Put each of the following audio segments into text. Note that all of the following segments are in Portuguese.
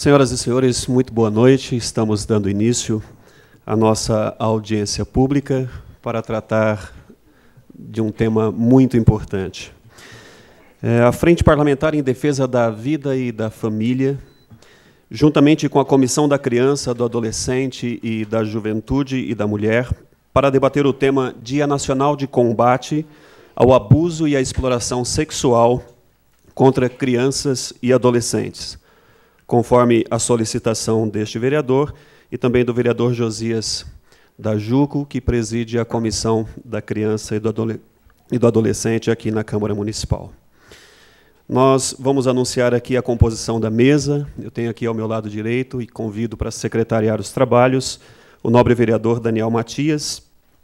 Senhoras e senhores, muito boa noite. Estamos dando início à nossa audiência pública para tratar de um tema muito importante. É, a Frente Parlamentar em Defesa da Vida e da Família, juntamente com a Comissão da Criança, do Adolescente e da Juventude e da Mulher, para debater o tema Dia Nacional de Combate ao Abuso e à Exploração Sexual contra Crianças e Adolescentes conforme a solicitação deste vereador e também do vereador Josias da Juco, que preside a Comissão da Criança e do Adolescente aqui na Câmara Municipal. Nós vamos anunciar aqui a composição da mesa. Eu tenho aqui ao meu lado direito e convido para secretariar os trabalhos o nobre vereador Daniel Matias,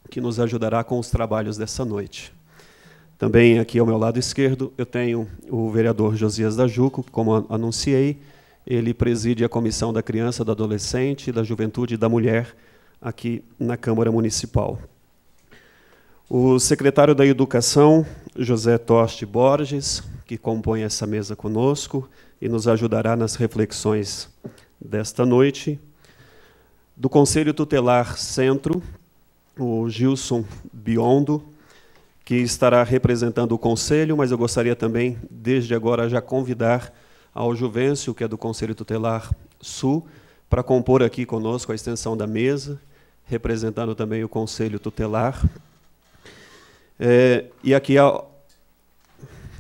que nos ajudará com os trabalhos dessa noite. Também aqui ao meu lado esquerdo eu tenho o vereador Josias da Juco, como anunciei, ele preside a Comissão da Criança, do Adolescente, da Juventude e da Mulher aqui na Câmara Municipal. O secretário da Educação, José Toste Borges, que compõe essa mesa conosco e nos ajudará nas reflexões desta noite. Do Conselho Tutelar Centro, o Gilson Biondo, que estará representando o Conselho, mas eu gostaria também, desde agora, já convidar ao Juvencio, que é do Conselho Tutelar Sul, para compor aqui conosco a extensão da mesa, representando também o Conselho Tutelar. É, e aqui, ao,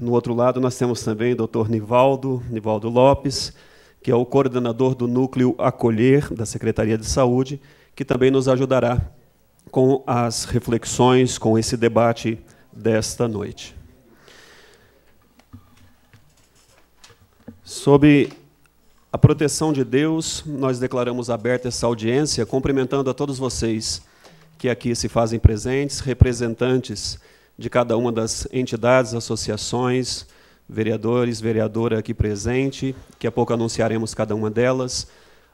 no outro lado, nós temos também o doutor Nivaldo, Nivaldo Lopes, que é o coordenador do Núcleo Acolher, da Secretaria de Saúde, que também nos ajudará com as reflexões, com esse debate desta noite. Sob a proteção de Deus, nós declaramos aberta essa audiência, cumprimentando a todos vocês que aqui se fazem presentes, representantes de cada uma das entidades, associações, vereadores, vereadora aqui presente, que a pouco anunciaremos cada uma delas,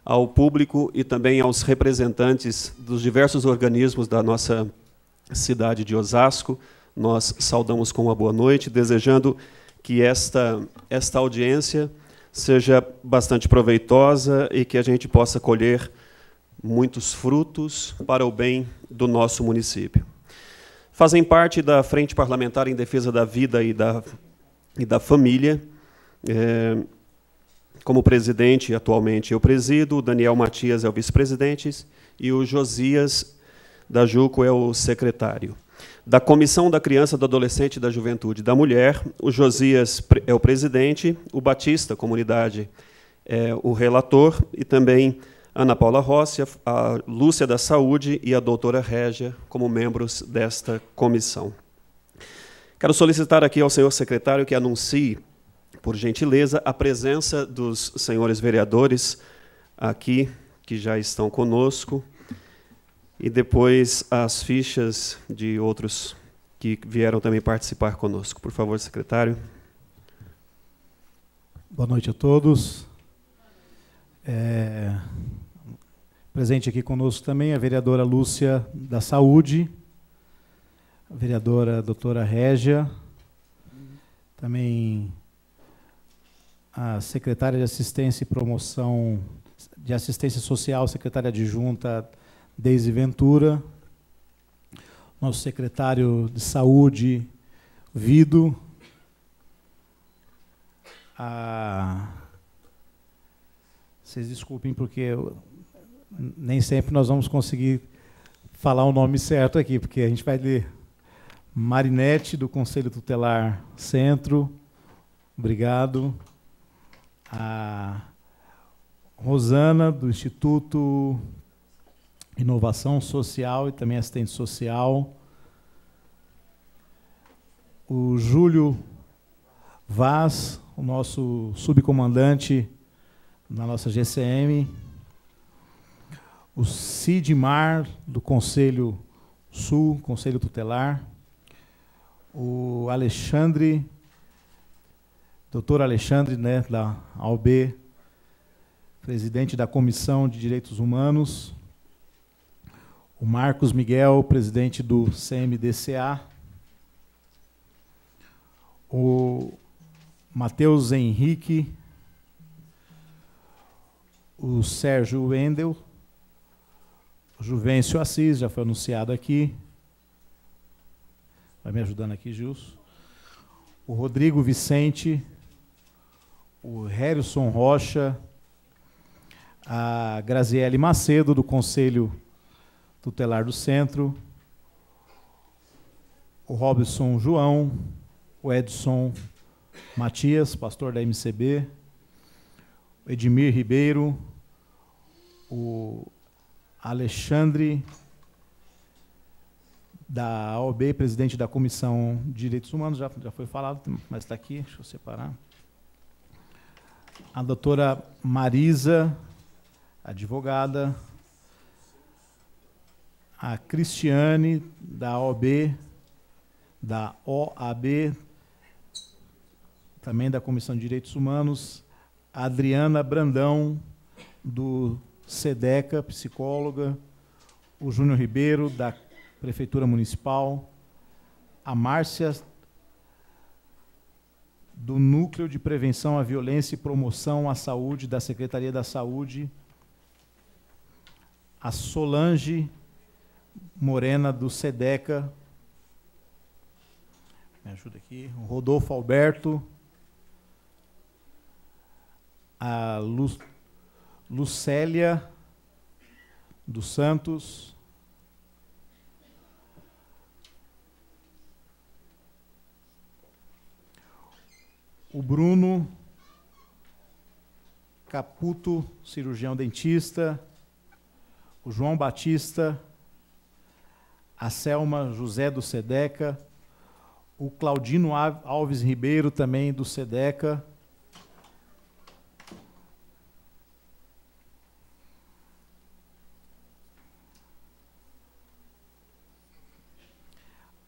ao público e também aos representantes dos diversos organismos da nossa cidade de Osasco. Nós saudamos com uma boa noite, desejando que esta, esta audiência seja bastante proveitosa e que a gente possa colher muitos frutos para o bem do nosso município. Fazem parte da Frente Parlamentar em Defesa da Vida e da, e da Família. É, como presidente, atualmente eu presido, o Daniel Matias é o vice-presidente e o Josias da Juco é o secretário da Comissão da Criança, do Adolescente, da Juventude e da Mulher. O Josias é o presidente, o Batista, comunidade, é o relator, e também Ana Paula Rossi, a Lúcia da Saúde e a doutora Régia como membros desta comissão. Quero solicitar aqui ao senhor secretário que anuncie, por gentileza, a presença dos senhores vereadores aqui que já estão conosco e depois as fichas de outros que vieram também participar conosco. Por favor, secretário. Boa noite a todos. É, presente aqui conosco também a vereadora Lúcia da Saúde, a vereadora doutora Régia, também a secretária de Assistência e Promoção de Assistência Social, secretária adjunta Deise Ventura, nosso secretário de saúde, Vido, a... Vocês desculpem, porque eu... nem sempre nós vamos conseguir falar o nome certo aqui, porque a gente vai ler Marinete, do Conselho Tutelar Centro, obrigado. A Rosana, do Instituto inovação social e também assistente social. O Júlio Vaz, o nosso subcomandante na nossa GCM. O Mar, do Conselho Sul, Conselho Tutelar. O Alexandre, doutor Alexandre, né, da AUB, presidente da Comissão de Direitos Humanos o Marcos Miguel, presidente do CMDCA, o Matheus Henrique, o Sérgio Wendel, o Juvencio Assis, já foi anunciado aqui. Vai me ajudando aqui, Gilson. O Rodrigo Vicente, o Harrison Rocha, a Graziele Macedo, do Conselho tutelar do centro, o Robson João, o Edson Matias, pastor da MCB, o Edmir Ribeiro, o Alexandre da AOB, presidente da Comissão de Direitos Humanos, já, já foi falado, mas está aqui, deixa eu separar. A doutora Marisa, advogada, a Cristiane, da OB, da OAB, também da Comissão de Direitos Humanos, a Adriana Brandão, do SEDECA, psicóloga, o Júnior Ribeiro, da Prefeitura Municipal, a Márcia, do Núcleo de Prevenção à Violência e Promoção à Saúde, da Secretaria da Saúde, a Solange, Morena do SEDECA. Me ajuda aqui. O Rodolfo Alberto. A Lu, Lucélia dos Santos. O Bruno Caputo, cirurgião dentista. O João Batista a Selma José do SEDECA, o Claudino Alves Ribeiro também do SEDECA.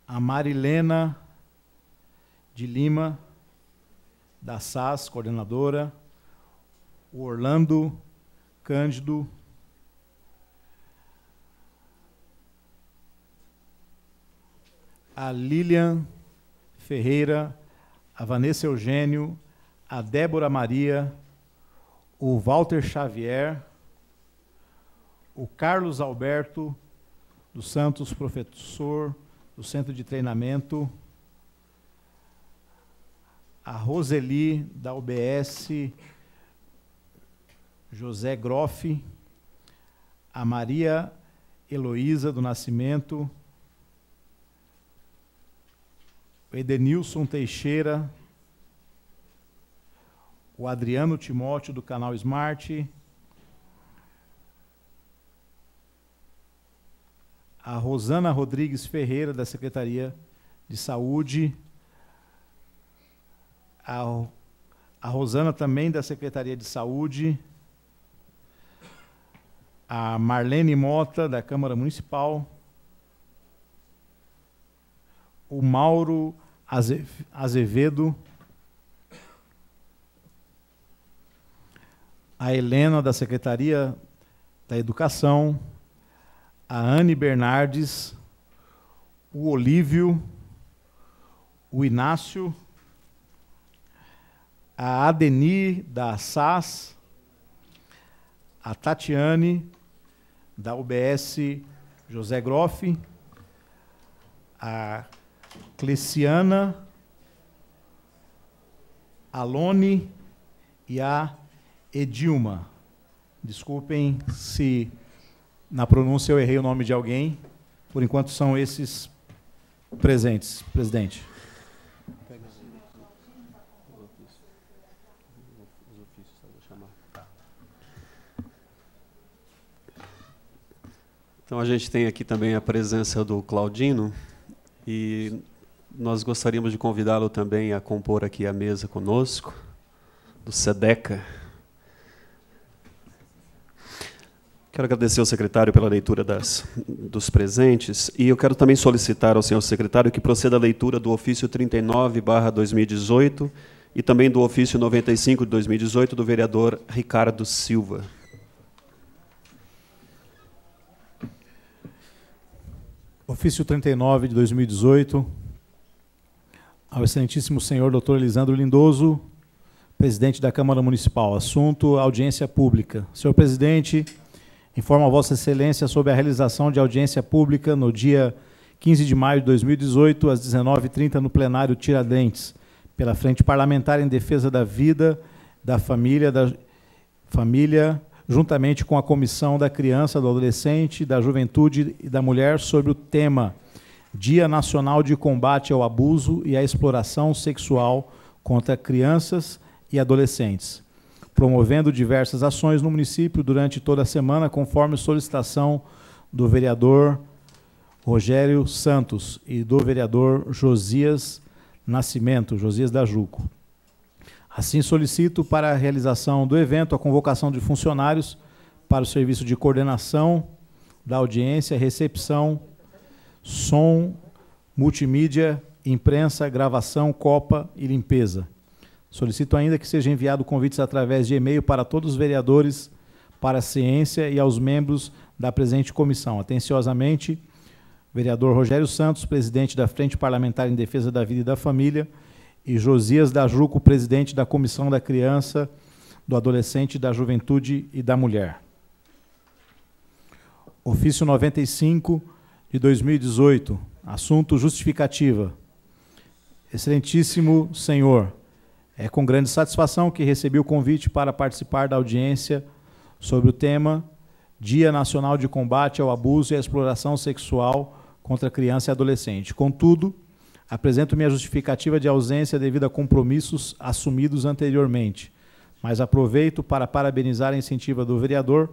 A Marilena de Lima, da SAS, coordenadora. O Orlando Cândido a Lilian Ferreira, a Vanessa Eugênio, a Débora Maria, o Walter Xavier, o Carlos Alberto dos Santos, professor do Centro de Treinamento, a Roseli da UBS, José Groff, a Maria Heloísa do Nascimento, Edenilson Teixeira, o Adriano Timóteo do canal Smart, a Rosana Rodrigues Ferreira da Secretaria de Saúde, a, a Rosana também da Secretaria de Saúde, a Marlene Mota da Câmara Municipal, o Mauro Azevedo, a Helena da Secretaria da Educação, a Anne Bernardes, o Olívio, o Inácio, a Adeni da SAS, a Tatiane da UBS José Groff, a Cleciana, Alone e a Edilma. Desculpem se na pronúncia eu errei o nome de alguém. Por enquanto são esses presentes, presidente. Então a gente tem aqui também a presença do Claudino, e nós gostaríamos de convidá-lo também a compor aqui a mesa conosco, do SEDECA. Quero agradecer ao secretário pela leitura das, dos presentes e eu quero também solicitar ao senhor secretário que proceda a leitura do ofício 39/2018 e também do ofício 95 2018 do vereador Ricardo Silva. Ofício 39 de 2018, ao excelentíssimo senhor doutor Elisandro Lindoso, presidente da Câmara Municipal. Assunto: audiência pública. Senhor presidente, informo a Vossa Excelência sobre a realização de audiência pública no dia 15 de maio de 2018, às 19h30, no plenário Tiradentes, pela Frente Parlamentar em Defesa da Vida, da Família, da Família juntamente com a Comissão da Criança, do Adolescente, da Juventude e da Mulher, sobre o tema Dia Nacional de Combate ao Abuso e à Exploração Sexual contra Crianças e Adolescentes, promovendo diversas ações no município durante toda a semana, conforme solicitação do vereador Rogério Santos e do vereador Josias Nascimento, Josias da Juco. Assim, solicito para a realização do evento a convocação de funcionários para o serviço de coordenação da audiência, recepção, som, multimídia, imprensa, gravação, copa e limpeza. Solicito ainda que sejam enviados convites através de e-mail para todos os vereadores, para a ciência e aos membros da presente comissão. Atenciosamente, vereador Rogério Santos, presidente da Frente Parlamentar em Defesa da Vida e da Família, e Josias Dajuco, presidente da Comissão da Criança, do Adolescente, da Juventude e da Mulher. Ofício 95 de 2018. Assunto justificativa. Excelentíssimo senhor, é com grande satisfação que recebi o convite para participar da audiência sobre o tema Dia Nacional de Combate ao Abuso e à Exploração Sexual contra Criança e Adolescente. Contudo, Apresento minha justificativa de ausência devido a compromissos assumidos anteriormente, mas aproveito para parabenizar a iniciativa do vereador,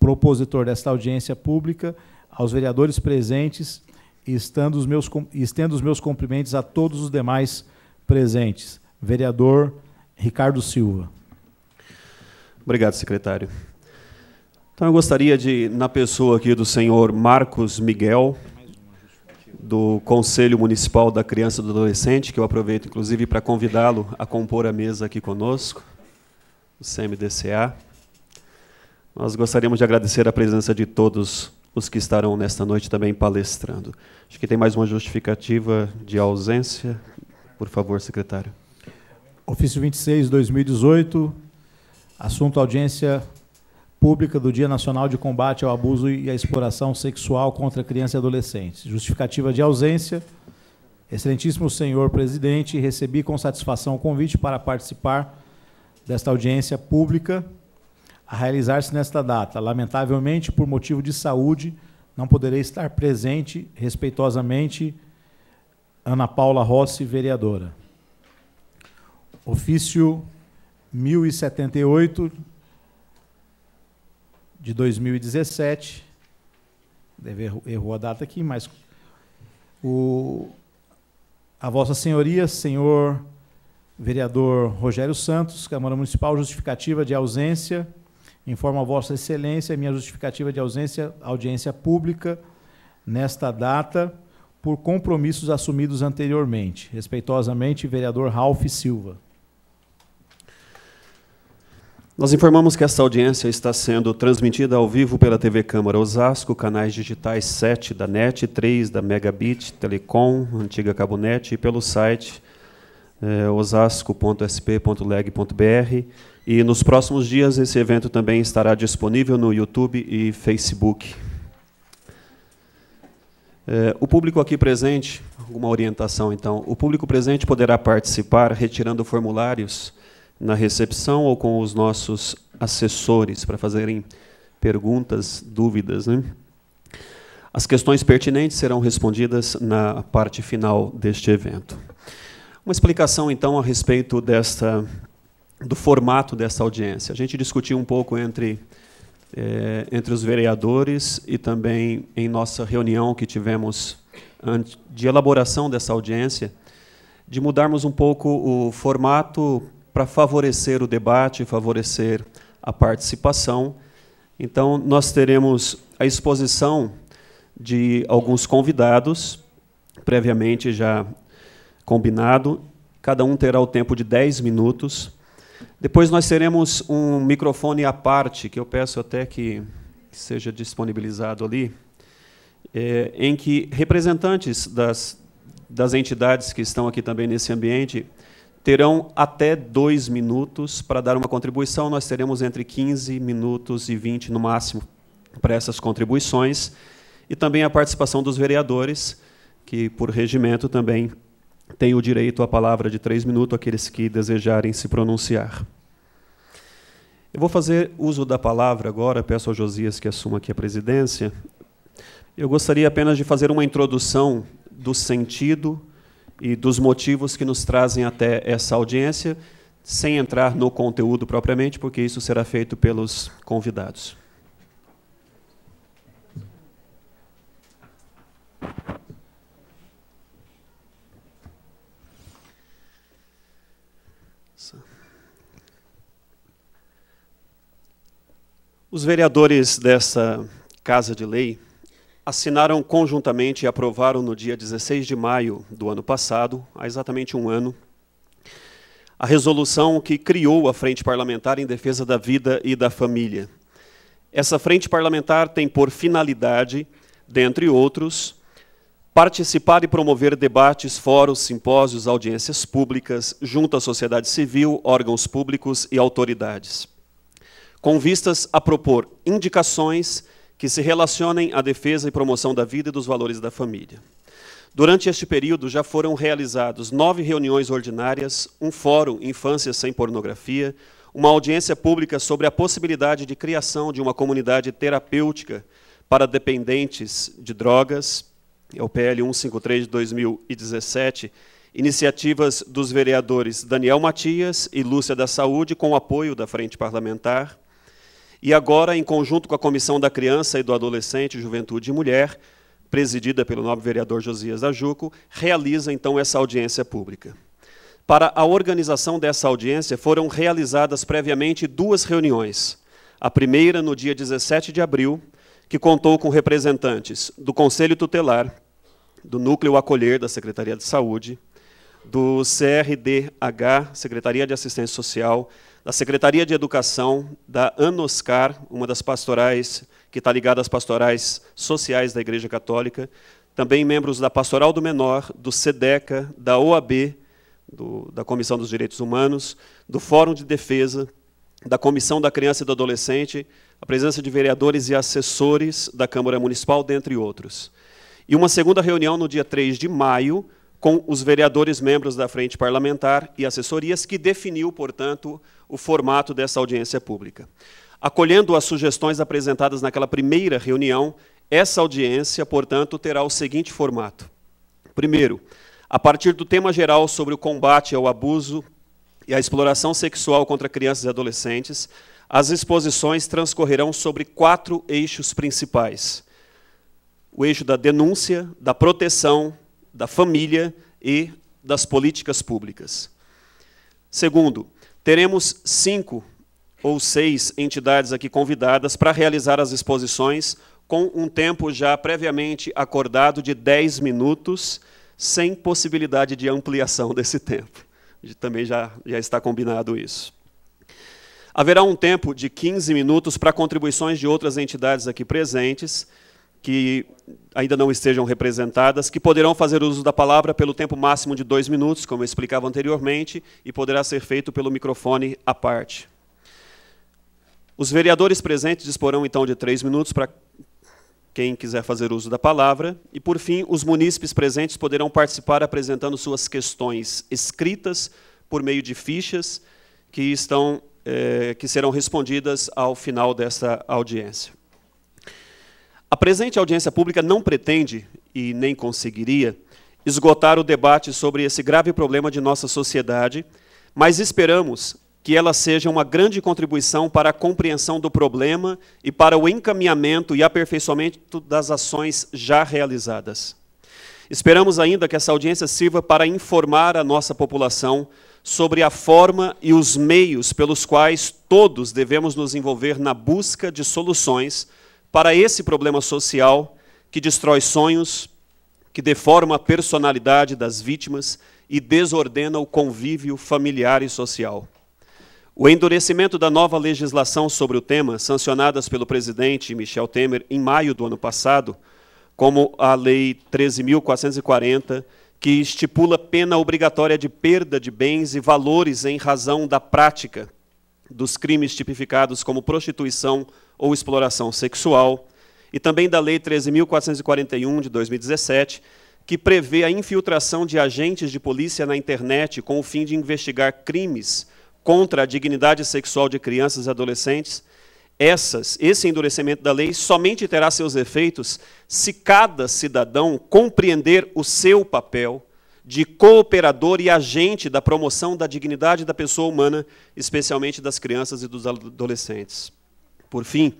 propositor desta audiência pública, aos vereadores presentes e estendo os meus, estendo os meus cumprimentos a todos os demais presentes. Vereador Ricardo Silva. Obrigado, secretário. Então, eu gostaria de, na pessoa aqui do senhor Marcos Miguel, do Conselho Municipal da Criança e do Adolescente, que eu aproveito, inclusive, para convidá-lo a compor a mesa aqui conosco, o CMDCA. Nós gostaríamos de agradecer a presença de todos os que estarão nesta noite também palestrando. Acho que tem mais uma justificativa de ausência. Por favor, secretário. Ofício 26, 2018. Assunto audiência pública do Dia Nacional de Combate ao Abuso e à Exploração Sexual contra Crianças e Adolescentes. Justificativa de ausência. Excelentíssimo senhor presidente, recebi com satisfação o convite para participar desta audiência pública a realizar-se nesta data. Lamentavelmente, por motivo de saúde, não poderei estar presente, respeitosamente, Ana Paula Rossi, vereadora. Ofício 1078 de 2017, deve errou a data aqui, mas o, a Vossa Senhoria, senhor vereador Rogério Santos, Câmara Municipal, justificativa de ausência, informa a Vossa Excelência minha justificativa de ausência, audiência pública, nesta data, por compromissos assumidos anteriormente. Respeitosamente, vereador Ralph Silva. Nós informamos que esta audiência está sendo transmitida ao vivo pela TV Câmara Osasco, canais digitais 7 da NET, 3 da Megabit, Telecom, antiga Cabonet, e pelo site eh, osasco.sp.leg.br. E nos próximos dias esse evento também estará disponível no YouTube e Facebook. Eh, o público aqui presente, alguma orientação então, o público presente poderá participar retirando formulários na recepção ou com os nossos assessores para fazerem perguntas, dúvidas. Né? As questões pertinentes serão respondidas na parte final deste evento. Uma explicação, então, a respeito desta, do formato desta audiência. A gente discutiu um pouco entre, é, entre os vereadores e também em nossa reunião que tivemos de elaboração dessa audiência, de mudarmos um pouco o formato para favorecer o debate, favorecer a participação. Então, nós teremos a exposição de alguns convidados, previamente já combinado. Cada um terá o tempo de 10 minutos. Depois nós teremos um microfone à parte, que eu peço até que seja disponibilizado ali, é, em que representantes das, das entidades que estão aqui também nesse ambiente terão até dois minutos para dar uma contribuição. Nós teremos entre 15 minutos e 20 no máximo para essas contribuições. E também a participação dos vereadores, que por regimento também têm o direito à palavra de três minutos, aqueles que desejarem se pronunciar. Eu vou fazer uso da palavra agora, peço ao Josias que assuma aqui a presidência. Eu gostaria apenas de fazer uma introdução do sentido e dos motivos que nos trazem até essa audiência, sem entrar no conteúdo propriamente, porque isso será feito pelos convidados. Os vereadores dessa Casa de Lei assinaram conjuntamente e aprovaram no dia 16 de maio do ano passado, há exatamente um ano, a resolução que criou a Frente Parlamentar em Defesa da Vida e da Família. Essa Frente Parlamentar tem por finalidade, dentre outros, participar e promover debates, fóruns, simpósios, audiências públicas, junto à sociedade civil, órgãos públicos e autoridades, com vistas a propor indicações que se relacionem à defesa e promoção da vida e dos valores da família. Durante este período, já foram realizados nove reuniões ordinárias, um fórum Infância Sem Pornografia, uma audiência pública sobre a possibilidade de criação de uma comunidade terapêutica para dependentes de drogas, é o PL 153 de 2017, iniciativas dos vereadores Daniel Matias e Lúcia da Saúde, com o apoio da Frente Parlamentar, e agora, em conjunto com a Comissão da Criança e do Adolescente, Juventude e Mulher, presidida pelo nobre vereador Josias da Juco, realiza então essa audiência pública. Para a organização dessa audiência foram realizadas previamente duas reuniões. A primeira no dia 17 de abril, que contou com representantes do Conselho Tutelar, do Núcleo Acolher da Secretaria de Saúde, do CRDH, Secretaria de Assistência Social, da Secretaria de Educação da ANOSCAR, uma das pastorais que está ligada às pastorais sociais da Igreja Católica, também membros da Pastoral do Menor, do SEDECA, da OAB, do, da Comissão dos Direitos Humanos, do Fórum de Defesa, da Comissão da Criança e do Adolescente, a presença de vereadores e assessores da Câmara Municipal, dentre outros. E uma segunda reunião no dia 3 de maio, com os vereadores membros da Frente Parlamentar e assessorias, que definiu, portanto, o formato dessa audiência pública. Acolhendo as sugestões apresentadas naquela primeira reunião, essa audiência, portanto, terá o seguinte formato. Primeiro, a partir do tema geral sobre o combate ao abuso e à exploração sexual contra crianças e adolescentes, as exposições transcorrerão sobre quatro eixos principais: o eixo da denúncia, da proteção, da família e das políticas públicas. Segundo, Teremos cinco ou seis entidades aqui convidadas para realizar as exposições com um tempo já previamente acordado de 10 minutos, sem possibilidade de ampliação desse tempo. Também já, já está combinado isso. Haverá um tempo de 15 minutos para contribuições de outras entidades aqui presentes que ainda não estejam representadas, que poderão fazer uso da palavra pelo tempo máximo de dois minutos, como eu explicava anteriormente, e poderá ser feito pelo microfone à parte. Os vereadores presentes disporão então de três minutos para quem quiser fazer uso da palavra. E, por fim, os munícipes presentes poderão participar apresentando suas questões escritas por meio de fichas que, estão, eh, que serão respondidas ao final dessa audiência. A presente audiência pública não pretende, e nem conseguiria, esgotar o debate sobre esse grave problema de nossa sociedade, mas esperamos que ela seja uma grande contribuição para a compreensão do problema e para o encaminhamento e aperfeiçoamento das ações já realizadas. Esperamos ainda que essa audiência sirva para informar a nossa população sobre a forma e os meios pelos quais todos devemos nos envolver na busca de soluções para esse problema social que destrói sonhos, que deforma a personalidade das vítimas e desordena o convívio familiar e social. O endurecimento da nova legislação sobre o tema, sancionadas pelo presidente Michel Temer em maio do ano passado, como a Lei 13.440, que estipula pena obrigatória de perda de bens e valores em razão da prática dos crimes tipificados como prostituição, ou exploração sexual, e também da Lei 13.441, de 2017, que prevê a infiltração de agentes de polícia na internet com o fim de investigar crimes contra a dignidade sexual de crianças e adolescentes, essas, esse endurecimento da lei somente terá seus efeitos se cada cidadão compreender o seu papel de cooperador e agente da promoção da dignidade da pessoa humana, especialmente das crianças e dos adolescentes. Por fim,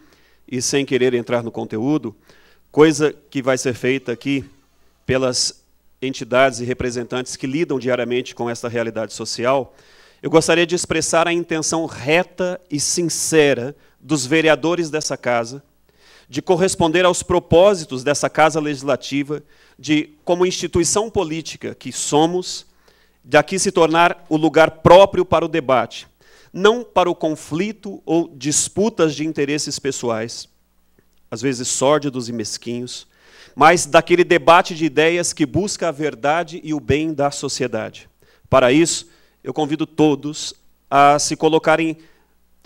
e sem querer entrar no conteúdo, coisa que vai ser feita aqui pelas entidades e representantes que lidam diariamente com esta realidade social, eu gostaria de expressar a intenção reta e sincera dos vereadores dessa casa de corresponder aos propósitos dessa casa legislativa, de como instituição política que somos, daqui se tornar o lugar próprio para o debate, não para o conflito ou disputas de interesses pessoais, às vezes sórdidos e mesquinhos, mas daquele debate de ideias que busca a verdade e o bem da sociedade. Para isso, eu convido todos a se colocarem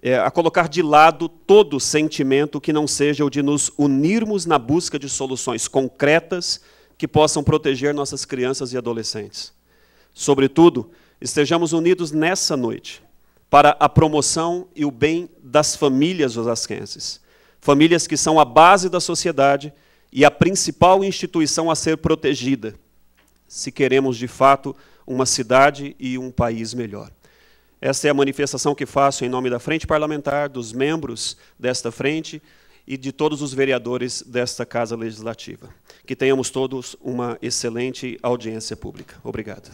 é, a colocar de lado todo sentimento que não seja o de nos unirmos na busca de soluções concretas que possam proteger nossas crianças e adolescentes. Sobretudo, estejamos unidos nessa noite, para a promoção e o bem das famílias osasquenses. Famílias que são a base da sociedade e a principal instituição a ser protegida, se queremos de fato uma cidade e um país melhor. Esta é a manifestação que faço em nome da Frente Parlamentar, dos membros desta frente e de todos os vereadores desta Casa Legislativa. Que tenhamos todos uma excelente audiência pública. Obrigado.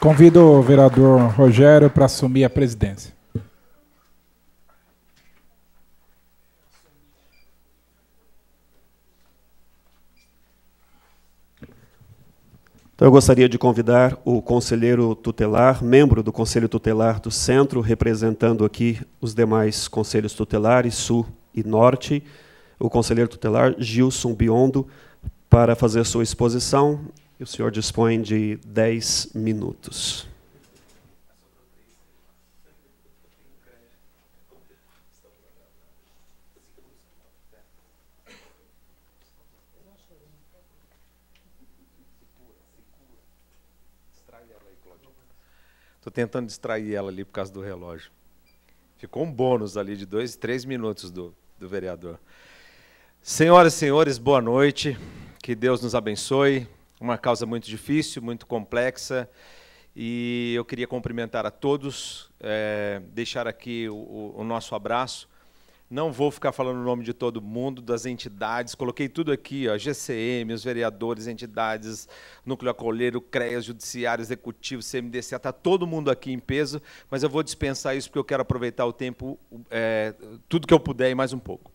Convido o vereador Rogério para assumir a presidência. Então, eu gostaria de convidar o conselheiro tutelar, membro do Conselho Tutelar do Centro, representando aqui os demais conselhos tutelares, Sul e Norte, o conselheiro tutelar Gilson Biondo, para fazer sua exposição e o senhor dispõe de 10 minutos. Estou tentando distrair ela ali por causa do relógio. Ficou um bônus ali de dois, três minutos do, do vereador. Senhoras e senhores, boa noite. Que Deus nos abençoe uma causa muito difícil, muito complexa. E eu queria cumprimentar a todos, é, deixar aqui o, o, nosso abraço. Não vou ficar falando o nome de todo mundo, das entidades, coloquei tudo aqui, ó, GCM, os vereadores, entidades, núcleo acolheiro, CREAS, Judiciário, Executivo, CMDC, está todo mundo aqui em peso, mas eu vou dispensar isso porque eu quero aproveitar o tempo, é, tudo que eu puder e mais um pouco.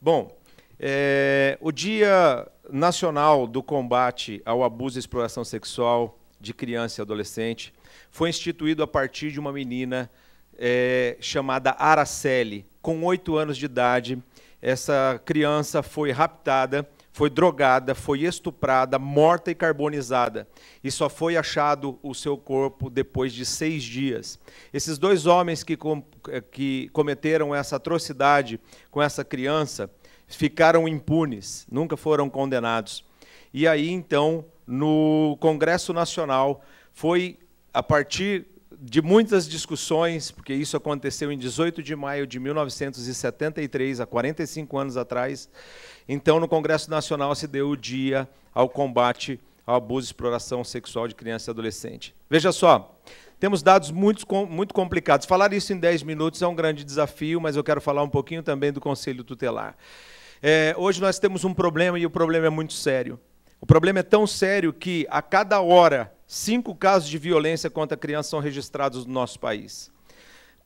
Bom, é, o Dia Nacional do Combate ao Abuso e Exploração Sexual de Criança e Adolescente foi instituído a partir de uma menina é, chamada Araceli. Com oito anos de idade, essa criança foi raptada, foi drogada, foi estuprada, morta e carbonizada. E só foi achado o seu corpo depois de seis dias. Esses dois homens que, com, é, que cometeram essa atrocidade com essa criança ficaram impunes, nunca foram condenados. E aí, então, no Congresso Nacional, foi a partir de muitas discussões, porque isso aconteceu em 18 de maio de 1973, há 45 anos atrás. Então, no Congresso Nacional se deu o dia ao combate ao abuso e exploração sexual de criança e adolescente. Veja só, temos dados muito, muito complicados. Falar isso em 10 minutos é um grande desafio, mas eu quero falar um pouquinho também do Conselho Tutelar. É, hoje nós temos um problema e o problema é muito sério. O problema é tão sério que a cada hora, cinco casos de violência contra crianças são registrados no nosso país.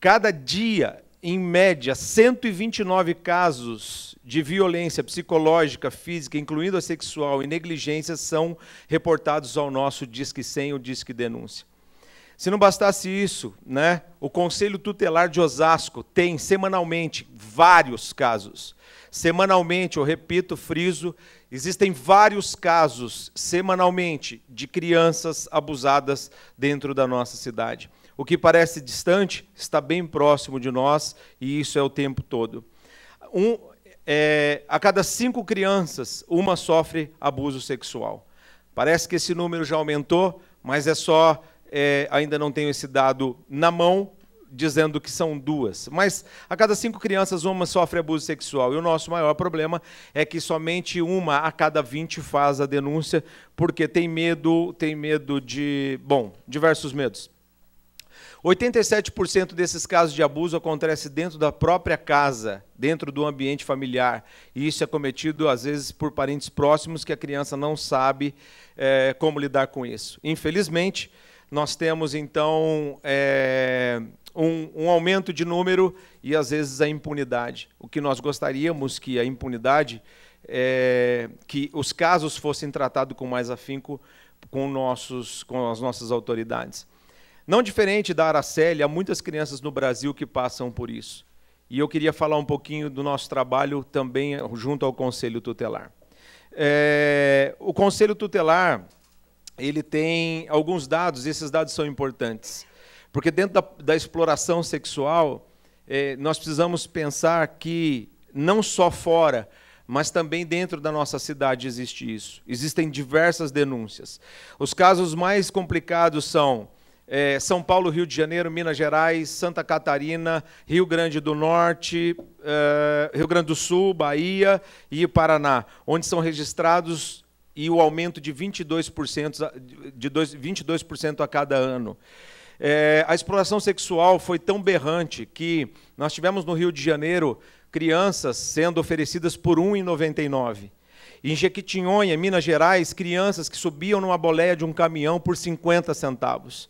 Cada dia, em média, 129 casos de violência psicológica, física, incluindo a sexual e negligência, são reportados ao nosso Disque 100 ou Disque Denúncia. Se não bastasse isso, né, o Conselho Tutelar de Osasco tem semanalmente vários casos Semanalmente, eu repito, friso, existem vários casos semanalmente de crianças abusadas dentro da nossa cidade. O que parece distante está bem próximo de nós e isso é o tempo todo. Um, é, a cada cinco crianças, uma sofre abuso sexual. Parece que esse número já aumentou, mas é só, é, ainda não tenho esse dado na mão, dizendo que são duas. Mas a cada cinco crianças, uma sofre abuso sexual. E o nosso maior problema é que somente uma a cada 20 faz a denúncia, porque tem medo, tem medo de. Bom, diversos medos. 87% desses casos de abuso acontece dentro da própria casa, dentro do ambiente familiar. E isso é cometido, às vezes, por parentes próximos que a criança não sabe é, como lidar com isso. Infelizmente, nós temos, então, é, um, um, aumento de número e às vezes a impunidade. O que nós gostaríamos que a impunidade, é, que os casos fossem tratados com mais afinco com, nossos, com as nossas autoridades. Não diferente da Araceli, há muitas crianças no Brasil que passam por isso. E eu queria falar um pouquinho do nosso trabalho também junto ao Conselho Tutelar. É, o Conselho Tutelar ele tem alguns dados, e esses dados são importantes. Porque dentro da, da exploração sexual, eh, nós precisamos pensar que não só fora, mas também dentro da nossa cidade existe isso. Existem diversas denúncias. Os casos mais complicados são eh, São Paulo, Rio de Janeiro, Minas Gerais, Santa Catarina, Rio Grande do Norte, eh, Rio Grande do Sul, Bahia e Paraná, onde são registrados e o aumento de 22%, de 22 a cada ano. É, a exploração sexual foi tão berrante que nós tivemos no Rio de Janeiro crianças sendo oferecidas por R$ 1,99. Em Jequitinhonha, Minas Gerais, crianças que subiam numa boleia de um caminhão por 50 centavos.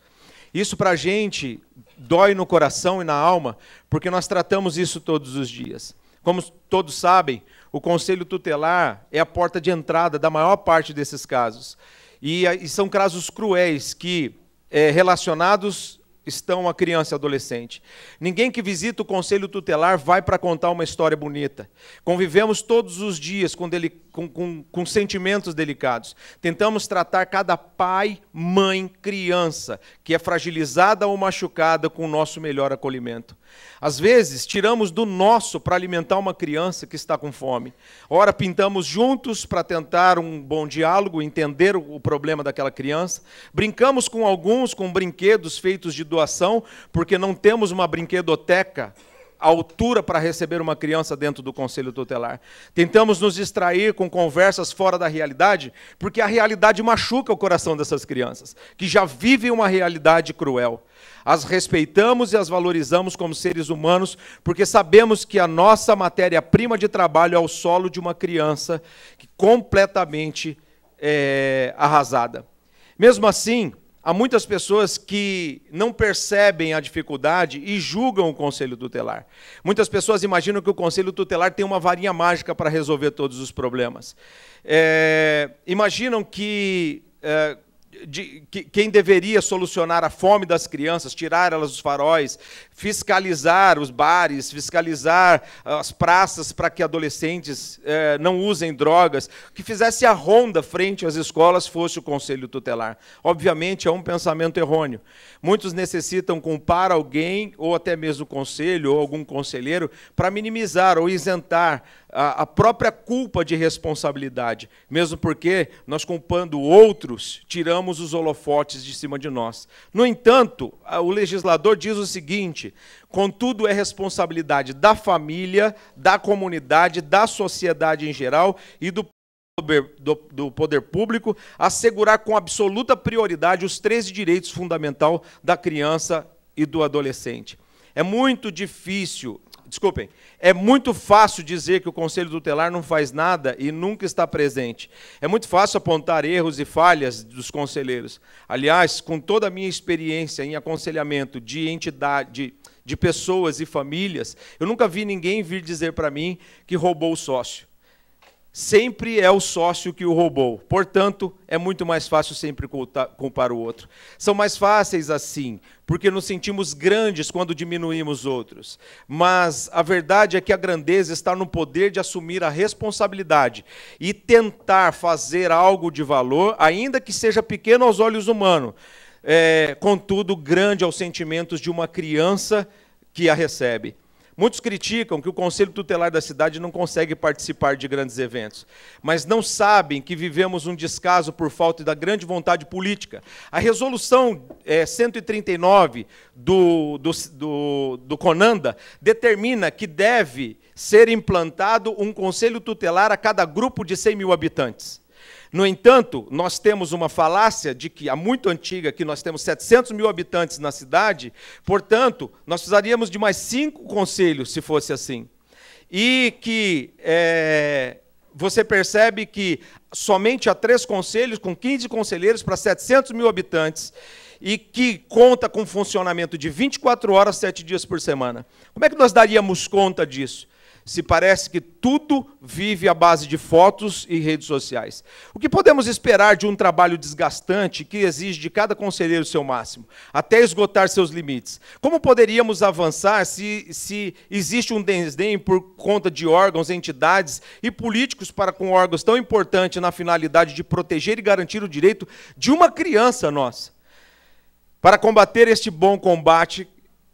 Isso para a gente dói no coração e na alma, porque nós tratamos isso todos os dias. Como todos sabem, o conselho tutelar é a porta de entrada da maior parte desses casos. E, e são casos cruéis que é, relacionados estão a criança e adolescente. Ninguém que visita o conselho tutelar vai para contar uma história bonita. Convivemos todos os dias com, com, com, com sentimentos delicados. Tentamos tratar cada pai, mãe, criança que é fragilizada ou machucada com o nosso melhor acolhimento. Às vezes, tiramos do nosso para alimentar uma criança que está com fome. Ora, pintamos juntos para tentar um bom diálogo, entender o problema daquela criança. Brincamos com alguns com brinquedos feitos de doação, porque não temos uma brinquedoteca altura para receber uma criança dentro do conselho tutelar. Tentamos nos distrair com conversas fora da realidade, porque a realidade machuca o coração dessas crianças, que já vivem uma realidade cruel. As respeitamos e as valorizamos como seres humanos, porque sabemos que a nossa matéria-prima de trabalho é o solo de uma criança completamente é, arrasada. Mesmo assim, Há muitas pessoas que não percebem a dificuldade e julgam o conselho tutelar. Muitas pessoas imaginam que o conselho tutelar tem uma varinha mágica para resolver todos os problemas. É, imaginam que é, de, que, quem deveria solucionar a fome das crianças, tirar elas dos faróis, fiscalizar os bares, fiscalizar as praças para que adolescentes eh, não usem drogas, que fizesse a ronda frente às escolas fosse o conselho tutelar. Obviamente é um pensamento errôneo. Muitos necessitam culpar alguém ou até mesmo o conselho ou algum conselheiro para minimizar ou isentar a, a própria culpa de responsabilidade, mesmo porque nós culpando outros, tiramos os holofotes de cima de nós. No entanto, o legislador diz o seguinte: contudo, é responsabilidade da família, da comunidade, da sociedade em geral e do do, do, poder público assegurar com absoluta prioridade os três direitos fundamentais da criança e do adolescente. É muito difícil desculpem, é muito fácil dizer que o conselho tutelar não faz nada e nunca está presente. É muito fácil apontar erros e falhas dos conselheiros. Aliás, com toda a minha experiência em aconselhamento de entidade, de pessoas e famílias, eu nunca vi ninguém vir dizer para mim que roubou o sócio sempre é o sócio que o roubou. Portanto, é muito mais fácil sempre culpar o outro. São mais fáceis assim, porque nos sentimos grandes quando diminuímos outros. Mas a verdade é que a grandeza está no poder de assumir a responsabilidade e tentar fazer algo de valor, ainda que seja pequeno aos olhos humanos, é, contudo grande aos sentimentos de uma criança que a recebe. Muitos criticam que o Conselho Tutelar da cidade não consegue participar de grandes eventos, mas não sabem que vivemos um descaso por falta da grande vontade política. A resolução é, 139 do, do, do, do Conanda determina que deve ser implantado um Conselho Tutelar a cada grupo de 100 mil habitantes. No entanto, nós temos uma falácia de que, a muito antiga, que nós temos 700 mil habitantes na cidade, portanto, nós precisaríamos de mais cinco conselhos, se fosse assim. E que é, você percebe que somente há três conselhos, com 15 conselheiros para 700 mil habitantes, e que conta com funcionamento de 24 horas, 7 dias por semana. Como é que nós daríamos conta disso? se parece que tudo vive à base de fotos e redes sociais. O que podemos esperar de um trabalho desgastante que exige de cada conselheiro o seu máximo, até esgotar seus limites? Como poderíamos avançar se, se existe um desdém por conta de órgãos, entidades e políticos para com órgãos tão importantes na finalidade de proteger e garantir o direito de uma criança nossa? Para combater este bom combate,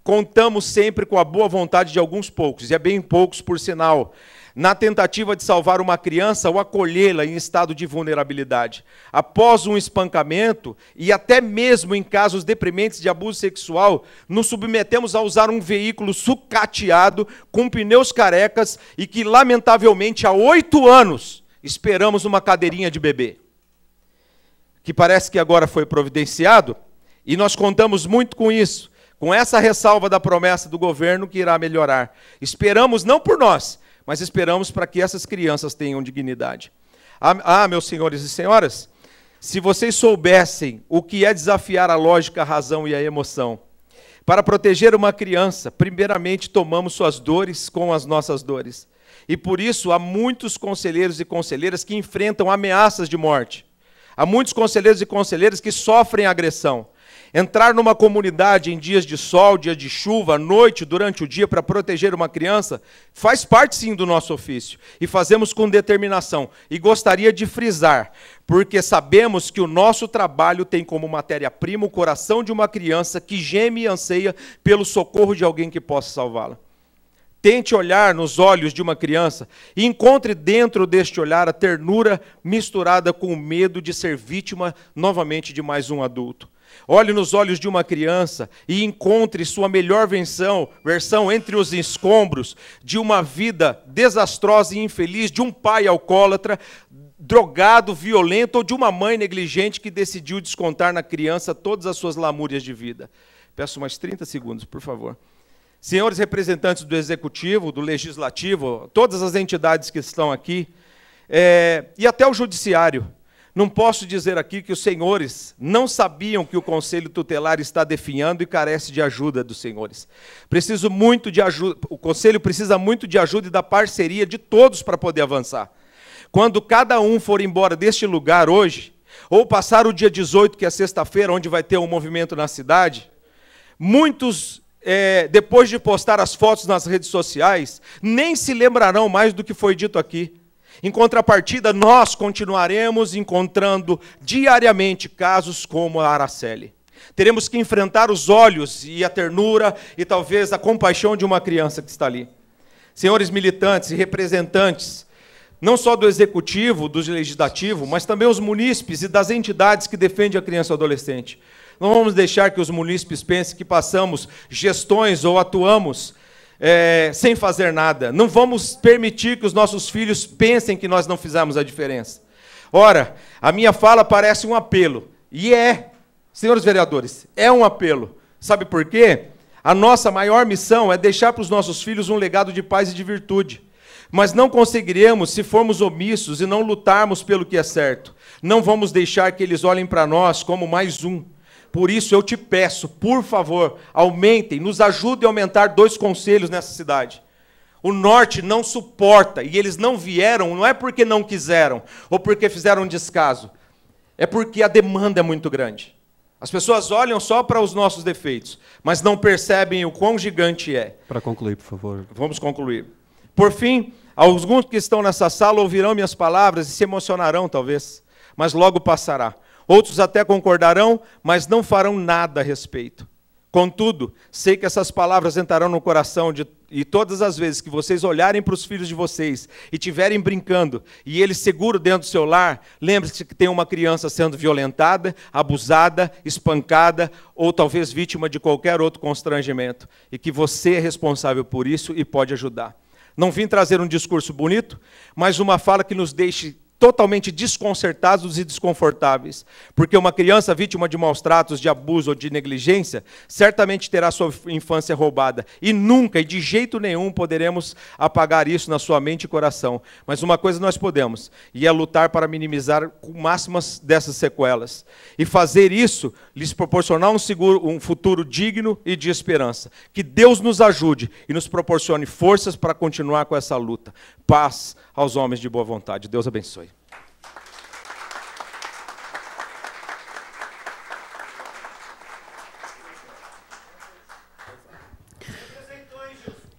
contamos sempre com a boa vontade de alguns poucos, e é bem poucos, por sinal, na tentativa de salvar uma criança ou acolhê-la em estado de vulnerabilidade. Após um espancamento, e até mesmo em casos deprimentes de abuso sexual, nos submetemos a usar um veículo sucateado, com pneus carecas e que, lamentavelmente, há oito anos esperamos uma cadeirinha de bebê. Que parece que agora foi providenciado, e nós contamos muito com isso com essa ressalva da promessa do governo que irá melhorar. Esperamos não por nós, mas esperamos para que essas crianças tenham dignidade. Ah, ah, meus senhores e senhoras, se vocês soubessem o que é desafiar a lógica, a razão e a emoção. Para proteger uma criança, primeiramente tomamos suas dores com as nossas dores. E por isso há muitos conselheiros e conselheiras que enfrentam ameaças de morte. Há muitos conselheiros e conselheiras que sofrem agressão. Entrar numa comunidade em dias de sol, dia de chuva, à noite, durante o dia, para proteger uma criança, faz parte sim do nosso ofício. E fazemos com determinação. E gostaria de frisar, porque sabemos que o nosso trabalho tem como matéria-prima o coração de uma criança que geme e anseia pelo socorro de alguém que possa salvá-la. Tente olhar nos olhos de uma criança e encontre dentro deste olhar a ternura misturada com o medo de ser vítima novamente de mais um adulto. Olhe nos olhos de uma criança e encontre sua melhor versão, versão entre os escombros de uma vida desastrosa e infeliz de um pai alcoólatra, drogado, violento ou de uma mãe negligente que decidiu descontar na criança todas as suas lamúrias de vida. Peço mais 30 segundos, por favor. Senhores representantes do executivo, do legislativo, todas as entidades que estão aqui, é, e até o judiciário, não posso dizer aqui que os senhores não sabiam que o conselho tutelar está definhando e carece de ajuda dos senhores. Preciso muito de ajuda, o conselho precisa muito de ajuda e da parceria de todos para poder avançar. Quando cada um for embora deste lugar hoje, ou passar o dia 18, que é sexta-feira, onde vai ter um movimento na cidade, muitos é, depois de postar as fotos nas redes sociais, nem se lembrarão mais do que foi dito aqui. Em contrapartida, nós continuaremos encontrando diariamente casos como a Araceli. Teremos que enfrentar os olhos e a ternura e talvez a compaixão de uma criança que está ali. Senhores militantes e representantes, não só do executivo, do legislativo, mas também os munícipes e das entidades que defendem a criança e o adolescente. Não vamos deixar que os munícipes pensem que passamos gestões ou atuamos é, sem fazer nada. Não vamos permitir que os nossos filhos pensem que nós não fizemos a diferença. Ora, a minha fala parece um apelo. E é, senhores vereadores, é um apelo. Sabe por quê? A nossa maior missão é deixar para os nossos filhos um legado de paz e de virtude. Mas não conseguiremos se formos omissos e não lutarmos pelo que é certo. Não vamos deixar que eles olhem para nós como mais um por isso eu te peço, por favor, aumentem, nos ajudem a aumentar dois conselhos nessa cidade. O norte não suporta e eles não vieram, não é porque não quiseram ou porque fizeram um descaso, é porque a demanda é muito grande. As pessoas olham só para os nossos defeitos, mas não percebem o quão gigante é. Para concluir, por favor. Vamos concluir. Por fim, alguns que estão nessa sala ouvirão minhas palavras e se emocionarão, talvez, mas logo passará. Outros até concordarão, mas não farão nada a respeito. Contudo, sei que essas palavras entrarão no coração de, e todas as vezes que vocês olharem para os filhos de vocês e tiverem brincando e eles seguro dentro do seu lar, lembre-se que tem uma criança sendo violentada, abusada, espancada ou talvez vítima de qualquer outro constrangimento e que você é responsável por isso e pode ajudar. Não vim trazer um discurso bonito, mas uma fala que nos deixe totalmente desconcertados e desconfortáveis, porque uma criança vítima de maus tratos, de abuso ou de negligência, certamente terá sua infância roubada, e nunca e de jeito nenhum poderemos apagar isso na sua mente e coração. Mas uma coisa nós podemos, e é lutar para minimizar o máximo dessas sequelas, e fazer isso lhes proporcionar um, seguro, um futuro digno e de esperança. Que Deus nos ajude e nos proporcione forças para continuar com essa luta. Paz, aos homens de boa vontade. Deus abençoe.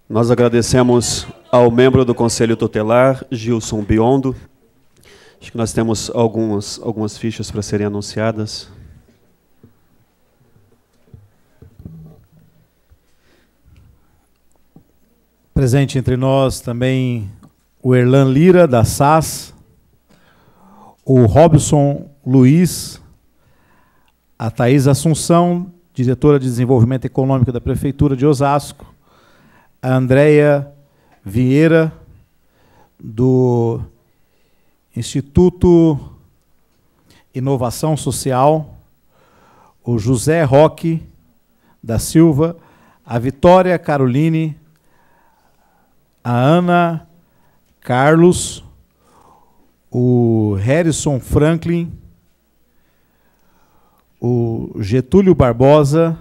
Nós agradecemos ao membro do Conselho Tutelar, Gilson Biondo. Acho que nós temos algumas, algumas fichas para serem anunciadas. Presente entre nós também o Erlan Lira, da SAS, o Robson Luiz, a Thais Assunção, diretora de Desenvolvimento Econômico da Prefeitura de Osasco, a Andréia Vieira, do Instituto Inovação Social, o José Roque da Silva, a Vitória Caroline, a Ana Carlos, o Harrison Franklin, o Getúlio Barbosa,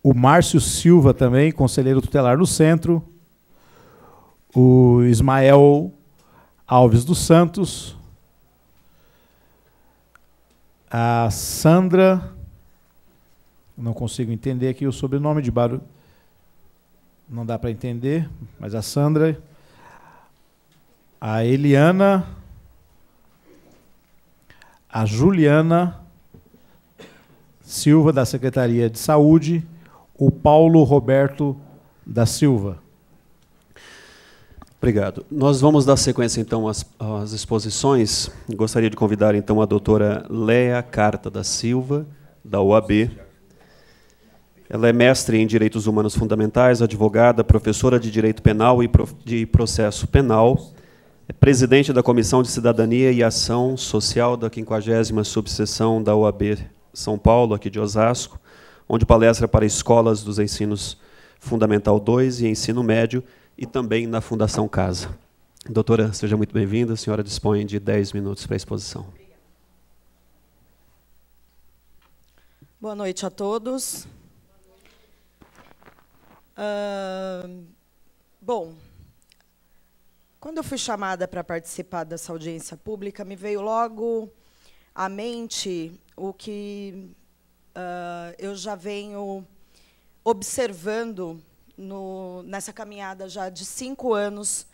o Márcio Silva também, conselheiro tutelar no centro, o Ismael Alves dos Santos, a Sandra, não consigo entender aqui o sobrenome de barulho, não dá para entender, mas a Sandra a Eliana, a Juliana Silva, da Secretaria de Saúde, o Paulo Roberto da Silva. Obrigado. Nós vamos dar sequência, então, às, às exposições. Gostaria de convidar, então, a doutora Lea Carta da Silva, da UAB. Ela é mestre em Direitos Humanos Fundamentais, advogada, professora de Direito Penal e de Processo Penal, é presidente da Comissão de Cidadania e Ação Social da 50 subseção da OAB São Paulo, aqui de Osasco, onde palestra para escolas dos ensinos Fundamental 2 e ensino médio, e também na Fundação Casa. Doutora, seja muito bem-vinda. A senhora dispõe de 10 minutos para a exposição. Boa noite a todos. Uh, bom, quando eu fui chamada para participar dessa audiência pública, me veio logo à mente o que uh, eu já venho observando no, nessa caminhada já de cinco anos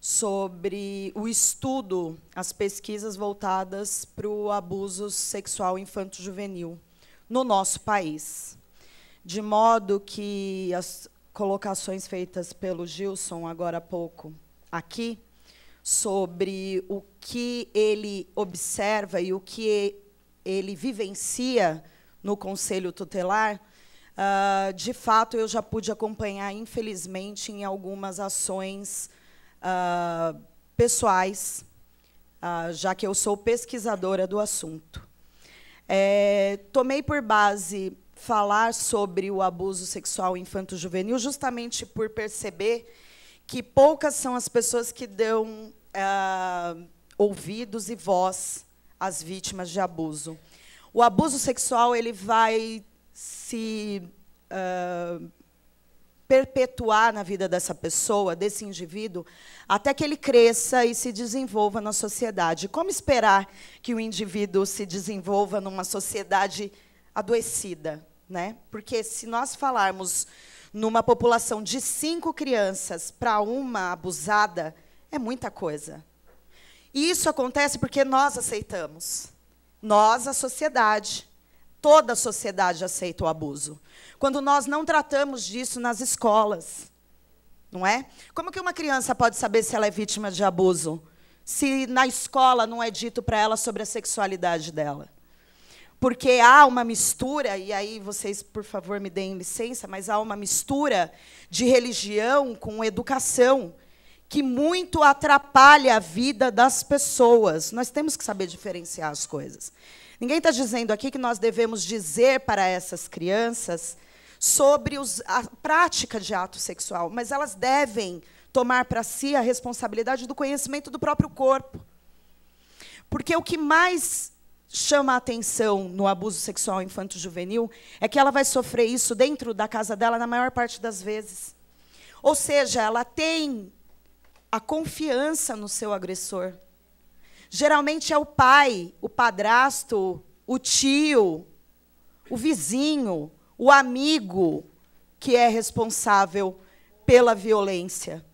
sobre o estudo, as pesquisas voltadas para o abuso sexual infanto-juvenil no nosso país. De modo que as colocações feitas pelo Gilson agora há pouco aqui sobre o que ele observa e o que ele vivencia no conselho tutelar, uh, de fato eu já pude acompanhar, infelizmente, em algumas ações uh, pessoais, uh, já que eu sou pesquisadora do assunto. É, tomei por base falar sobre o abuso sexual infanto-juvenil justamente por perceber que poucas são as pessoas que dão uh, ouvidos e voz às vítimas de abuso. O abuso sexual ele vai se uh, perpetuar na vida dessa pessoa, desse indivíduo, até que ele cresça e se desenvolva na sociedade. Como esperar que o indivíduo se desenvolva numa sociedade adoecida? Né? Porque se nós falarmos numa população de cinco crianças para uma abusada é muita coisa. E isso acontece porque nós aceitamos. Nós, a sociedade. Toda a sociedade aceita o abuso. Quando nós não tratamos disso nas escolas. Não é? Como que uma criança pode saber se ela é vítima de abuso? Se na escola não é dito para ela sobre a sexualidade dela? porque há uma mistura, e aí vocês, por favor, me deem licença, mas há uma mistura de religião com educação que muito atrapalha a vida das pessoas. Nós temos que saber diferenciar as coisas. Ninguém está dizendo aqui que nós devemos dizer para essas crianças sobre os, a prática de ato sexual, mas elas devem tomar para si a responsabilidade do conhecimento do próprio corpo. Porque o que mais chama a atenção no abuso sexual infanto-juvenil é que ela vai sofrer isso dentro da casa dela na maior parte das vezes. Ou seja, ela tem a confiança no seu agressor. Geralmente é o pai, o padrasto, o tio, o vizinho, o amigo que é responsável pela violência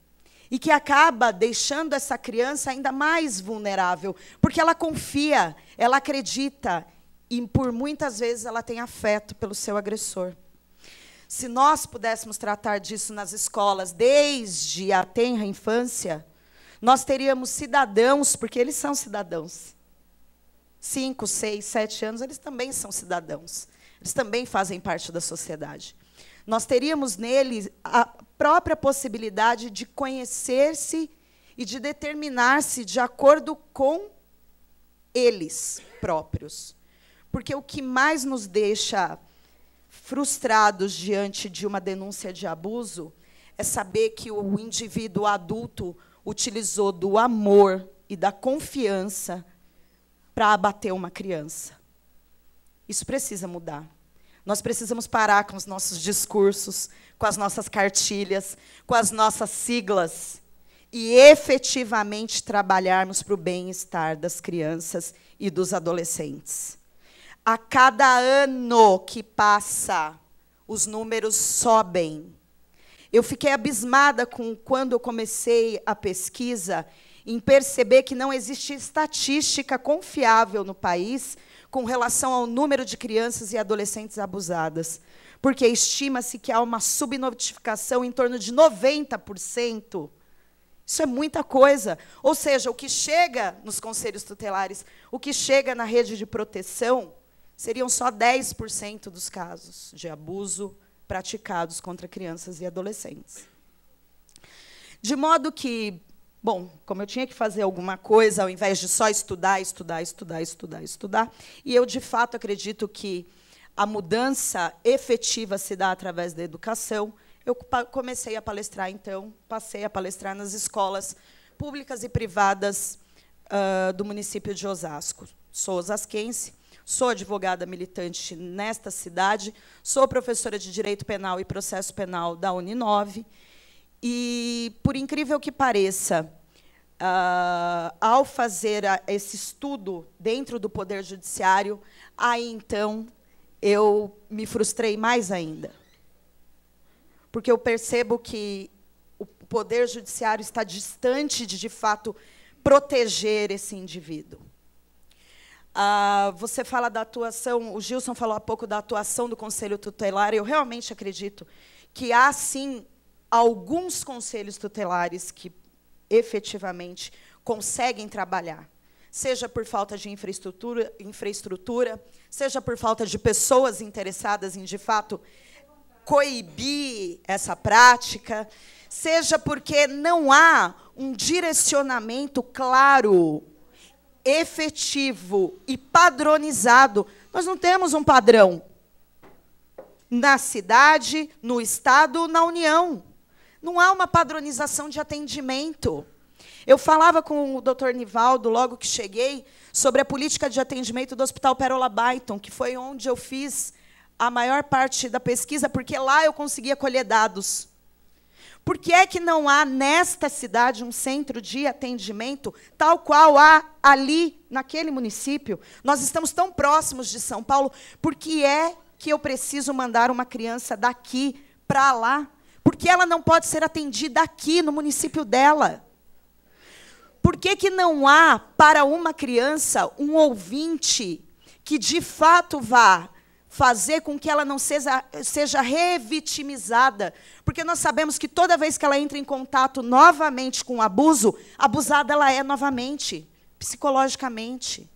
e que acaba deixando essa criança ainda mais vulnerável, porque ela confia, ela acredita e por muitas vezes ela tem afeto pelo seu agressor. Se nós pudéssemos tratar disso nas escolas desde a tenra infância, nós teríamos cidadãos, porque eles são cidadãos. Cinco, seis, sete anos, eles também são cidadãos. Eles também fazem parte da sociedade. Nós teríamos neles a própria possibilidade de conhecer-se e de determinar-se de acordo com eles próprios. Porque o que mais nos deixa frustrados diante de uma denúncia de abuso é saber que o indivíduo adulto utilizou do amor e da confiança para abater uma criança. Isso precisa mudar. Nós precisamos parar com os nossos discursos, com as nossas cartilhas, com as nossas siglas, e efetivamente trabalharmos para o bem-estar das crianças e dos adolescentes. A cada ano que passa, os números sobem. Eu fiquei abismada com quando eu comecei a pesquisa em perceber que não existe estatística confiável no país com relação ao número de crianças e adolescentes abusadas porque estima-se que há uma subnotificação em torno de 90%. Isso é muita coisa. Ou seja, o que chega nos conselhos tutelares, o que chega na rede de proteção, seriam só 10% dos casos de abuso praticados contra crianças e adolescentes. De modo que, bom, como eu tinha que fazer alguma coisa, ao invés de só estudar, estudar, estudar, estudar, estudar, e eu de fato acredito que a mudança efetiva se dá através da educação. Eu comecei a palestrar, então, passei a palestrar nas escolas públicas e privadas uh, do município de Osasco. Sou osasquense, sou advogada militante nesta cidade, sou professora de Direito Penal e Processo Penal da Uninove. E, por incrível que pareça, uh, ao fazer a, esse estudo dentro do Poder Judiciário, aí então eu me frustrei mais ainda. Porque eu percebo que o poder judiciário está distante de, de fato, proteger esse indivíduo. Ah, você fala da atuação, o Gilson falou há pouco da atuação do conselho tutelar, eu realmente acredito que há, sim, alguns conselhos tutelares que efetivamente conseguem trabalhar, seja por falta de infraestrutura, infraestrutura seja por falta de pessoas interessadas em, de fato, coibir essa prática, seja porque não há um direcionamento claro, efetivo e padronizado. Nós não temos um padrão na cidade, no Estado, na União. Não há uma padronização de atendimento. Eu falava com o doutor Nivaldo logo que cheguei sobre a política de atendimento do Hospital Perola Byton, que foi onde eu fiz a maior parte da pesquisa, porque lá eu conseguia colher dados. Por que é que não há nesta cidade um centro de atendimento tal qual há ali, naquele município? Nós estamos tão próximos de São Paulo, por que é que eu preciso mandar uma criança daqui para lá? Porque ela não pode ser atendida aqui no município dela. Por que, que não há para uma criança um ouvinte que de fato vá fazer com que ela não seja, seja revitimizada? Porque nós sabemos que toda vez que ela entra em contato novamente com o abuso, abusada ela é novamente, psicologicamente.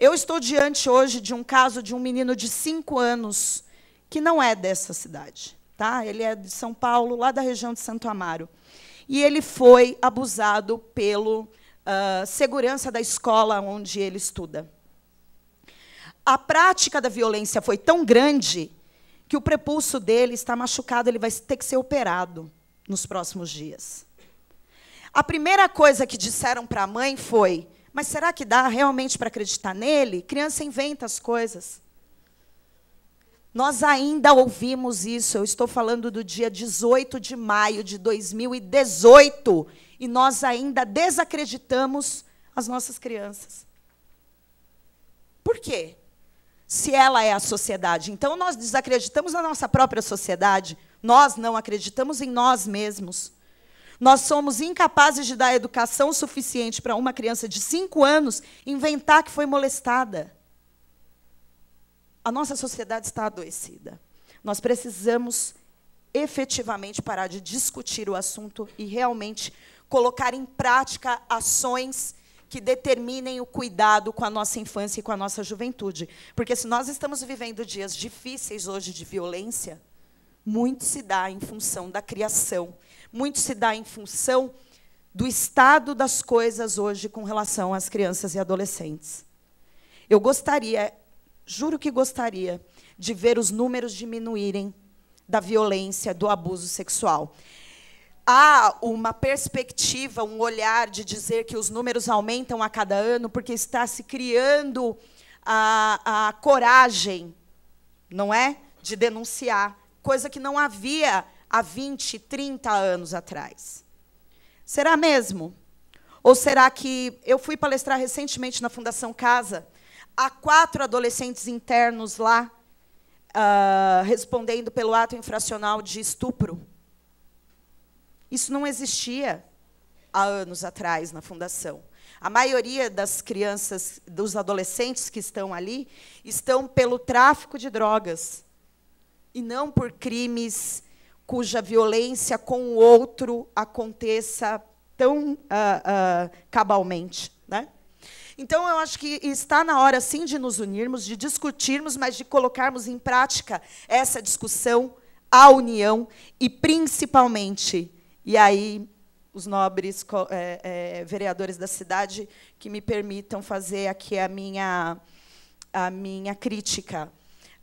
Eu estou diante hoje de um caso de um menino de cinco anos que não é dessa cidade. Tá? Ele é de São Paulo, lá da região de Santo Amaro e ele foi abusado pelo uh, segurança da escola onde ele estuda. A prática da violência foi tão grande que o prepulso dele está machucado, ele vai ter que ser operado nos próximos dias. A primeira coisa que disseram para a mãe foi: Mas será que dá realmente para acreditar nele? Criança inventa as coisas. Nós ainda ouvimos isso. Eu estou falando do dia 18 de maio de 2018 e nós ainda desacreditamos as nossas crianças. Por quê? Se ela é a sociedade, então nós desacreditamos na nossa própria sociedade, nós não acreditamos em nós mesmos. Nós somos incapazes de dar educação suficiente para uma criança de 5 anos inventar que foi molestada a nossa sociedade está adoecida. Nós precisamos efetivamente parar de discutir o assunto e realmente colocar em prática ações que determinem o cuidado com a nossa infância e com a nossa juventude. Porque se nós estamos vivendo dias difíceis hoje de violência, muito se dá em função da criação, muito se dá em função do estado das coisas hoje com relação às crianças e adolescentes. Eu gostaria Juro que gostaria de ver os números diminuírem da violência, do abuso sexual. Há uma perspectiva, um olhar de dizer que os números aumentam a cada ano porque está se criando a, a coragem, não é? De denunciar, coisa que não havia há 20, 30 anos atrás. Será mesmo? Ou será que eu fui palestrar recentemente na Fundação Casa Há quatro adolescentes internos lá uh, respondendo pelo ato infracional de estupro. Isso não existia há anos atrás na fundação. A maioria das crianças, dos adolescentes que estão ali, estão pelo tráfico de drogas e não por crimes cuja violência com o outro aconteça tão uh, uh, cabalmente. Né? Então, eu acho que está na hora, sim, de nos unirmos, de discutirmos, mas de colocarmos em prática essa discussão, a união e, principalmente, e aí os nobres é, é, vereadores da cidade que me permitam fazer aqui a minha, a minha crítica.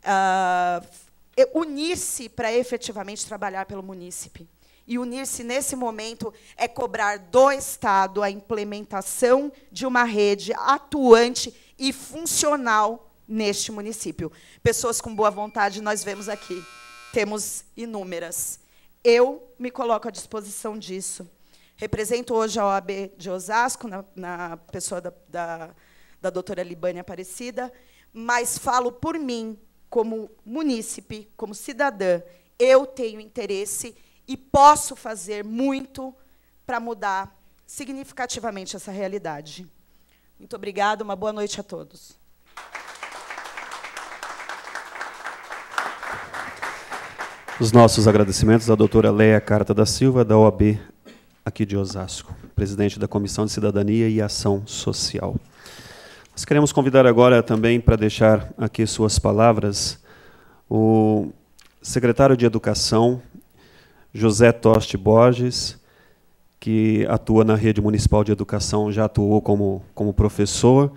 Uh, unir-se para efetivamente trabalhar pelo munícipe e unir-se nesse momento é cobrar do Estado a implementação de uma rede atuante e funcional neste município. Pessoas com boa vontade nós vemos aqui, temos inúmeras. Eu me coloco à disposição disso. Represento hoje a OAB de Osasco, na, na pessoa da, da, da doutora Libânia Aparecida, mas falo por mim, como munícipe, como cidadã, eu tenho interesse e posso fazer muito para mudar significativamente essa realidade. Muito obrigada, uma boa noite a todos. Os nossos agradecimentos à doutora Leia Carta da Silva, da OAB aqui de Osasco, presidente da Comissão de Cidadania e Ação Social. Nós queremos convidar agora também para deixar aqui suas palavras o secretário de Educação José Toste Borges, que atua na rede municipal de educação, já atuou como, como professor,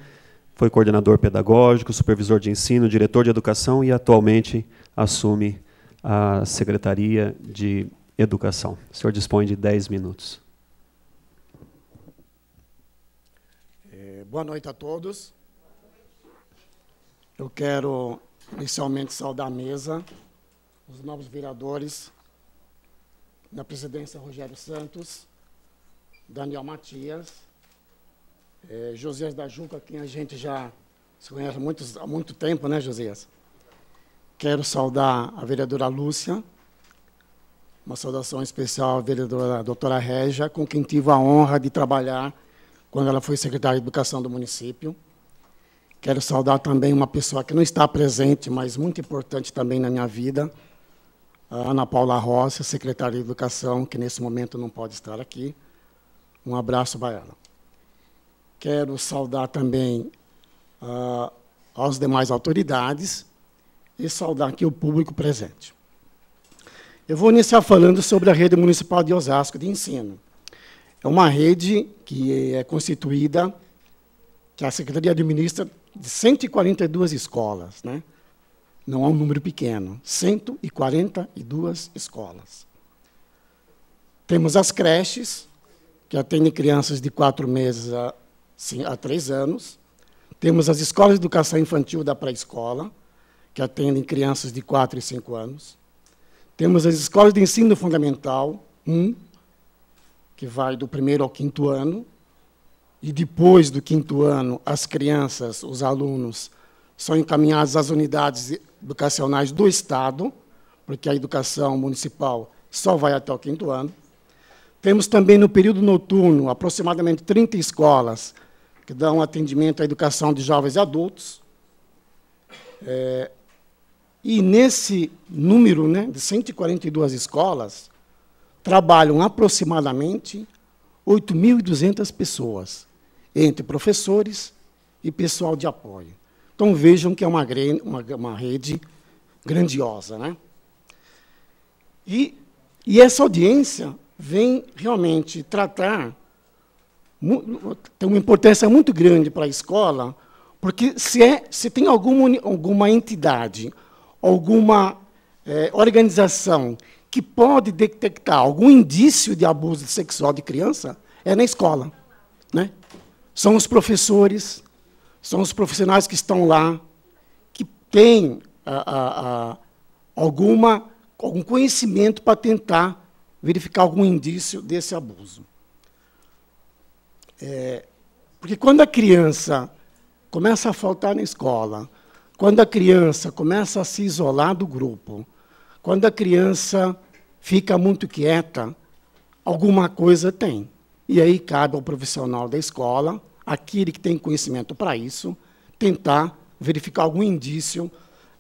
foi coordenador pedagógico, supervisor de ensino, diretor de educação e atualmente assume a Secretaria de Educação. O senhor dispõe de 10 minutos. É, boa noite a todos. Eu quero inicialmente saudar a mesa, os novos vereadores, na presidência Rogério Santos, Daniel Matias, eh, Josias da Juca, quem a gente já se conhece há, há muito tempo, né, Josias? Quero saudar a vereadora Lúcia, uma saudação especial à vereadora doutora Regia, com quem tive a honra de trabalhar quando ela foi secretária de Educação do município. Quero saudar também uma pessoa que não está presente, mas muito importante também na minha vida, a Ana Paula Rossi, secretária de Educação, que nesse momento não pode estar aqui. Um abraço para ela. Quero saudar também uh, ah, aos demais autoridades e saudar aqui o público presente. Eu vou iniciar falando sobre a rede municipal de Osasco de ensino. É uma rede que é constituída, que a Secretaria administra, de 142 escolas, né? não é um número pequeno, 142 escolas. Temos as creches, que atendem crianças de quatro meses a, sim, a três anos. Temos as escolas de educação infantil da pré-escola, que atendem crianças de 4 e 5 anos. Temos as escolas de ensino fundamental 1, um, que vai do primeiro ao quinto ano, e depois do quinto ano, as crianças, os alunos, são encaminhados às unidades educacionais do Estado, porque a educação municipal só vai até o quinto ano. Temos também, no período noturno, aproximadamente 30 escolas que dão atendimento à educação de jovens e adultos. É, e nesse número né, de 142 escolas, trabalham aproximadamente 8.200 pessoas, entre professores e pessoal de apoio. Então vejam que é uma, uma, uma rede grandiosa. Né? E, e essa audiência vem realmente tratar, tem uma importância muito grande para a escola, porque se, é, se tem alguma, alguma entidade, alguma é, organização que pode detectar algum indício de abuso sexual de criança, é na escola. Né? São os professores, são os profissionais que estão lá, que têm a, a, a, alguma, algum conhecimento para tentar verificar algum indício desse abuso. É, porque quando a criança começa a faltar na escola, quando a criança começa a se isolar do grupo, quando a criança fica muito quieta, alguma coisa tem. E aí cabe ao profissional da escola aquele que tem conhecimento para isso, tentar verificar algum indício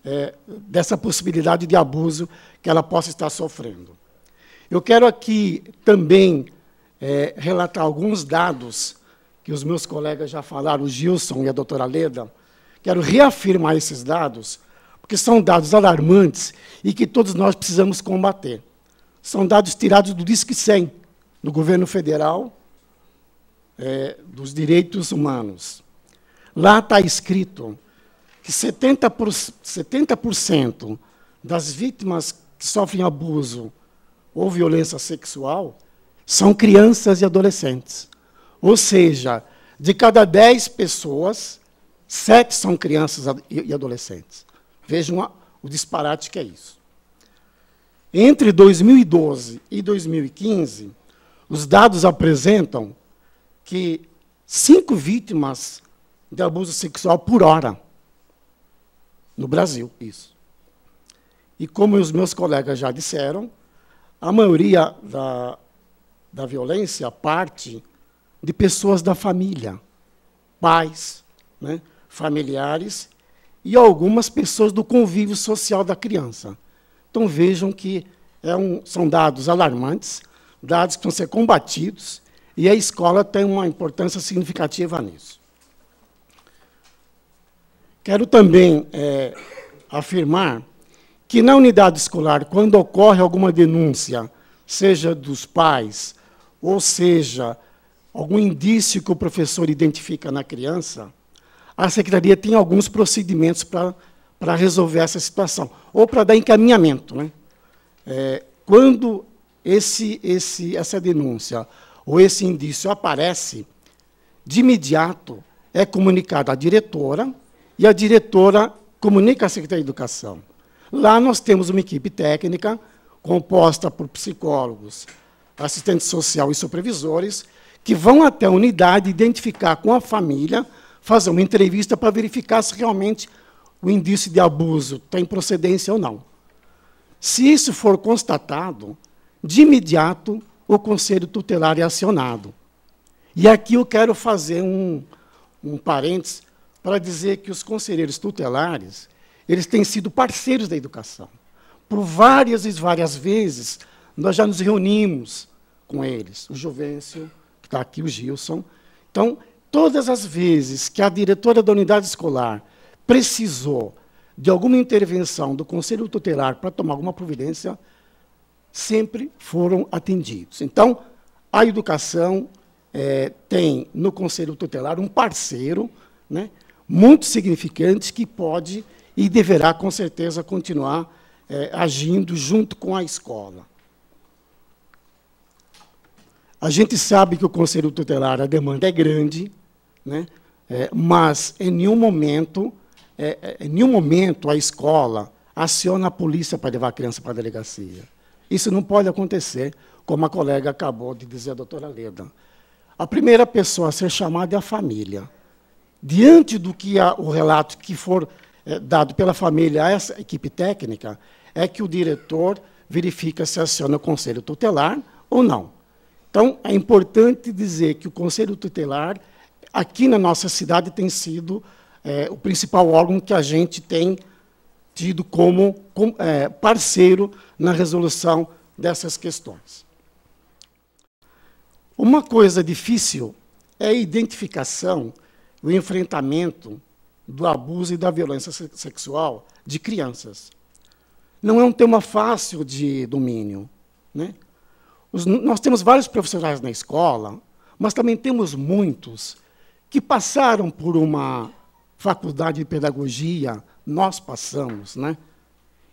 é, dessa possibilidade de abuso que ela possa estar sofrendo. Eu quero aqui também é, relatar alguns dados que os meus colegas já falaram, o Gilson e a doutora Leda. Quero reafirmar esses dados, porque são dados alarmantes e que todos nós precisamos combater. São dados tirados do Disque 100, do governo federal, é, dos Direitos Humanos. Lá está escrito que 70%, por, 70% das vítimas que sofrem abuso ou violência sexual são crianças e adolescentes. Ou seja, de cada 10 pessoas, 7 são crianças e adolescentes. Vejam o disparate que é isso. Entre 2012 e 2015, os dados apresentam que cinco vítimas de abuso sexual por hora no Brasil, isso. E como os meus colegas já disseram, a maioria da, da violência parte de pessoas da família, pais, né, familiares e algumas pessoas do convívio social da criança. Então vejam que é um, são dados alarmantes, dados que vão ser combatidos e a escola tem uma importância significativa nisso. Quero também é, afirmar que na unidade escolar, quando ocorre alguma denúncia, seja dos pais, ou seja, algum indício que o professor identifica na criança, a secretaria tem alguns procedimentos para, para resolver essa situação, ou para dar encaminhamento. Né? É, quando esse, esse, essa denúncia ou esse indício aparece, de imediato é comunicado à diretora e a diretora comunica à Secretaria de Educação. Lá nós temos uma equipe técnica composta por psicólogos, assistente social e supervisores, que vão até a unidade identificar com a família, fazer uma entrevista para verificar se realmente o indício de abuso tem procedência ou não. Se isso for constatado, de imediato o conselho tutelar é acionado. E aqui eu quero fazer um, um parênteses para dizer que os conselheiros tutelares, eles têm sido parceiros da educação. Por várias e várias vezes, nós já nos reunimos com eles, o Juvencio, que está aqui, o Gilson. Então, todas as vezes que a diretora da unidade escolar precisou de alguma intervenção do conselho tutelar para tomar alguma providência, sempre foram atendidos. Então, a educação é, tem no Conselho Tutelar um parceiro né, muito significante que pode e deverá, com certeza, continuar é, agindo junto com a escola. A gente sabe que o Conselho Tutelar, a demanda é grande, né, é, mas em nenhum momento, é, é, em nenhum momento a escola aciona a polícia para levar a criança para a delegacia. Isso não pode acontecer, como a colega acabou de dizer, a doutora Leda. A primeira pessoa a ser chamada é a família. Diante do que a, o relato que for é, dado pela família a essa equipe técnica, é que o diretor verifica se aciona o conselho tutelar ou não. Então, é importante dizer que o conselho tutelar, aqui na nossa cidade, tem sido é, o principal órgão que a gente tem tido como, como é, parceiro na resolução dessas questões. Uma coisa difícil é a identificação e o enfrentamento do abuso e da violência sexual de crianças. Não é um tema fácil de domínio. Né? Os, nós temos vários profissionais na escola, mas também temos muitos que passaram por uma faculdade de pedagogia, nós passamos, né?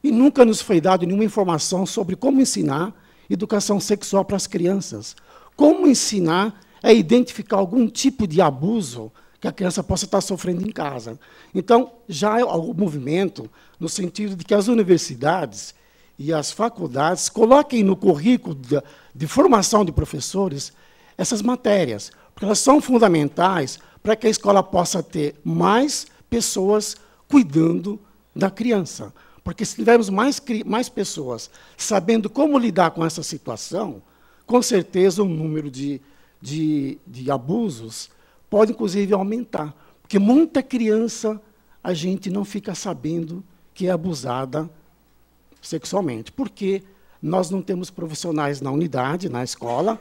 E nunca nos foi dado nenhuma informação sobre como ensinar educação sexual para as crianças. Como ensinar é identificar algum tipo de abuso que a criança possa estar sofrendo em casa. Então, já há é algum movimento no sentido de que as universidades e as faculdades coloquem no currículo de, de formação de professores essas matérias, porque elas são fundamentais para que a escola possa ter mais pessoas cuidando da criança. Porque se tivermos mais, mais pessoas sabendo como lidar com essa situação, com certeza o número de, de, de abusos pode, inclusive, aumentar. Porque muita criança a gente não fica sabendo que é abusada sexualmente. Porque nós não temos profissionais na unidade, na escola,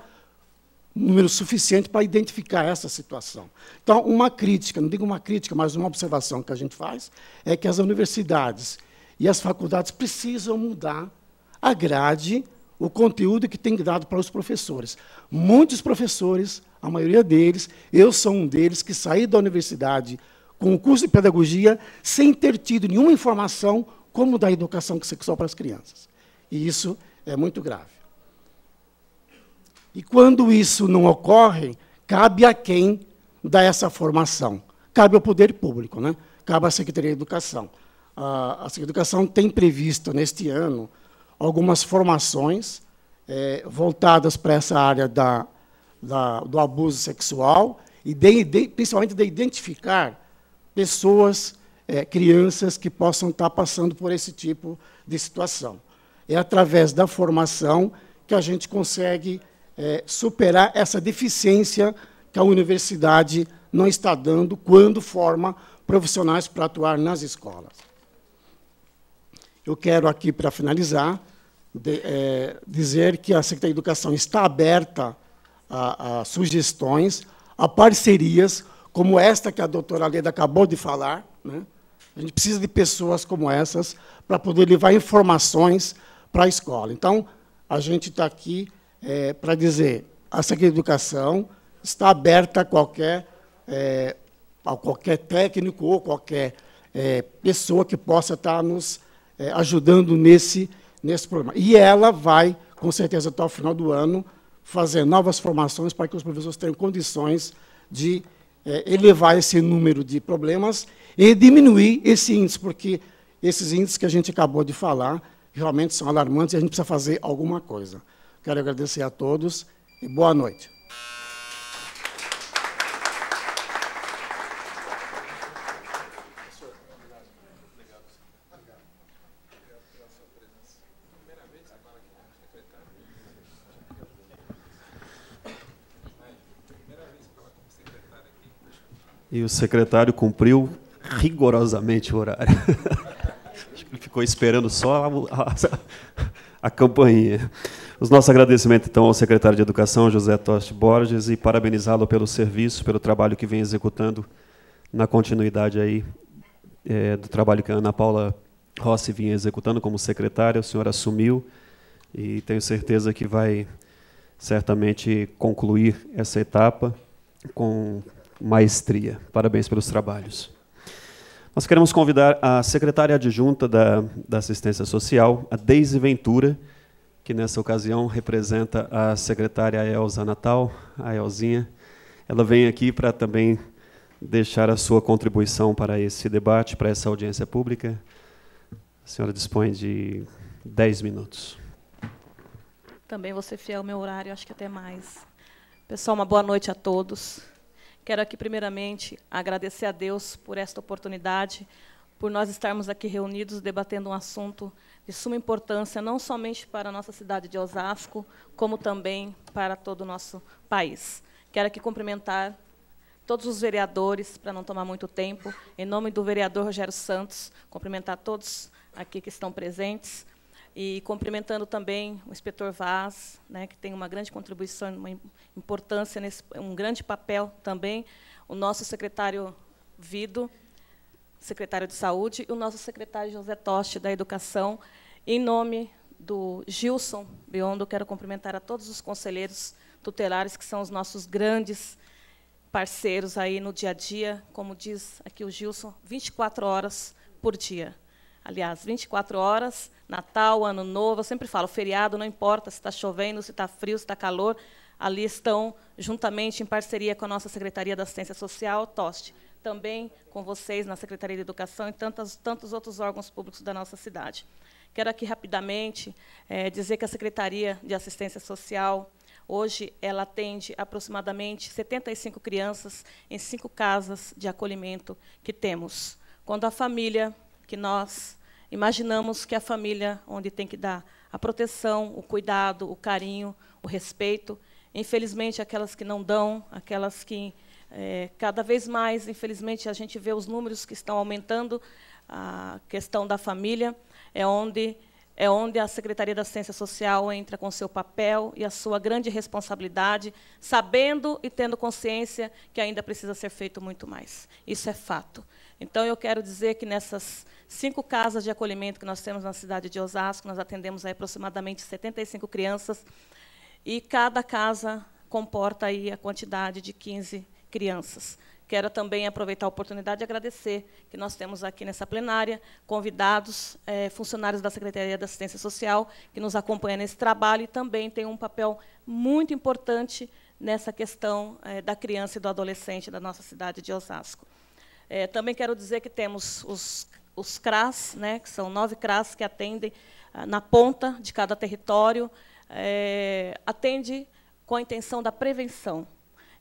número suficiente para identificar essa situação. Então, uma crítica, não digo uma crítica, mas uma observação que a gente faz, é que as universidades e as faculdades precisam mudar a grade, o conteúdo que tem dado para os professores. Muitos professores, a maioria deles, eu sou um deles, que saí da universidade com o curso de pedagogia sem ter tido nenhuma informação como da educação sexual para as crianças. E isso é muito grave. E quando isso não ocorre, cabe a quem dar essa formação? Cabe ao poder público, né? cabe à Secretaria de Educação. A, a Secretaria de Educação tem previsto, neste ano, algumas formações é, voltadas para essa área da, da, do abuso sexual e de, de, principalmente de identificar pessoas, é, crianças que possam estar passando por esse tipo de situação. É através da formação que a gente consegue é, superar essa deficiência que a universidade não está dando quando forma profissionais para atuar nas escolas. Eu quero aqui, para finalizar, de, é, dizer que a Secretaria de Educação está aberta a, a sugestões, a parcerias, como esta que a doutora Leda acabou de falar. Né? A gente precisa de pessoas como essas para poder levar informações para a escola. Então, a gente está aqui é, para dizer a de educação está aberta a qualquer, é, a qualquer técnico ou qualquer é, pessoa que possa estar tá nos é, ajudando nesse, nesse problema E ela vai, com certeza, até o final do ano, fazer novas formações para que os professores tenham condições de é, elevar esse número de problemas e diminuir esse índice, porque esses índices que a gente acabou de falar realmente são alarmantes e a gente precisa fazer alguma coisa. Quero agradecer a todos e boa noite. E o secretário cumpriu rigorosamente o horário. Acho que ele ficou esperando só a, a, a campainha. Os nossos agradecimentos, então, ao secretário de Educação, José Toste Borges, e parabenizá-lo pelo serviço, pelo trabalho que vem executando na continuidade aí é, do trabalho que a Ana Paula Rossi vinha executando como secretária. O senhor assumiu e tenho certeza que vai certamente concluir essa etapa com maestria. Parabéns pelos trabalhos. Nós queremos convidar a secretária adjunta da, da Assistência Social, a Deise Ventura, que nessa ocasião representa a secretária Elza Natal, a Elzinha. Ela vem aqui para também deixar a sua contribuição para esse debate, para essa audiência pública. A senhora dispõe de 10 minutos. Também vou ser fiel ao meu horário, acho que até mais. Pessoal, uma boa noite a todos. Quero aqui, primeiramente, agradecer a Deus por esta oportunidade, por nós estarmos aqui reunidos debatendo um assunto de suma importância, não somente para a nossa cidade de Osasco, como também para todo o nosso país. Quero aqui cumprimentar todos os vereadores, para não tomar muito tempo, em nome do vereador Rogério Santos, cumprimentar todos aqui que estão presentes, e cumprimentando também o inspetor Vaz, né, que tem uma grande contribuição, uma importância, nesse, um grande papel também, o nosso secretário Vido, secretário de Saúde, e o nosso secretário José Toste, da Educação. Em nome do Gilson Biondo, quero cumprimentar a todos os conselheiros tutelares, que são os nossos grandes parceiros aí no dia a dia, como diz aqui o Gilson, 24 horas por dia. Aliás, 24 horas, Natal, Ano Novo, eu sempre falo, feriado, não importa se está chovendo, se está frio, se está calor, ali estão, juntamente, em parceria com a nossa Secretaria da Assistência Social, Toste também com vocês na Secretaria de Educação e tantos, tantos outros órgãos públicos da nossa cidade. Quero aqui rapidamente é, dizer que a Secretaria de Assistência Social, hoje, ela atende aproximadamente 75 crianças em cinco casas de acolhimento que temos. Quando a família, que nós imaginamos que é a família onde tem que dar a proteção, o cuidado, o carinho, o respeito, infelizmente, aquelas que não dão, aquelas que é, cada vez mais, infelizmente, a gente vê os números que estão aumentando. A questão da família é onde é onde a Secretaria da Ciência Social entra com seu papel e a sua grande responsabilidade, sabendo e tendo consciência que ainda precisa ser feito muito mais. Isso é fato. Então, eu quero dizer que nessas cinco casas de acolhimento que nós temos na cidade de Osasco, nós atendemos aproximadamente 75 crianças, e cada casa comporta aí a quantidade de 15 crianças. Quero também aproveitar a oportunidade de agradecer que nós temos aqui nessa plenária convidados, eh, funcionários da Secretaria da Assistência Social, que nos acompanham nesse trabalho e também tem um papel muito importante nessa questão eh, da criança e do adolescente da nossa cidade de Osasco. Eh, também quero dizer que temos os, os CRAS, né, que são nove CRAS que atendem ah, na ponta de cada território, atende com a intenção da prevenção,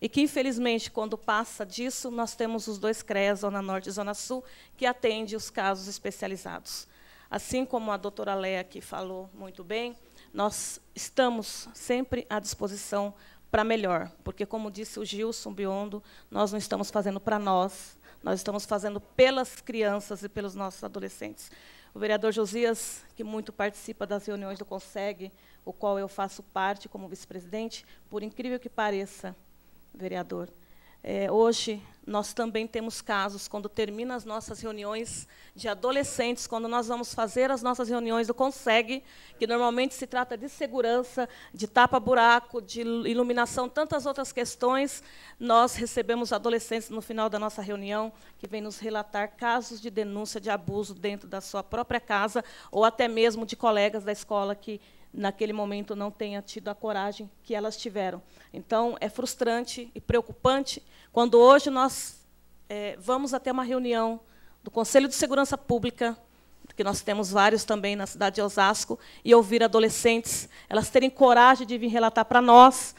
e que, infelizmente, quando passa disso, nós temos os dois CREAs, Zona Norte e Zona Sul, que atende os casos especializados. Assim como a doutora Leia aqui falou muito bem, nós estamos sempre à disposição para melhor, porque, como disse o Gilson Biondo, nós não estamos fazendo para nós, nós estamos fazendo pelas crianças e pelos nossos adolescentes. O vereador Josias, que muito participa das reuniões do CONSEG, o qual eu faço parte como vice-presidente, por incrível que pareça, vereador. É, hoje, nós também temos casos, quando termina as nossas reuniões de adolescentes, quando nós vamos fazer as nossas reuniões do CONSEG, que normalmente se trata de segurança, de tapa-buraco, de iluminação, tantas outras questões, nós recebemos adolescentes no final da nossa reunião que vêm nos relatar casos de denúncia de abuso dentro da sua própria casa ou até mesmo de colegas da escola que naquele momento não tenha tido a coragem que elas tiveram. Então, é frustrante e preocupante quando hoje nós é, vamos até uma reunião do Conselho de Segurança Pública, que nós temos vários também na cidade de Osasco, e ouvir adolescentes, elas terem coragem de vir relatar para nós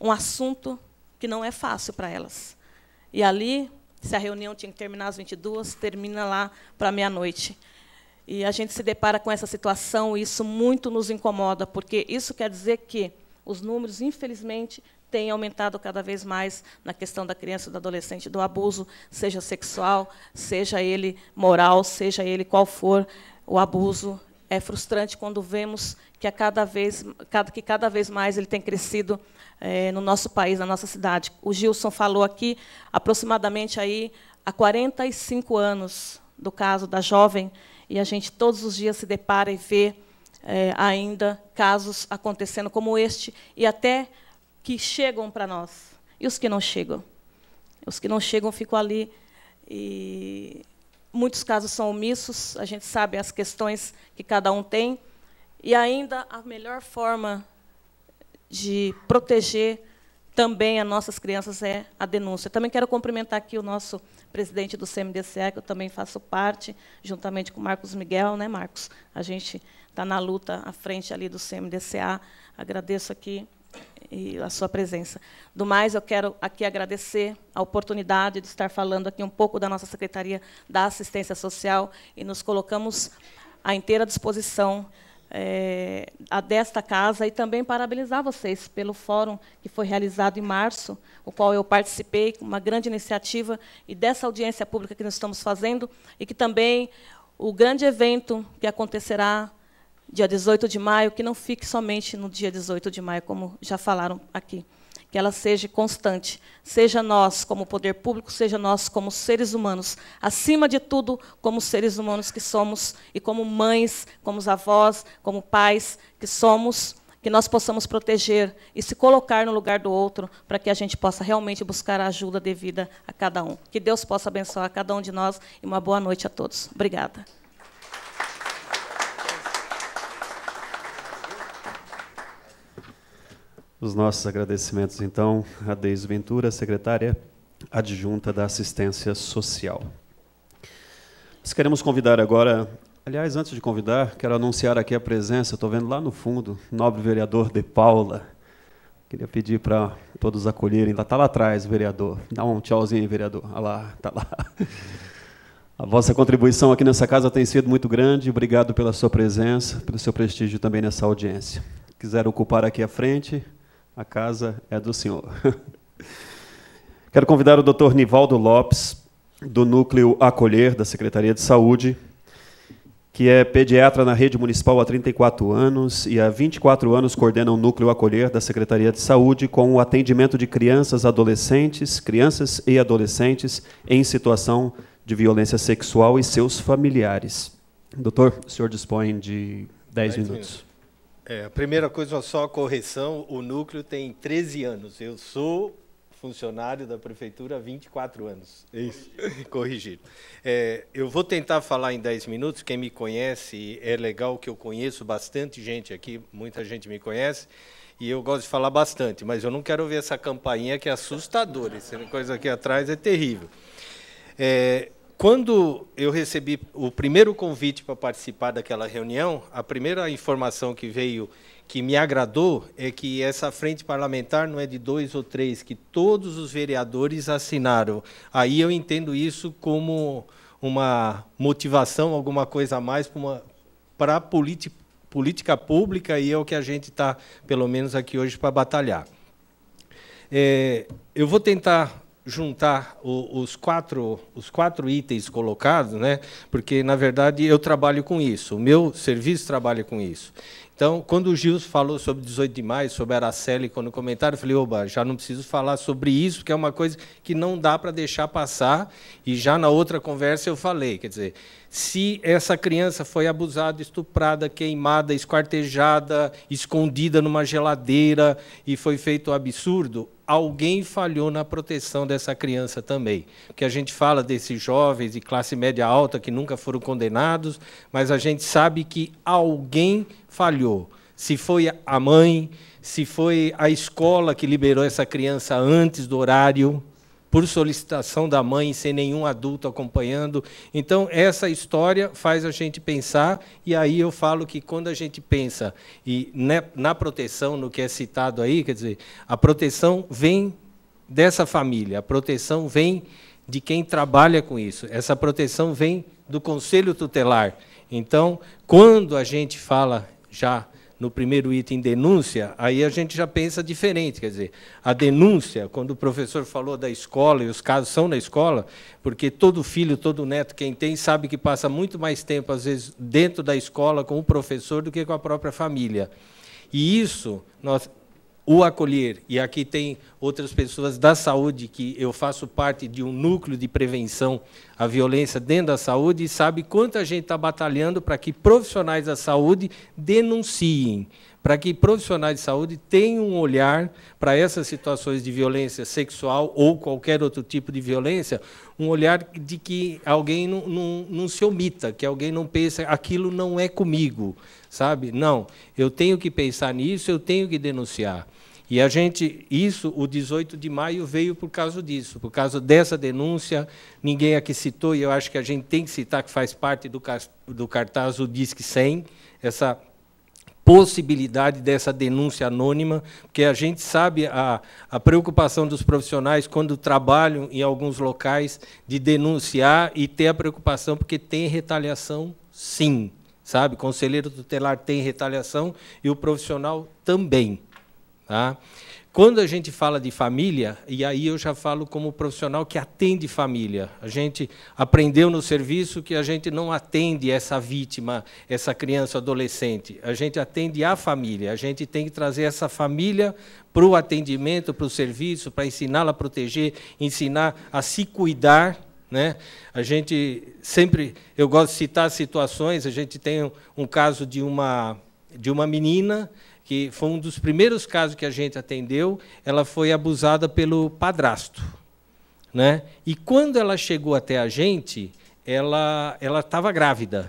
um assunto que não é fácil para elas. E ali, se a reunião tinha que terminar às 22, termina lá para meia-noite. E a gente se depara com essa situação e isso muito nos incomoda, porque isso quer dizer que os números, infelizmente, têm aumentado cada vez mais na questão da criança e do adolescente do abuso, seja sexual, seja ele moral, seja ele qual for o abuso. É frustrante quando vemos que, a cada, vez, que cada vez mais ele tem crescido é, no nosso país, na nossa cidade. O Gilson falou aqui, aproximadamente aí, há 45 anos, do caso da jovem e a gente todos os dias se depara e vê é, ainda casos acontecendo como este e até que chegam para nós. E os que não chegam? Os que não chegam ficam ali e muitos casos são omissos, a gente sabe as questões que cada um tem. E ainda a melhor forma de proteger também a nossas crianças é a denúncia. Também quero cumprimentar aqui o nosso presidente do CMDCA, que eu também faço parte, juntamente com o Marcos Miguel, né, Marcos? A gente está na luta à frente ali do CMDCA. Agradeço aqui e a sua presença. Do mais, eu quero aqui agradecer a oportunidade de estar falando aqui um pouco da nossa Secretaria da Assistência Social e nos colocamos à inteira disposição é, desta casa e também parabenizar vocês pelo fórum que foi realizado em março, o qual eu participei, uma grande iniciativa e dessa audiência pública que nós estamos fazendo e que também o grande evento que acontecerá dia 18 de maio, que não fique somente no dia 18 de maio, como já falaram aqui que ela seja constante, seja nós como poder público, seja nós como seres humanos, acima de tudo, como seres humanos que somos e como mães, como avós, como pais que somos, que nós possamos proteger e se colocar no lugar do outro, para que a gente possa realmente buscar a ajuda devida a cada um. Que Deus possa abençoar cada um de nós e uma boa noite a todos. Obrigada. Os nossos agradecimentos, então, a Deise Ventura, secretária adjunta da Assistência Social. Nós queremos convidar agora, aliás, antes de convidar, quero anunciar aqui a presença, estou vendo lá no fundo, o nobre vereador De Paula. Queria pedir para todos acolherem, está tá lá atrás, vereador. Dá um tchauzinho, vereador. Olha lá, está lá. A vossa contribuição aqui nessa casa tem sido muito grande. Obrigado pela sua presença, pelo seu prestígio também nessa audiência. Quiser ocupar aqui a frente, a casa é do Senhor. Quero convidar o Dr. Nivaldo Lopes, do Núcleo Acolher, da Secretaria de Saúde, que é pediatra na rede municipal há 34 anos e há 24 anos coordena o Núcleo Acolher da Secretaria de Saúde com o atendimento de crianças, adolescentes, crianças e adolescentes em situação de violência sexual e seus familiares. Doutor, o senhor dispõe de 10 minutos. minutos. É, a primeira coisa, só a correção: o núcleo tem 13 anos. Eu sou funcionário da prefeitura há 24 anos. É isso, corrigido. É, eu vou tentar falar em 10 minutos. Quem me conhece, é legal que eu conheço bastante gente aqui, muita gente me conhece. E eu gosto de falar bastante, mas eu não quero ver essa campainha que é assustadora. Essa coisa aqui atrás é terrível. É, quando eu recebi o primeiro convite para participar daquela reunião, a primeira informação que veio que me agradou é que essa frente parlamentar não é de dois ou três, que todos os vereadores assinaram. Aí eu entendo isso como uma motivação, alguma coisa a mais para a política pública, e é o que a gente está, pelo menos aqui hoje, para batalhar. É, eu vou tentar juntar o, os, quatro, os quatro itens colocados, né? porque, na verdade, eu trabalho com isso, o meu serviço trabalha com isso. Então, quando o Gils falou sobre 18 de maio, sobre a Araceli, quando comentário, eu falei, oba, já não preciso falar sobre isso, que é uma coisa que não dá para deixar passar, e já na outra conversa eu falei, quer dizer, se essa criança foi abusada, estuprada, queimada, esquartejada, escondida numa geladeira e foi feito um absurdo, alguém falhou na proteção dessa criança também. Porque a gente fala desses jovens de classe média alta que nunca foram condenados, mas a gente sabe que alguém falhou. Se foi a mãe, se foi a escola que liberou essa criança antes do horário, por solicitação da mãe, sem nenhum adulto acompanhando. Então, essa história faz a gente pensar, e aí eu falo que quando a gente pensa e né, na proteção, no que é citado aí, quer dizer, a proteção vem dessa família, a proteção vem de quem trabalha com isso, essa proteção vem do conselho tutelar. Então, quando a gente fala já no primeiro item denúncia, aí a gente já pensa diferente. Quer dizer, a denúncia, quando o professor falou da escola, e os casos são na escola, porque todo filho, todo neto, quem tem, sabe que passa muito mais tempo, às vezes, dentro da escola com o professor do que com a própria família. E isso, nós, o acolher. E aqui tem outras pessoas da saúde que eu faço parte de um núcleo de prevenção à violência dentro da saúde e sabe quanto a gente está batalhando para que profissionais da saúde denunciem, para que profissionais de saúde tenham um olhar para essas situações de violência sexual ou qualquer outro tipo de violência, um olhar de que alguém não, não, não se omita, que alguém não pense aquilo não é comigo, sabe? Não, eu tenho que pensar nisso, eu tenho que denunciar. E a gente, isso, o 18 de maio veio por causa disso, por causa dessa denúncia. Ninguém aqui citou, e eu acho que a gente tem que citar, que faz parte do, do cartaz o Disque 100, essa possibilidade dessa denúncia anônima, porque a gente sabe a, a preocupação dos profissionais quando trabalham em alguns locais de denunciar e ter a preocupação, porque tem retaliação, sim. Sabe, conselheiro tutelar tem retaliação e o profissional também. Tá? Quando a gente fala de família, e aí eu já falo como profissional que atende família, a gente aprendeu no serviço que a gente não atende essa vítima, essa criança adolescente, a gente atende a família, a gente tem que trazer essa família para o atendimento, para o serviço, para ensiná-la a proteger, ensinar a se cuidar. Né? A gente sempre, eu gosto de citar situações, a gente tem um, um caso de uma, de uma menina que foi um dos primeiros casos que a gente atendeu, ela foi abusada pelo padrasto. Né? E quando ela chegou até a gente, ela estava grávida.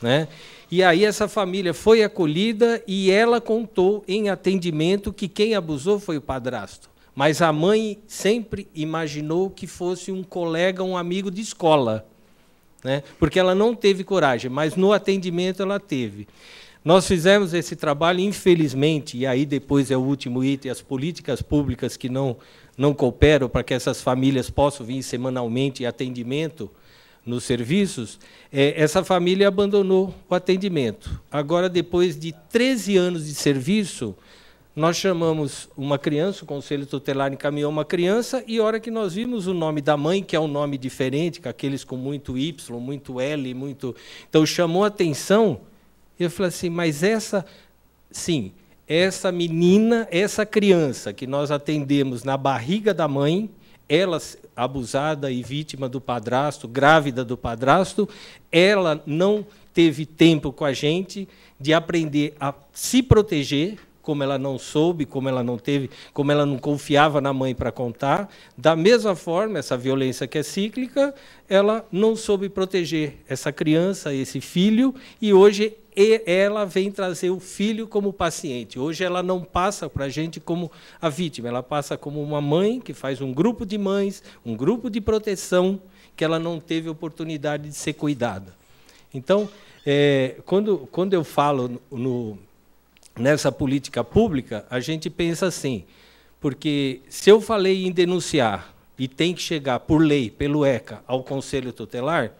Né? E aí essa família foi acolhida e ela contou em atendimento que quem abusou foi o padrasto. Mas a mãe sempre imaginou que fosse um colega, um amigo de escola. Né? Porque ela não teve coragem, mas no atendimento ela teve. Nós fizemos esse trabalho, infelizmente, e aí depois é o último item, as políticas públicas que não, não cooperam para que essas famílias possam vir semanalmente em atendimento nos serviços, é, essa família abandonou o atendimento. Agora, depois de 13 anos de serviço, nós chamamos uma criança, o conselho tutelar encaminhou uma criança, e hora que nós vimos o nome da mãe, que é um nome diferente, com aqueles com muito Y, muito L, muito. Então chamou atenção eu falei assim, mas essa, sim, essa menina, essa criança que nós atendemos na barriga da mãe, ela abusada e vítima do padrasto, grávida do padrasto, ela não teve tempo com a gente de aprender a se proteger, como ela não soube, como ela não teve, como ela não confiava na mãe para contar. Da mesma forma, essa violência que é cíclica, ela não soube proteger essa criança, esse filho, e hoje ela vem trazer o filho como paciente. Hoje ela não passa para a gente como a vítima, ela passa como uma mãe que faz um grupo de mães, um grupo de proteção que ela não teve oportunidade de ser cuidada. Então, é, quando, quando eu falo no, no nessa política pública, a gente pensa assim, porque se eu falei em denunciar e tem que chegar por lei, pelo ECA, ao conselho tutelar,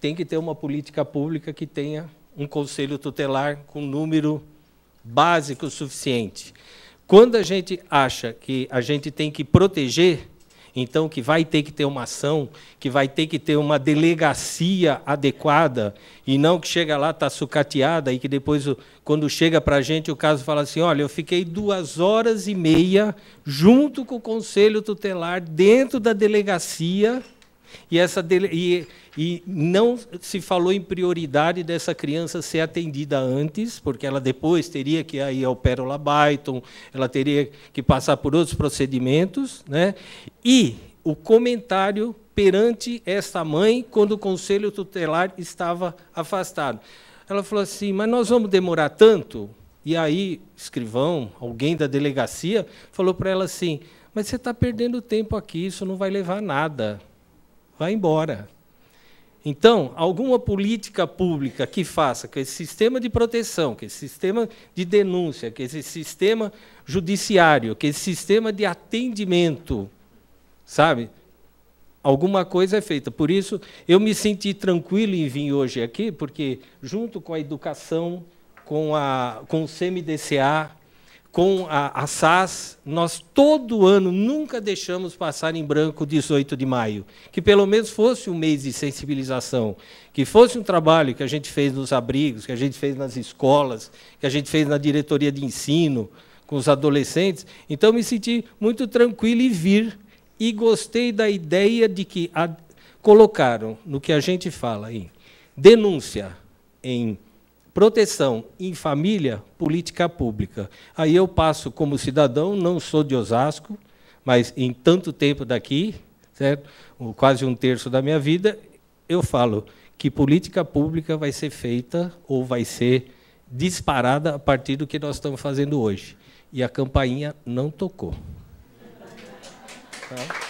tem que ter uma política pública que tenha um conselho tutelar com número básico suficiente. Quando a gente acha que a gente tem que proteger, então, que vai ter que ter uma ação, que vai ter que ter uma delegacia adequada, e não que chega lá, está sucateada, e que depois, quando chega para a gente, o caso fala assim: olha, eu fiquei duas horas e meia junto com o Conselho Tutelar, dentro da delegacia, e, essa dele... e, e não se falou em prioridade dessa criança ser atendida antes, porque ela depois teria que ir ao Pérola Byton, ela teria que passar por outros procedimentos. Né? E o comentário perante esta mãe quando o conselho tutelar estava afastado. Ela falou assim: Mas nós vamos demorar tanto? E aí, escrivão, alguém da delegacia, falou para ela assim: Mas você está perdendo tempo aqui, isso não vai levar a nada vai embora. Então, alguma política pública que faça que esse sistema de proteção, que esse sistema de denúncia, que esse sistema judiciário, que esse sistema de atendimento, sabe? Alguma coisa é feita. Por isso, eu me senti tranquilo em vir hoje aqui, porque, junto com a educação, com, a, com o CMDCA, com a, a SAS, nós todo ano nunca deixamos passar em branco 18 de maio. Que pelo menos fosse um mês de sensibilização, que fosse um trabalho que a gente fez nos abrigos, que a gente fez nas escolas, que a gente fez na diretoria de ensino, com os adolescentes. Então me senti muito tranquilo em vir e gostei da ideia de que a, colocaram no que a gente fala aí denúncia em Proteção em família, política pública. Aí eu passo como cidadão, não sou de Osasco, mas em tanto tempo daqui, certo? quase um terço da minha vida, eu falo que política pública vai ser feita ou vai ser disparada a partir do que nós estamos fazendo hoje. E a campainha não tocou. Tá?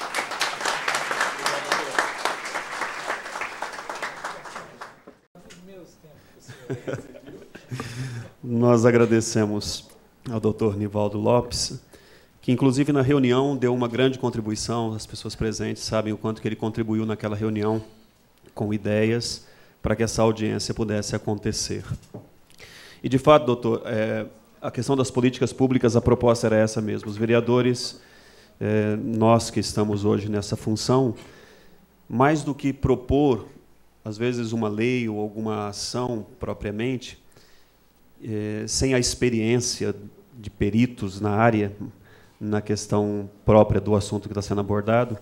Nós agradecemos ao doutor Nivaldo Lopes, que inclusive na reunião deu uma grande contribuição, as pessoas presentes sabem o quanto que ele contribuiu naquela reunião com ideias para que essa audiência pudesse acontecer. E, de fato, doutor, é, a questão das políticas públicas, a proposta era essa mesmo. Os vereadores, é, nós que estamos hoje nessa função, mais do que propor, às vezes, uma lei ou alguma ação propriamente, é, sem a experiência de peritos na área, na questão própria do assunto que está sendo abordado,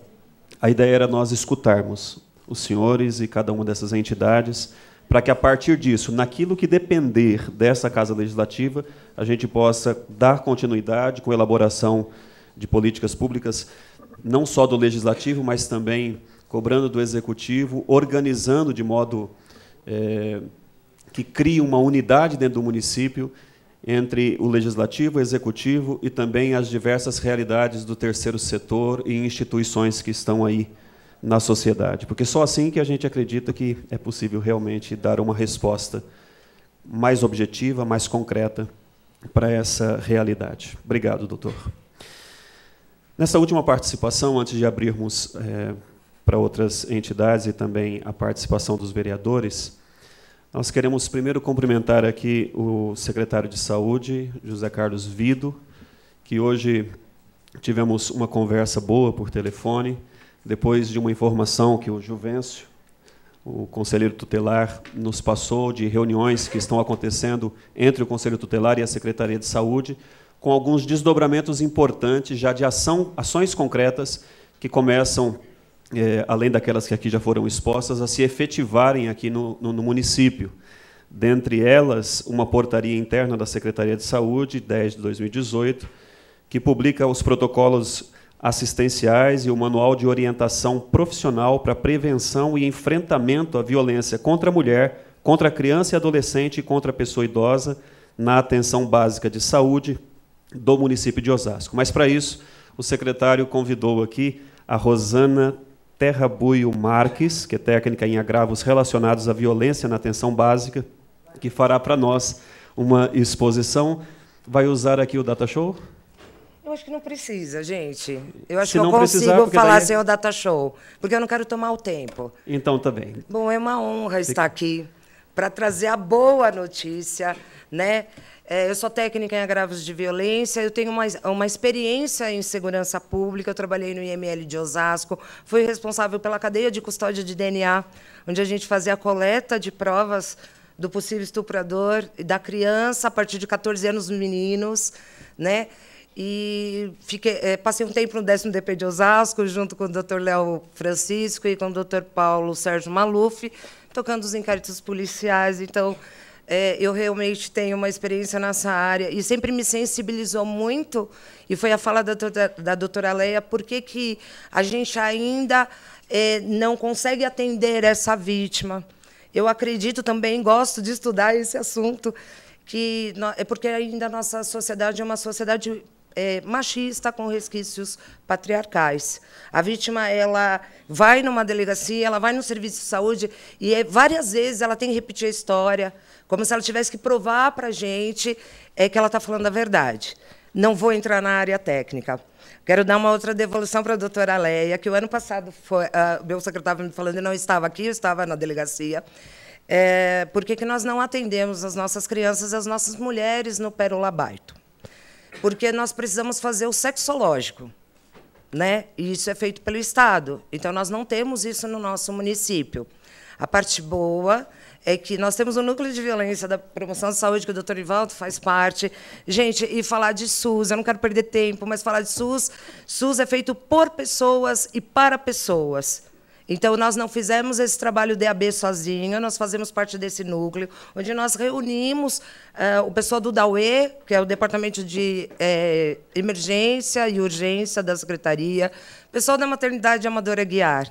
a ideia era nós escutarmos os senhores e cada uma dessas entidades, para que a partir disso, naquilo que depender dessa Casa Legislativa, a gente possa dar continuidade com a elaboração de políticas públicas, não só do Legislativo, mas também cobrando do Executivo, organizando de modo. É, que cria uma unidade dentro do município entre o legislativo, o executivo e também as diversas realidades do terceiro setor e instituições que estão aí na sociedade, porque só assim que a gente acredita que é possível realmente dar uma resposta mais objetiva, mais concreta para essa realidade. Obrigado, doutor. Nessa última participação, antes de abrirmos é, para outras entidades e também a participação dos vereadores, nós queremos primeiro cumprimentar aqui o secretário de Saúde, José Carlos Vido, que hoje tivemos uma conversa boa por telefone, depois de uma informação que o Juvencio, o conselheiro tutelar, nos passou de reuniões que estão acontecendo entre o conselho tutelar e a Secretaria de Saúde, com alguns desdobramentos importantes já de ação, ações concretas que começam é, além daquelas que aqui já foram expostas, a se efetivarem aqui no, no, no município. Dentre elas, uma portaria interna da Secretaria de Saúde, 10 de 2018, que publica os protocolos assistenciais e o Manual de Orientação Profissional para Prevenção e Enfrentamento à Violência contra a Mulher, contra a Criança e Adolescente e contra a Pessoa Idosa na Atenção Básica de Saúde do município de Osasco. Mas, para isso, o secretário convidou aqui a Rosana Terra Buio Marques, que é técnica em agravos relacionados à violência na atenção básica, que fará para nós uma exposição. Vai usar aqui o Data Show? Eu acho que não precisa, gente. Eu acho Se que eu consigo falar é- sem o Data Show, porque eu não quero tomar o tempo. Então, tá Bom, é uma honra estar aqui para trazer a boa notícia, né? É, eu sou técnica em agravos de violência, eu tenho uma, uma experiência em segurança pública, eu trabalhei no IML de Osasco, fui responsável pela cadeia de custódia de DNA, onde a gente fazia a coleta de provas do possível estuprador da criança a partir de 14 anos meninos, né? E fiquei, é, passei um tempo no décimo DP de Osasco, junto com o Dr. Léo Francisco e com o Dr. Paulo Sérgio Maluf, tocando os inquéritos policiais. Então, é, eu realmente tenho uma experiência nessa área e sempre me sensibilizou muito, e foi a fala da, doutora, da doutora Leia, por que, que a gente ainda é, não consegue atender essa vítima. Eu acredito também, gosto de estudar esse assunto, que é porque ainda a nossa sociedade é uma sociedade é, machista com resquícios patriarcais. A vítima ela vai numa delegacia, ela vai no serviço de saúde e é, várias vezes ela tem que repetir a história, como se ela tivesse que provar para a gente é, que ela está falando a verdade. Não vou entrar na área técnica. Quero dar uma outra devolução para a doutora Leia, que o ano passado foi, uh, meu secretário me falando, eu não estava aqui, eu estava na delegacia. É, por que nós não atendemos as nossas crianças, as nossas mulheres no Pérola Baito? Porque nós precisamos fazer o sexológico, né? E isso é feito pelo Estado. Então nós não temos isso no nosso município. A parte boa é que nós temos um núcleo de violência da promoção de saúde, que o doutor Ivaldo faz parte. Gente, e falar de SUS, eu não quero perder tempo, mas falar de SUS, SUS é feito por pessoas e para pessoas. Então, nós não fizemos esse trabalho DAB sozinho, nós fazemos parte desse núcleo, onde nós reunimos uh, o pessoal do DAUE, que é o Departamento de eh, Emergência e Urgência da Secretaria, pessoal da Maternidade Amadora Guiar,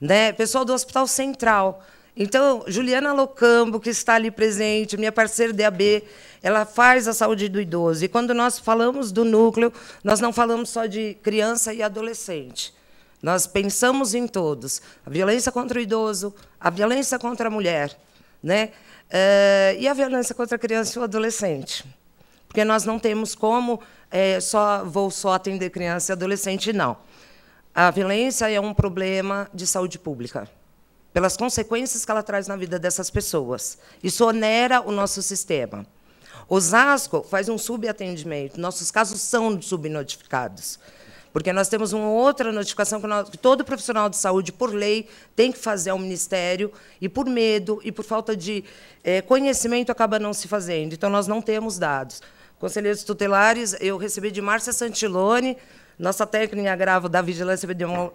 né? pessoal do Hospital Central, então, Juliana Locambo, que está ali presente, minha parceira DAB, ela faz a saúde do idoso. E quando nós falamos do núcleo, nós não falamos só de criança e adolescente. Nós pensamos em todos. A violência contra o idoso, a violência contra a mulher, né? Eh, e a violência contra a criança e o adolescente. Porque nós não temos como é, só vou só atender criança e adolescente, não. A violência é um problema de saúde pública pelas consequências que ela traz na vida dessas pessoas. Isso onera o nosso sistema. Osasco faz um subatendimento. Nossos casos são subnotificados. Porque nós temos uma outra notificação que, nós, que, todo profissional de saúde, por lei, tem que fazer ao Ministério, e por medo e por falta de é, conhecimento acaba não se fazendo. Então, nós não temos dados. Conselheiros tutelares, eu recebi de Márcia Santilone nossa técnica agrava da vigilância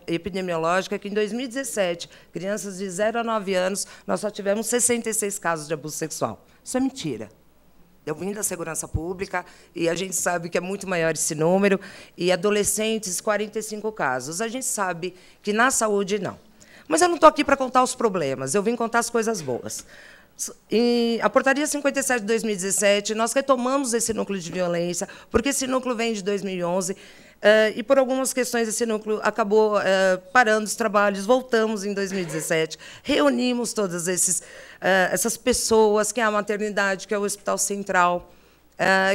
epidemiológica é que em 2017, crianças de 0 a 9 anos, nós só tivemos 66 casos de abuso sexual. Isso é mentira. Eu vim da segurança pública e a gente sabe que é muito maior esse número. E adolescentes, 45 casos. A gente sabe que na saúde, não. Mas eu não estou aqui para contar os problemas, eu vim contar as coisas boas. Em, a portaria 57 de 2017, nós retomamos esse núcleo de violência, porque esse núcleo vem de 2011, Uh, e por algumas questões esse núcleo acabou uh, parando os trabalhos. Voltamos em 2017, reunimos todas esses, uh, essas pessoas, que é a maternidade, que é o Hospital Central,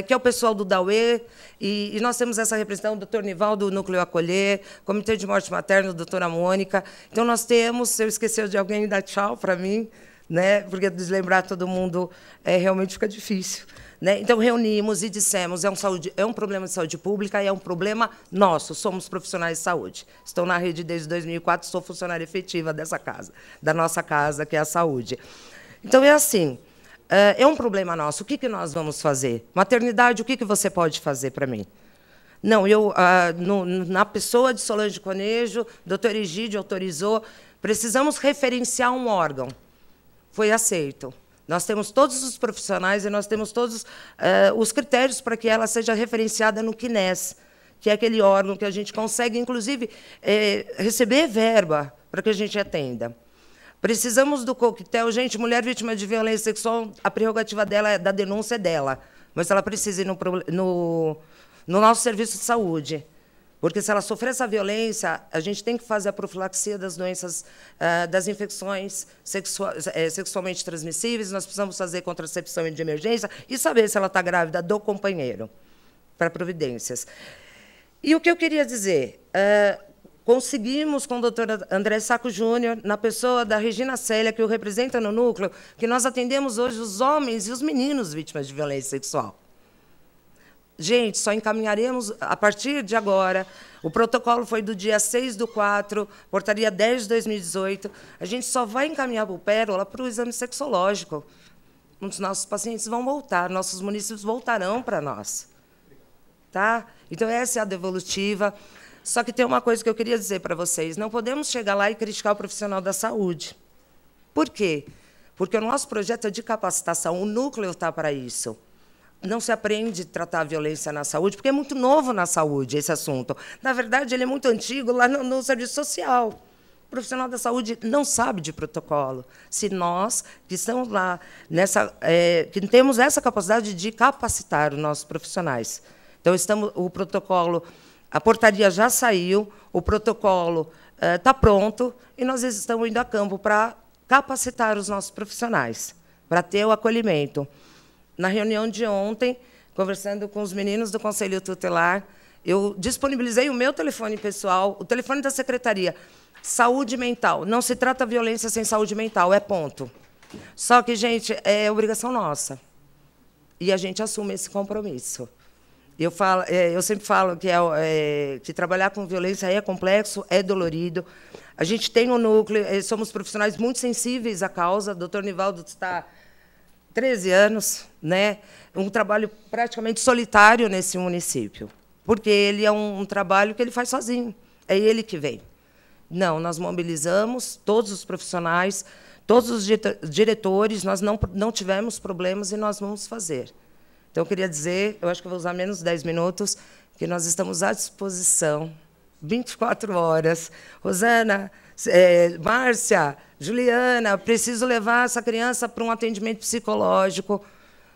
que é o pessoal do DAUE, e, e, nós temos essa representação, do Dr. Nivaldo, do Núcleo Acolher, Comitê de Morte Materna, doutora Mônica. Então nós temos, se eu esquecer de alguém, dá tchau para mim, né? porque deslembrar todo mundo é, realmente fica difícil. Né? Então, reunimos e dissemos: é um, saúde, é um problema de saúde pública e é um problema nosso. Somos profissionais de saúde. Estou na rede desde 2004, sou funcionária efetiva dessa casa, da nossa casa, que é a saúde. Então, é assim. Eh, é um problema nosso. O que, que nós vamos fazer? Maternidade, o que, que você pode fazer para mim? Não, eu ah, no, na pessoa de Solange Conejo, doutor Egídio autorizou, precisamos referenciar um órgão. Foi aceito. Nós temos todos os profissionais e nós temos todos uh, os critérios para que ela seja referenciada no Kines, que é aquele órgão que a gente consegue, inclusive, eh, receber verba para que a gente atenda. Precisamos do coquetel. Gente, mulher vítima de violência sexual, a prerrogativa dela é da denúncia é dela. Mas ela precisa ir no, no, no nosso serviço de saúde. Porque se ela sofrer essa violência, a gente tem que fazer a profilaxia das doenças, ah, das infecções eh, sexualmente transmissíveis, nós precisamos fazer contracepção de emergência e saber se ela está grávida do companheiro, para providências. E o que eu queria dizer, ah, conseguimos com o doutor André Saco Júnior, na pessoa da Regina Célia, que o representa no núcleo, que nós atendemos hoje os homens e os meninos vítimas de violência sexual. Gente, só encaminharemos a partir de agora. O protocolo foi do dia 6 do 4, portaria 10 de 2018. A gente só vai encaminhar o Pérola para o exame sexológico. Os nossos pacientes vão voltar, nossos municípios voltarão para nós. Tá? Então, essa é a devolutiva. Só que tem uma coisa que eu queria dizer para vocês: não podemos chegar lá e criticar o profissional da saúde. Por quê? Porque o nosso projeto é de capacitação, o núcleo está para isso não se aprende a tratar a violência na saúde, porque é muito novo na saúde esse assunto. Na verdade, ele é muito antigo lá no, no serviço social. O profissional da saúde não sabe de protocolo. Se nós, que estamos lá, nessa, é, que temos essa capacidade de capacitar os nossos profissionais. Então, estamos, o protocolo, a portaria já saiu, o protocolo está é, tá pronto, e nós estamos indo a campo para capacitar os nossos profissionais, para ter o acolhimento. Na reunião de ontem, conversando com os meninos do Conselho Tutelar, eu disponibilizei o meu telefone pessoal, o telefone da secretaria. Saúde mental. Não se trata violência sem saúde mental, é ponto. Só que, gente, é obrigação nossa. E a gente assume esse compromisso. Eu, falo, é, eu sempre falo que, é, é, que trabalhar com violência é complexo, é dolorido. A gente tem um núcleo, eh, somos profissionais muito sensíveis à causa. O doutor Nivaldo está 13 anos, né? um trabalho praticamente solitário nesse município, porque ele é um, um, trabalho que ele faz sozinho, é ele que vem. Não, nós mobilizamos todos os profissionais, todos os diretores, nós não, não tivemos problemas e nós vamos fazer. Então, eu queria dizer, eu acho que vou usar menos de 10 minutos, que nós estamos à disposição, 24 horas. Rosana, é, Márcia, Juliana, preciso levar essa criança para um atendimento psicológico,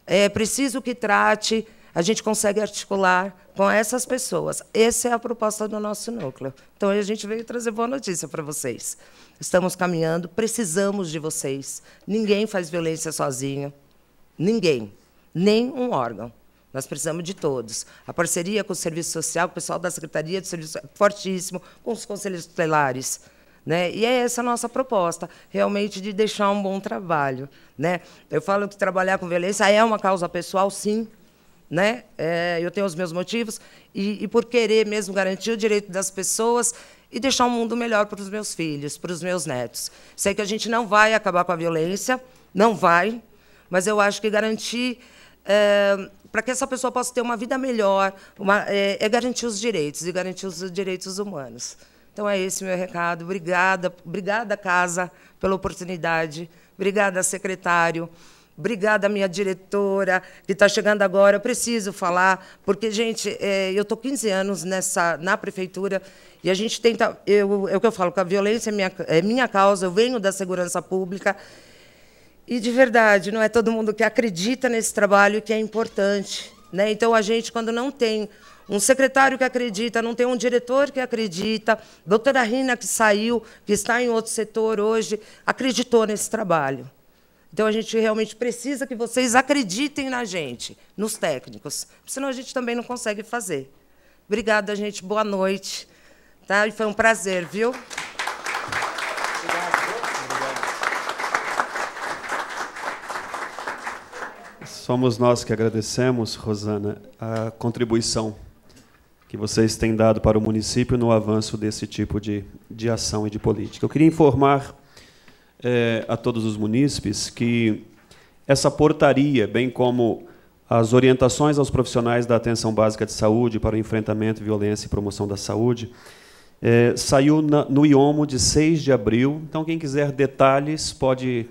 é, preciso que trate. A gente consegue articular com essas pessoas. Essa é a proposta do nosso núcleo. Então, a gente veio trazer boa notícia para vocês. Estamos caminhando, precisamos de vocês. Ninguém faz violência sozinho. Ninguém. Nem um órgão. Nós precisamos de todos. A parceria com o Serviço Social, o pessoal da Secretaria de Serviço Social, fortíssimo, com os conselhos tutelares. Né? E é essa a nossa proposta, realmente, de deixar um bom trabalho. Né? Eu falo que trabalhar com violência é uma causa pessoal, sim. Né? É, eu tenho os meus motivos. E, e por querer mesmo garantir o direito das pessoas e deixar um mundo melhor para os meus filhos, para os meus netos. Sei que a gente não vai acabar com a violência, não vai, mas eu acho que garantir é, para que essa pessoa possa ter uma vida melhor uma, é, é, garantir os direitos e garantir os direitos humanos. Então é esse meu recado. Obrigada, obrigada casa pela oportunidade. Obrigada secretário. Obrigada, minha diretora, que está chegando agora. Eu preciso falar, porque, gente, é, eu estou 15 anos nessa, na prefeitura e a gente tenta. Eu, é o que eu falo, que a violência é minha, é minha causa, eu venho da segurança pública. E, de verdade, não é todo mundo que acredita nesse trabalho que é importante. Né? Então, a gente, quando não tem um secretário que acredita, não tem um diretor que acredita. Doutora Rina, que saiu, que está em outro setor hoje, acreditou nesse trabalho. Então, a gente realmente precisa que vocês acreditem na gente, nos técnicos, senão a gente também não consegue fazer. Obrigada, gente. Boa noite. Tá? E foi um prazer, viu? Somos nós que agradecemos, Rosana, a contribuição que vocês têm dado para o município no avanço desse tipo de, de ação e de política. Eu queria informar eh, a todos os munícipes que essa portaria, bem como as orientações aos profissionais da atenção básica de saúde para o enfrentamento, violência e promoção da saúde, eh, saiu na, no IOMO de 6 de abril. Então, quem quiser detalhes, pode,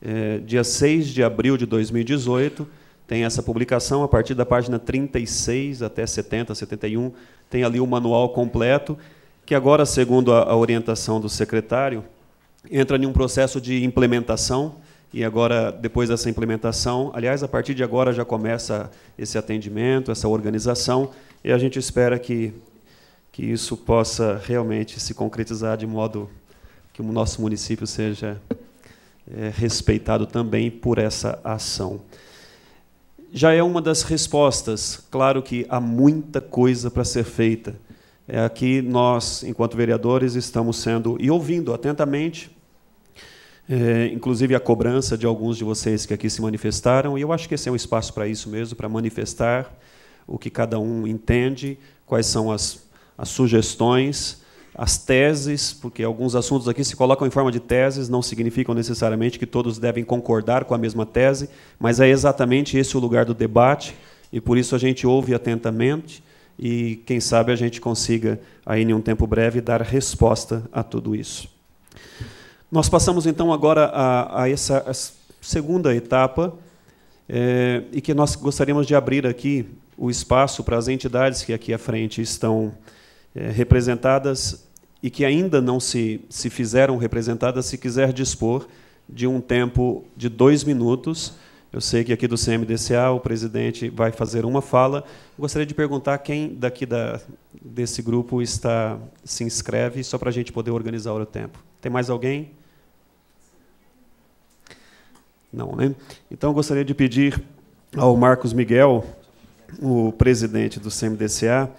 eh, dia 6 de abril de 2018 tem essa publicação a partir da página 36 até 70, 71, tem ali o manual completo, que agora, segundo a, orientação do secretário, entra em um processo de implementação, e agora, depois dessa implementação, aliás, a partir de agora já começa esse atendimento, essa organização, e a gente espera que, que isso possa realmente se concretizar de modo que o nosso município seja é, respeitado também por essa ação já é uma das respostas. Claro que há muita coisa para ser feita. É aqui nós, enquanto vereadores, estamos sendo e ouvindo atentamente, é, inclusive a cobrança de alguns de vocês que aqui se manifestaram. E eu acho que esse é um espaço para isso mesmo, para manifestar o que cada um entende, quais são as, as sugestões as teses, porque alguns assuntos aqui se colocam em forma de teses, não significam necessariamente que todos devem concordar com a mesma tese, mas é exatamente esse o lugar do debate, e por isso a gente ouve atentamente e quem sabe a gente consiga aí em um tempo breve dar resposta a tudo isso. Nós passamos então agora a, a essa a segunda etapa é, e que nós gostaríamos de abrir aqui o espaço para as entidades que aqui à frente estão eh, representadas e que ainda não se, se fizeram representadas, se quiser dispor de um tempo de dois minutos. Eu sei que aqui do CMDCA o presidente vai fazer uma fala. Gostaria de perguntar quem daqui da, desse grupo está se inscreve, só para a gente poder organizar o tempo. Tem mais alguém? Não, né? Então, gostaria de pedir ao Marcos Miguel, o presidente do CMDCA,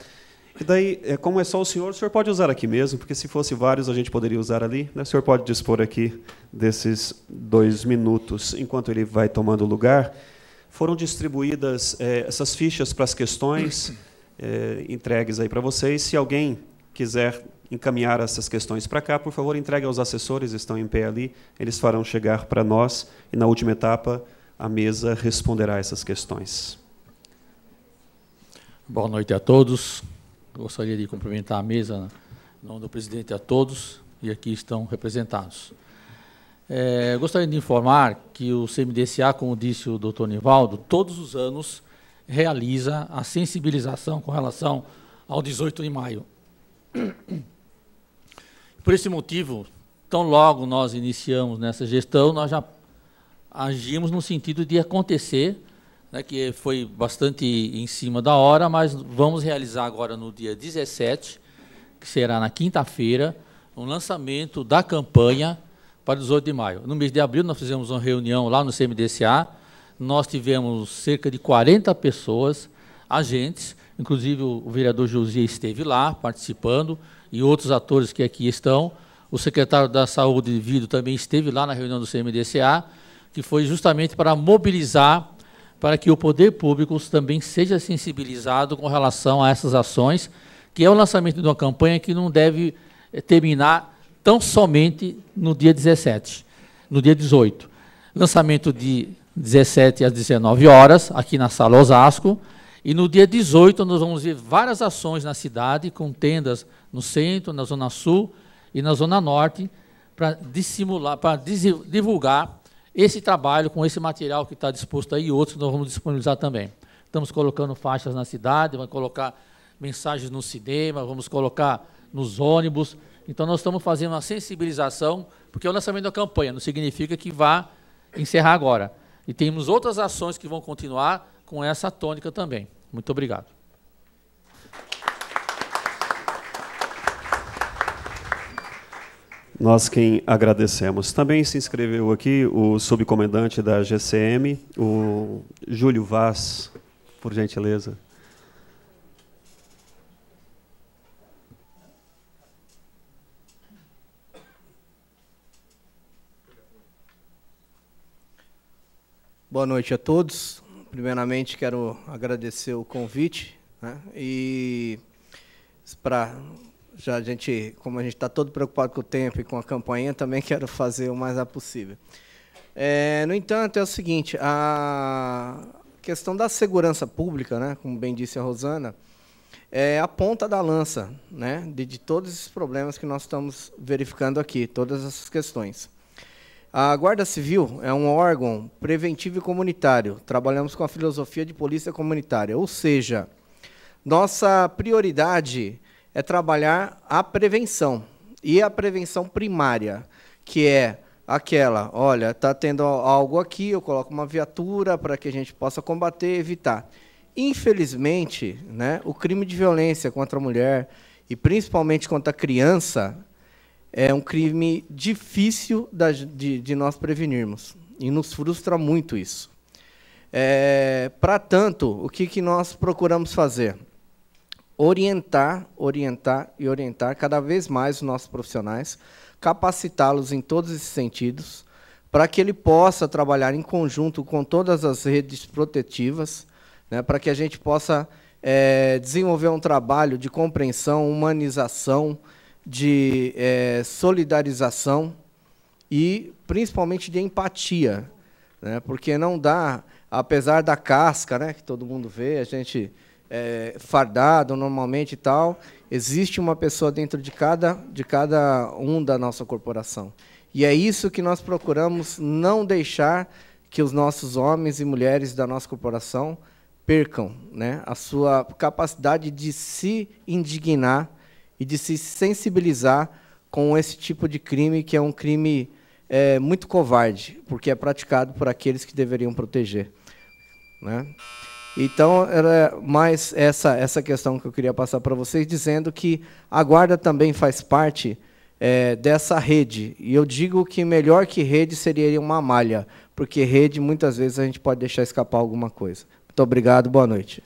e daí, é, como é só o senhor, o senhor pode usar aqui mesmo, porque se fosse vários a gente poderia usar ali. Né? O senhor pode dispor aqui desses dois minutos enquanto ele vai tomando lugar. Foram distribuídas é, essas fichas para as questões é, entregues aí para vocês. Se alguém quiser encaminhar essas questões para cá, por favor, entregue aos assessores, estão em pé ali, eles farão chegar para nós e, na última etapa, a mesa responderá essas questões. Boa noite a todos gostaria de cumprimentar a mesa, em nome do presidente, a todos e aqui estão representados. É, gostaria de informar que o CMDCA, como disse o doutor Nivaldo, todos os anos realiza a sensibilização com relação ao 18 de maio. Por esse motivo, tão logo nós iniciamos nessa gestão, nós já agimos no sentido de acontecer né, que foi bastante em cima da hora, mas vamos realizar agora no dia 17, que será na quinta-feira, um lançamento da campanha para 18 de maio. No mês de abril, nós fizemos uma reunião lá no CMDCA, nós tivemos cerca de 40 pessoas, agentes, inclusive o vereador Josias esteve lá participando e outros atores que aqui estão. O secretário da Saúde, Vido, também esteve lá na reunião do CMDCA, que foi justamente para mobilizar para que o poder público também seja sensibilizado com relação a essas ações, que é o lançamento de uma campanha que não deve eh, terminar tão somente no dia 17, no dia 18. Lançamento de 17 às 19 horas, aqui na Sala Osasco, e no dia 18 nós vamos ver várias ações na cidade, com tendas no centro, na Zona Sul e na Zona Norte, para dissimular, para divulgar esse trabalho, com esse material que está disposto aí e outros, nós vamos disponibilizar também. Estamos colocando faixas na cidade, vamos colocar mensagens no cinema, vamos colocar nos ônibus. Então, nós estamos fazendo uma sensibilização, porque é o lançamento da campanha, não significa que vá encerrar agora. E temos outras ações que vão continuar com essa tônica também. Muito obrigado. Nós quem agradecemos. Também se inscreveu aqui o subcomandante da GCM, o Júlio Vaz, por gentileza. Boa noite a todos. Primeiramente, quero agradecer o convite né, e para já a gente, como a gente está todo preocupado com o tempo e com a campanha, também quero fazer o mais rápido possível. É, no entanto, é o seguinte, a questão da segurança pública, né, como bem disse a Rosana, é a ponta da lança né, de, de todos esses problemas que nós estamos verificando aqui, todas essas questões. A Guarda Civil é um órgão preventivo e comunitário. Trabalhamos com a filosofia de polícia comunitária, ou seja, nossa prioridade é trabalhar a prevenção. E a prevenção primária, que é aquela, olha, está tendo algo aqui, eu coloco uma viatura para que a gente possa combater, evitar. Infelizmente, né, o crime de violência contra a mulher e principalmente contra a criança é um crime difícil da, de, de, nós prevenirmos e nos frustra muito isso. É, para tanto, o que, que nós procuramos fazer? orientar, orientar e orientar cada vez mais os nossos profissionais, capacitá-los em todos esses sentidos, para que ele possa trabalhar em conjunto com todas as redes protetivas, né, para que a gente possa é, desenvolver um trabalho de compreensão, humanização, de é, solidarização e, principalmente, de empatia. Né, porque não dá, apesar da casca né, que todo mundo vê, a gente é, fardado normalmente e tal, existe uma pessoa dentro de cada, de cada um da nossa corporação. E é isso que nós procuramos não deixar que os nossos homens e mulheres da nossa corporação percam né, a sua capacidade de se indignar e de se sensibilizar com esse tipo de crime, que é um crime é, muito covarde, porque é praticado por aqueles que deveriam proteger. Né? Então, era mais essa, essa questão que eu queria passar para vocês, dizendo que a guarda também faz parte é, dessa rede. E eu digo que melhor que rede seria uma malha, porque rede, muitas vezes, a gente pode deixar escapar alguma coisa. Muito obrigado, boa noite.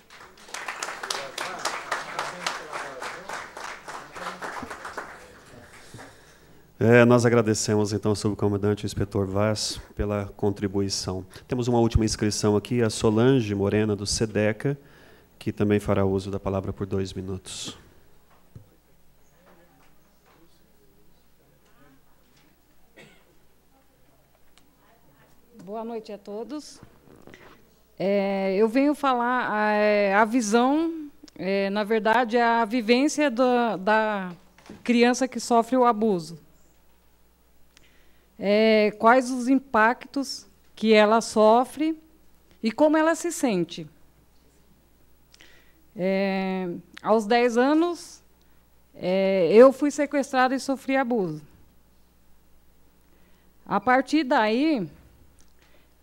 É, nós agradecemos, então, ao subcomandante inspetor Vaz pela contribuição. Temos uma última inscrição aqui, a Solange Morena, do SEDECA, que também fará uso da palavra por dois minutos. Boa noite a todos. É, eu venho falar a, é, a visão, é, na verdade, é a vivência da, da criança que sofre o abuso é, quais os impactos que ela sofre e como ela se sente. É, aos 10 anos, é, eu fui sequestrada e sofri abuso. A partir daí,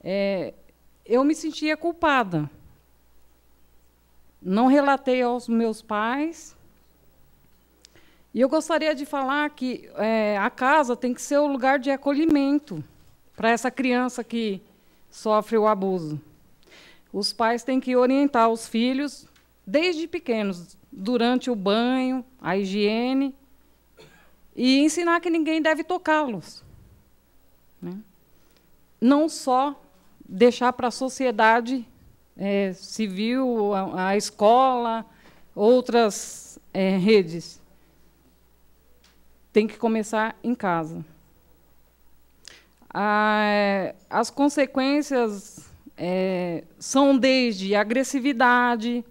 é, eu me sentia culpada. Não relatei aos meus pais, e eu gostaria de falar que é, a casa tem que ser o lugar de acolhimento para essa criança que sofre o abuso. Os pais têm que orientar os filhos desde pequenos, durante o banho, a higiene, e ensinar que ninguém deve tocá-los. Né? Não só deixar para a sociedade é, civil, a, a, escola, outras é, redes tem que começar em casa. as consequências é, são desde agressividade,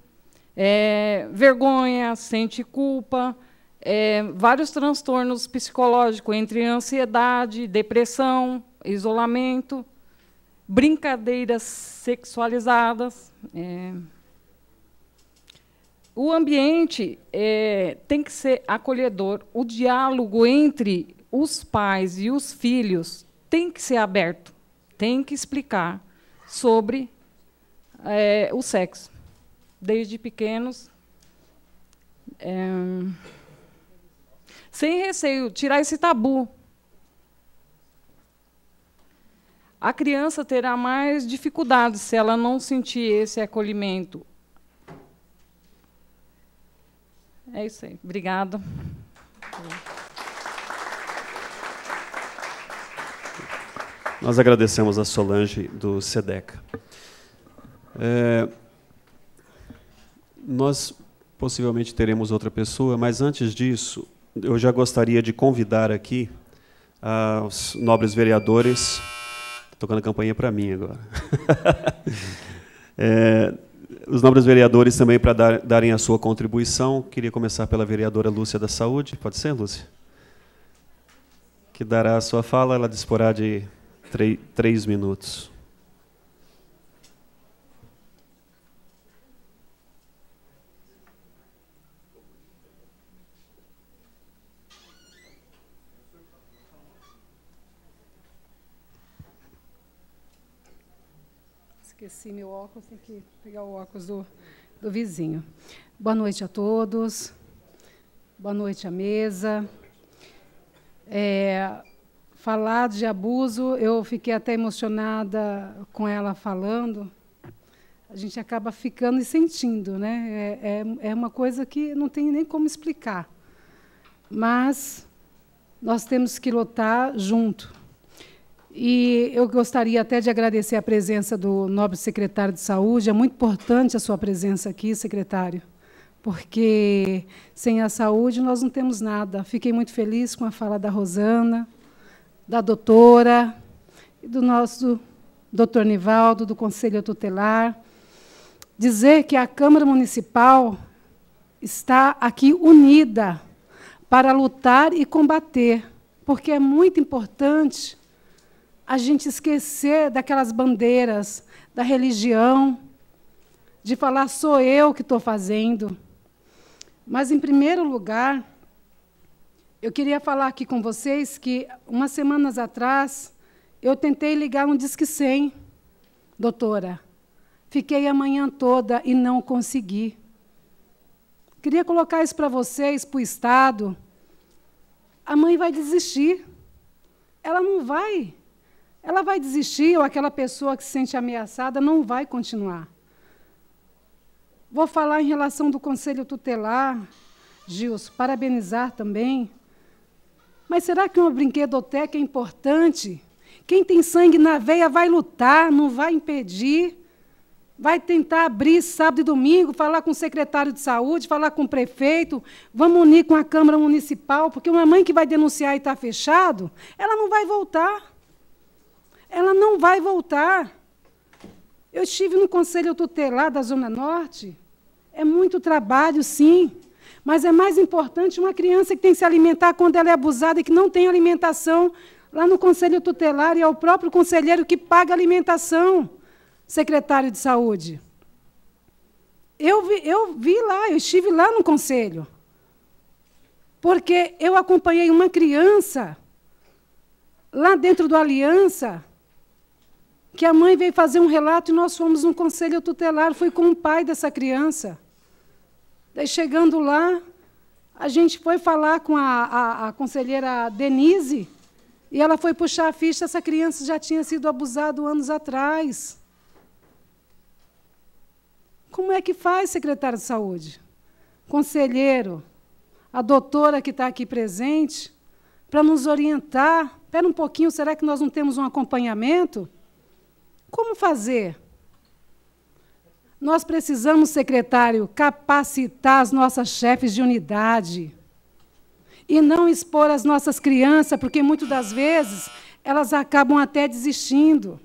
é, vergonha, sente culpa, é, vários transtornos psicológicos, entre ansiedade, depressão, isolamento, brincadeiras sexualizadas. É, o ambiente é, tem que ser acolhedor. O diálogo entre os pais e os filhos tem que ser aberto. Tem que explicar sobre é, o sexo. Desde pequenos. É, sem receio, tirar esse tabu. A criança terá mais dificuldades se ela não sentir esse acolhimento. É isso aí. Obrigado. Nós agradecemos a Solange do SEDECA. É, nós possivelmente teremos outra pessoa, mas antes disso, eu já gostaria de convidar aqui os nobres vereadores. Estou tocando a campanha para mim agora. é, os nobres vereadores também para dar, darem a sua contribuição. Queria começar pela vereadora Lúcia da Saúde. Pode ser, Lúcia? Que dará a sua fala, ela disporá de três minutos. Esqueci meu óculos, tem que pegar o óculos do, do vizinho. Boa noite a todos. Boa noite à mesa. É, falar de abuso, eu fiquei até emocionada com ela falando. A gente acaba ficando e sentindo, né? É, é, é uma coisa que não tem nem como explicar. Mas nós temos que lutar junto e eu gostaria até de agradecer a presença do nobre secretário de Saúde. É muito importante a sua presença aqui, secretário, porque sem a saúde nós não temos nada. Fiquei muito feliz com a fala da Rosana, da doutora, e do nosso doutor Nivaldo, do Conselho Tutelar. Dizer que a Câmara Municipal está aqui unida para lutar e combater, porque é muito importante a gente esquecer daquelas bandeiras da religião, de falar sou eu que estou fazendo. Mas, em primeiro lugar, eu queria falar aqui com vocês que, umas semanas atrás, eu tentei ligar um Disque 100, doutora. Fiquei a manhã toda e não consegui. Queria colocar isso para vocês, para o Estado. A mãe vai desistir. Ela não vai ela vai desistir ou aquela pessoa que se sente ameaçada não vai continuar. Vou falar em relação do conselho tutelar, Gilson, parabenizar também. Mas será que uma brinquedoteca é importante? Quem tem sangue na veia vai lutar, não vai impedir. Vai tentar abrir sábado e domingo, falar com o secretário de saúde, falar com o prefeito, vamos unir com a Câmara Municipal, porque uma mãe que vai denunciar e está fechado, ela não vai voltar ela não vai voltar. Eu estive no Conselho Tutelar da Zona Norte. É muito trabalho, sim. Mas é mais importante uma criança que tem que se alimentar quando ela é abusada e que não tem alimentação lá no Conselho Tutelar e é o próprio conselheiro que paga alimentação, secretário de saúde. Eu vi, eu vi lá, eu estive lá no conselho. Porque eu acompanhei uma criança lá dentro do Aliança que a mãe veio fazer um relato e nós fomos no conselho tutelar, foi com o pai dessa criança. Daí chegando lá, a gente foi falar com a, a, a conselheira Denise e ela foi puxar a ficha, essa criança já tinha sido abusada anos atrás. Como é que faz, secretário de saúde? Conselheiro, a doutora que está aqui presente, para nos orientar. Espera um pouquinho, será que nós não temos um acompanhamento? Como fazer? Nós precisamos, secretário, capacitar as nossas chefes de unidade e não expor as nossas crianças, porque muitas das vezes elas acabam até desistindo.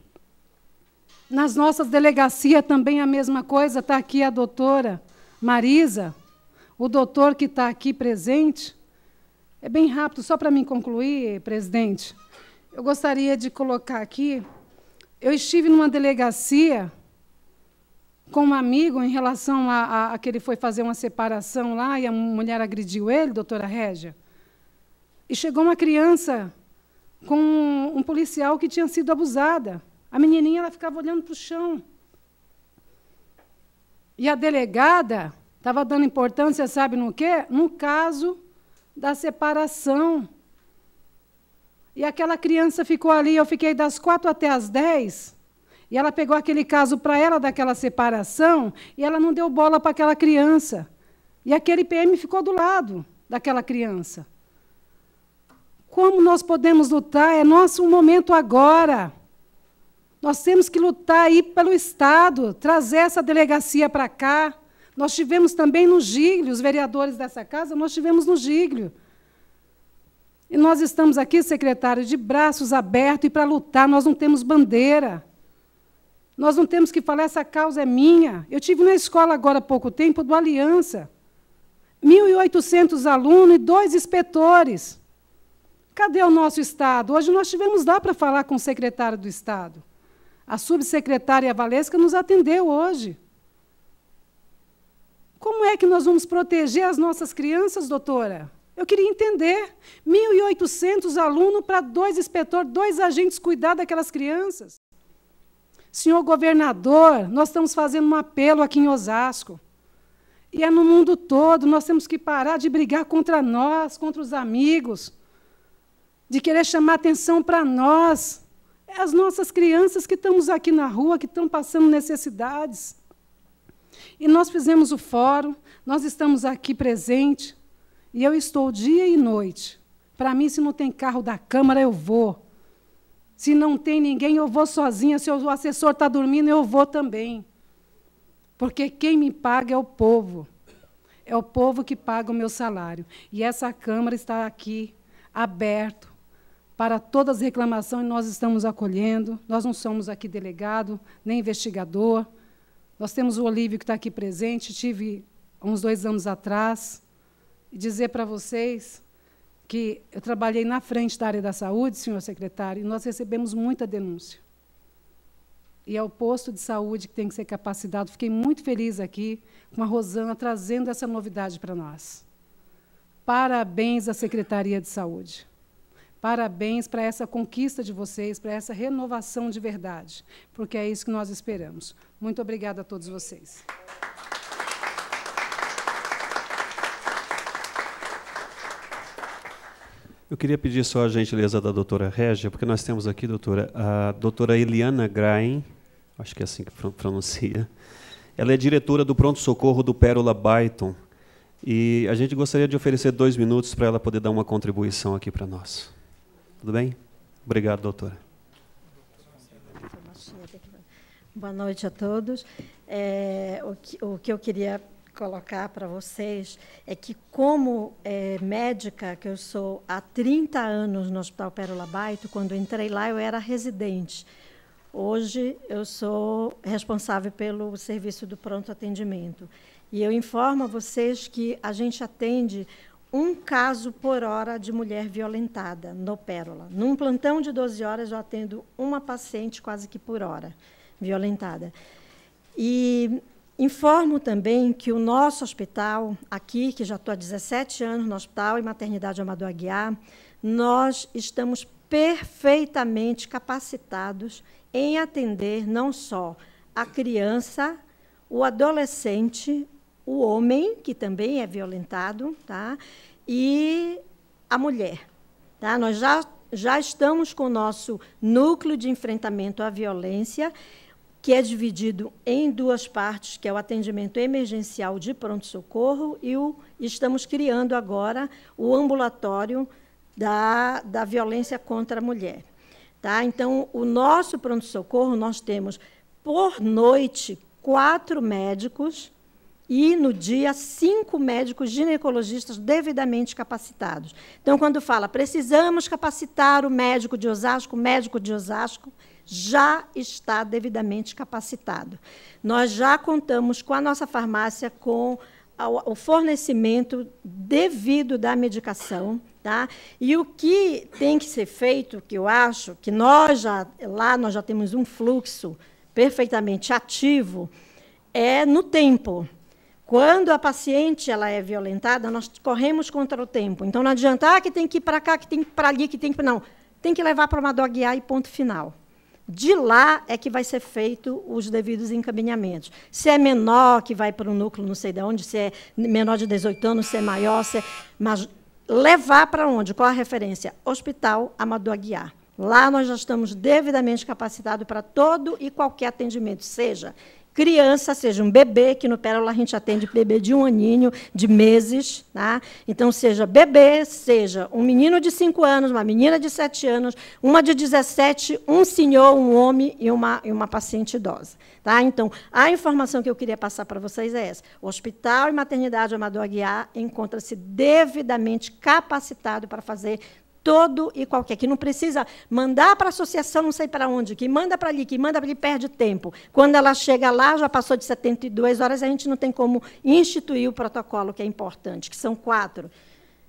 Nas nossas delegacias também a mesma coisa, está aqui a doutora Marisa, o doutor que está aqui presente. É bem rápido, só para me concluir, presidente. Eu gostaria de colocar aqui eu estive numa delegacia com um amigo em relação a, a, a, que ele foi fazer uma separação lá e a mulher agrediu ele, doutora Régia. E chegou uma criança com um, um policial que tinha sido abusada. A menininha ela ficava olhando para o chão. E a delegada estava dando importância, sabe no quê? No caso da separação. E aquela criança ficou ali, eu fiquei das quatro até as dez. E ela pegou aquele caso para ela daquela separação e ela não deu bola para aquela criança. E aquele PM ficou do lado daquela criança. Como nós podemos lutar? É nosso momento agora. Nós temos que lutar aí pelo Estado, trazer essa delegacia para cá. Nós tivemos também no Giglio, os vereadores dessa casa, nós tivemos no Giglio. E nós estamos aqui, secretário, de braços abertos e para lutar, nós não temos bandeira. Nós não temos que falar, essa causa é minha. Eu tive na escola agora há pouco tempo do Aliança. 1.800 alunos e dois inspetores. Cadê o nosso Estado? Hoje nós tivemos lá para falar com o secretário do Estado. A subsecretária Valesca nos atendeu hoje. Como é que nós vamos proteger as nossas crianças, doutora? Eu queria entender. 1.800 alunos para dois inspetores, dois agentes cuidar daquelas crianças. Senhor governador, nós estamos fazendo um apelo aqui em Osasco. E é no mundo todo, nós temos que parar de brigar contra nós, contra os amigos, de querer chamar atenção para nós. É as nossas crianças que estamos aqui na rua, que estão passando necessidades. E nós fizemos o fórum, nós estamos aqui presentes. E eu estou dia e noite. Para mim, se não tem carro da Câmara, eu vou. Se não tem ninguém, eu vou sozinha. Se o assessor está dormindo, eu vou também. Porque quem me paga é o povo. É o povo que paga o meu salário. E essa Câmara está aqui, aberto para todas as reclamações, nós estamos acolhendo. Nós não somos aqui delegado, nem investigador. Nós temos o Olívio, que está aqui presente, tive uns dois anos atrás e dizer para vocês que eu trabalhei na frente da área da saúde, senhor secretário, e nós recebemos muita denúncia. E é o posto de saúde que tem que ser capacitado. Fiquei muito feliz aqui com a Rosana trazendo essa novidade para nós. Parabéns à Secretaria de Saúde. Parabéns para essa conquista de vocês, para essa renovação de verdade, porque é isso que nós esperamos. Muito obrigada a todos vocês. Eu queria pedir só a gentileza da doutora Régia, porque nós temos aqui, doutora, a doutora Eliana Grain, acho que é assim que pronuncia. Ela é diretora do pronto-socorro do Pérola Byton. E a gente gostaria de oferecer dois minutos para ela poder dar uma contribuição aqui para nós. Tudo bem? Obrigado, doutora. Boa noite a todos. É, o, que, o que eu queria colocar para vocês é que, como é, médica, que eu sou há 30 anos no Hospital Pérola Baito, quando entrei lá eu era residente. Hoje eu sou responsável pelo serviço do pronto atendimento. E eu informo a vocês que a gente atende um caso por hora de mulher violentada no Pérola. Num plantão de 12 horas eu atendo uma paciente quase que por hora violentada. E Informo também que o nosso hospital, aqui, que já estou há 17 anos no Hospital e Maternidade Amado Aguiar, nós estamos perfeitamente capacitados em atender não só a criança, o adolescente, o homem, que também é violentado, tá? e a mulher. Tá? Nós já, já estamos com o nosso núcleo de enfrentamento à violência que é dividido em duas partes, que é o atendimento emergencial de pronto-socorro e o, estamos criando agora o ambulatório da, da violência contra a mulher. Tá? Então, o nosso pronto-socorro, nós temos, por noite, quatro médicos e, no dia, cinco médicos ginecologistas devidamente capacitados. Então, quando fala, precisamos capacitar o médico de Osasco, o médico de Osasco, já está devidamente capacitado. Nós já contamos com a nossa farmácia com o fornecimento devido da medicação. Tá? E o que tem que ser feito, que eu acho, que nós já, lá nós já temos um fluxo perfeitamente ativo, é no tempo. Quando a paciente ela é violentada, nós corremos contra o tempo. Então não adianta ah, que tem que ir para cá, que tem que ir para ali, que tem que. Não. Tem que levar para uma doguiar e ponto final. De lá é que vai ser feito os devidos encaminhamentos. Se é menor, que vai para um núcleo não sei de onde, se é menor de 18 anos, se é maior, se é... Mas levar para onde? Qual a referência? Hospital Amado Aguiar. Lá nós já estamos devidamente capacitados para todo e qualquer atendimento, seja criança, seja um bebê, que no Pérola a gente atende bebê de um aninho, de meses. Tá? Então, seja bebê, seja um menino de 5 anos, uma menina de 7 anos, uma de 17, um senhor, um homem e uma, e uma paciente idosa. Tá? Então, a informação que eu queria passar para vocês é essa. O Hospital e Maternidade Amador Aguiar encontra-se devidamente capacitado para fazer todo e qualquer, que não precisa mandar para a associação não sei para onde, que manda para ali, que manda para ali, perde tempo. Quando ela chega lá, já passou de 72 horas, a gente não tem como instituir o protocolo que é importante, que são quatro.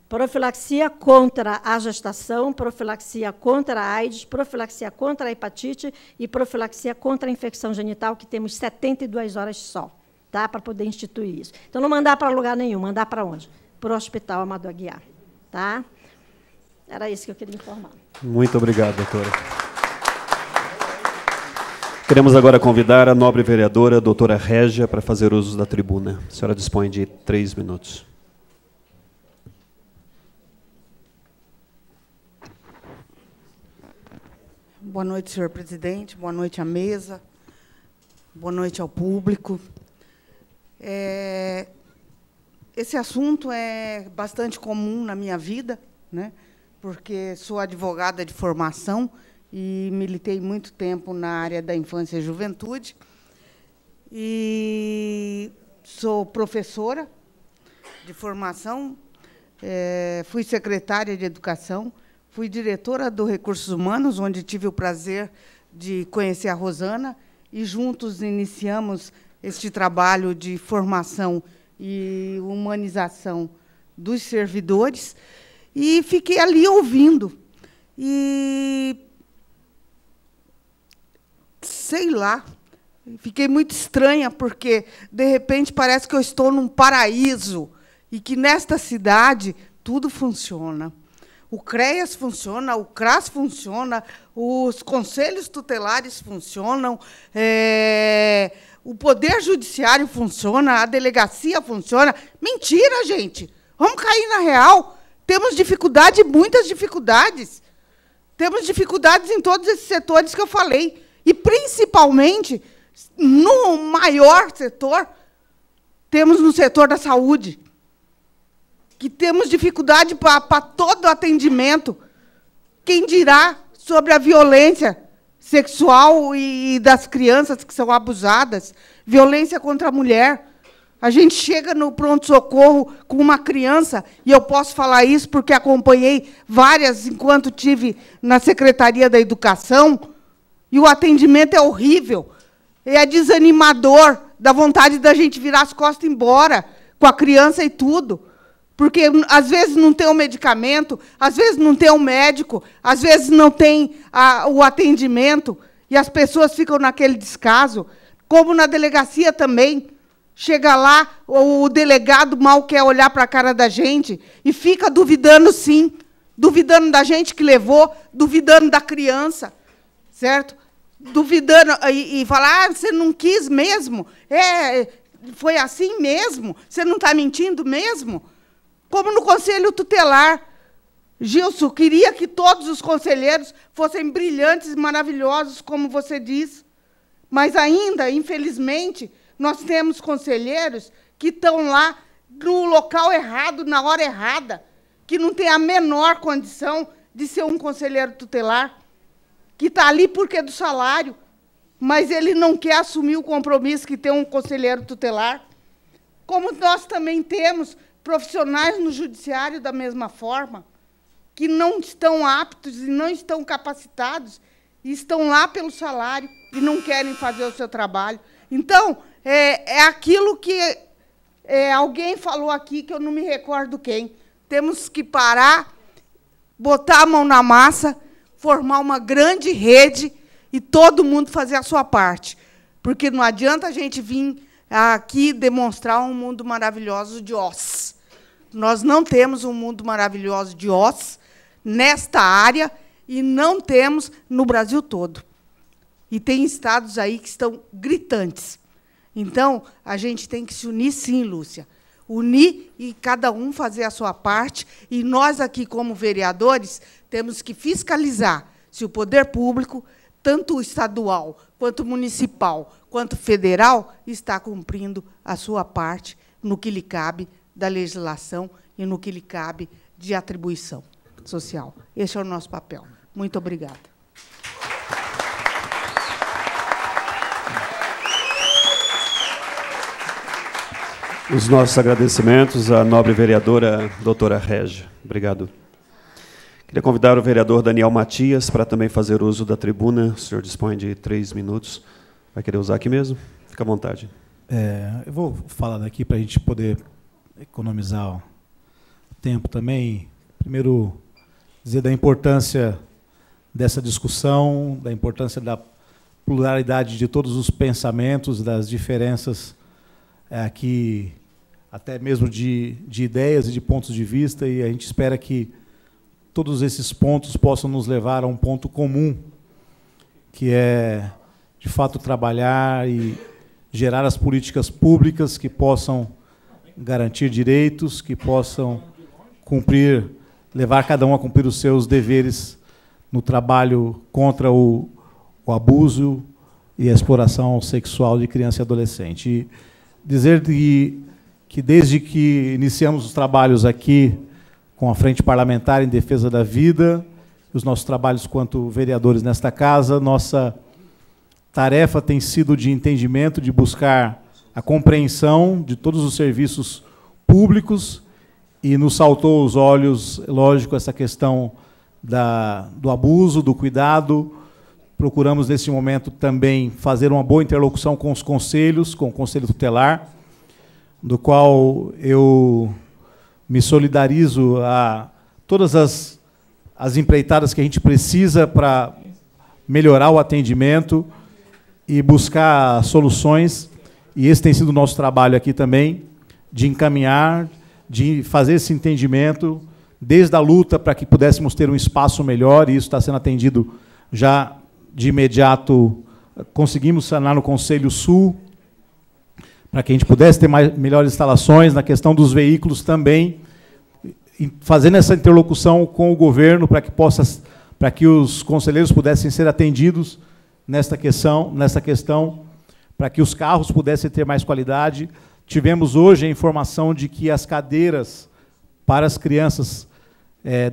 Profilaxia contra a gestação, profilaxia contra a AIDS, profilaxia contra a hepatite e profilaxia contra a infecção genital, que temos 72 horas só, tá? Para poder instituir isso. Então, não mandar para lugar nenhum, mandar para onde? Para o Hospital Amado Aguiar, tá? Era isso que eu queria informar. Muito obrigado, doutora. Queremos agora convidar a nobre vereadora, a doutora Régia, para fazer uso da tribuna. A senhora dispõe de três minutos. Boa noite, senhor presidente. Boa noite à mesa. Boa noite ao público. É, esse assunto é bastante comum na minha vida, né? porque sou advogada de formação e militei muito tempo na área da infância e juventude. E sou professora de formação, é, fui secretária de educação, fui diretora do Recursos Humanos, onde tive o prazer de conhecer a Rosana, e juntos iniciamos este trabalho de formação e humanização dos servidores. E fiquei ali ouvindo. E sei lá, fiquei muito estranha porque de repente parece que eu estou num paraíso e que nesta cidade tudo funciona. O CREAS funciona, o CRAS funciona, os conselhos tutelares funcionam, é, o poder judiciário funciona, a delegacia funciona. Mentira, gente! Vamos cair na real. Temos dificuldade, muitas dificuldades. Temos dificuldades em todos esses setores que eu falei. E, principalmente, no maior setor, temos no setor da saúde, que temos dificuldade para todo atendimento. Quem dirá sobre a violência sexual e, e das crianças que são abusadas, violência contra a mulher? A gente chega no pronto-socorro com uma criança, e eu posso falar isso porque acompanhei várias enquanto tive na Secretaria da Educação, e o atendimento é horrível, é desanimador, da vontade da gente virar as costas embora com a criança e tudo. Porque às vezes não tem o medicamento, às vezes não tem o médico, às vezes não tem a, o atendimento, e as pessoas ficam naquele descaso, como na delegacia também. Chega lá, o delegado mal quer olhar para a cara da gente e fica duvidando, sim. Duvidando da gente que levou, duvidando da criança, certo? Duvidando e, e falar, ah, você não quis mesmo? É, foi assim mesmo? Você não está mentindo mesmo? Como no conselho tutelar. Gilson, queria que todos os conselheiros fossem brilhantes e maravilhosos, como você diz. Mas ainda, infelizmente, nós temos conselheiros que estão lá no local errado, na hora errada, que não tem a menor condição de ser um conselheiro tutelar, que está ali porque é do salário, mas ele não quer assumir o compromisso que tem um conselheiro tutelar. Como nós também temos profissionais no judiciário da mesma forma, que não estão aptos e não estão capacitados, e estão lá pelo salário e não querem fazer o seu trabalho. Então, é, é aquilo que é, alguém falou aqui, que eu não me recordo quem. Temos que parar, botar a mão na massa, formar uma grande rede e todo mundo fazer a sua parte. Porque não adianta a gente vir aqui demonstrar um mundo maravilhoso de Oz. Nós não temos um mundo maravilhoso de Oz nesta área e não temos no Brasil todo. E tem estados aí que estão gritantes. Então, a gente tem que se unir sim, Lúcia. Unir e cada um fazer a sua parte. E nós aqui, como vereadores, temos que fiscalizar se o poder público, tanto estadual, quanto municipal, quanto federal, está cumprindo a sua parte no que lhe cabe da legislação e no que lhe cabe de atribuição social. Esse é o nosso papel. Muito obrigada. Os nossos agradecimentos à nobre vereadora doutora Regia. Obrigado. Queria convidar o vereador Daniel Matias para também fazer uso da tribuna. O senhor dispõe de três minutos. Vai querer usar aqui mesmo? Fica à vontade. É, eu vou falar daqui para a gente poder economizar o tempo também. Primeiro, dizer da importância dessa discussão, da importância da pluralidade de todos os pensamentos, das diferenças é, que até mesmo de, de ideias e de pontos de vista, e a gente espera que todos esses pontos possam nos levar a um ponto comum, que é, de fato, trabalhar e gerar as políticas públicas que possam garantir direitos, que possam cumprir, levar cada um a cumprir os seus deveres no trabalho contra o, o abuso e a exploração sexual de criança e adolescente. E, dizer que desde que iniciamos os trabalhos aqui com a Frente Parlamentar em Defesa da Vida, os nossos trabalhos quanto vereadores nesta casa, nossa tarefa tem sido de entendimento, de buscar a compreensão de todos os serviços públicos e nos saltou aos olhos, lógico, essa questão da, do abuso, do cuidado, Procuramos, nesse momento, também fazer uma boa interlocução com os conselhos, com o Conselho Tutelar, do qual eu me solidarizo a todas as, as empreitadas que a gente precisa para melhorar o atendimento e buscar soluções. E esse tem sido o nosso trabalho aqui também, de encaminhar, de fazer esse entendimento, desde a luta para que pudéssemos ter um espaço melhor, e isso está sendo atendido já de imediato conseguimos sanar no Conselho Sul, para que a gente pudesse ter mais, melhores instalações, na questão dos veículos também, fazendo essa interlocução com o governo para que possa para que os conselheiros pudessem ser atendidos nesta questão, nessa questão, para que os carros pudessem ter mais qualidade. Tivemos hoje a informação de que as cadeiras para as crianças é,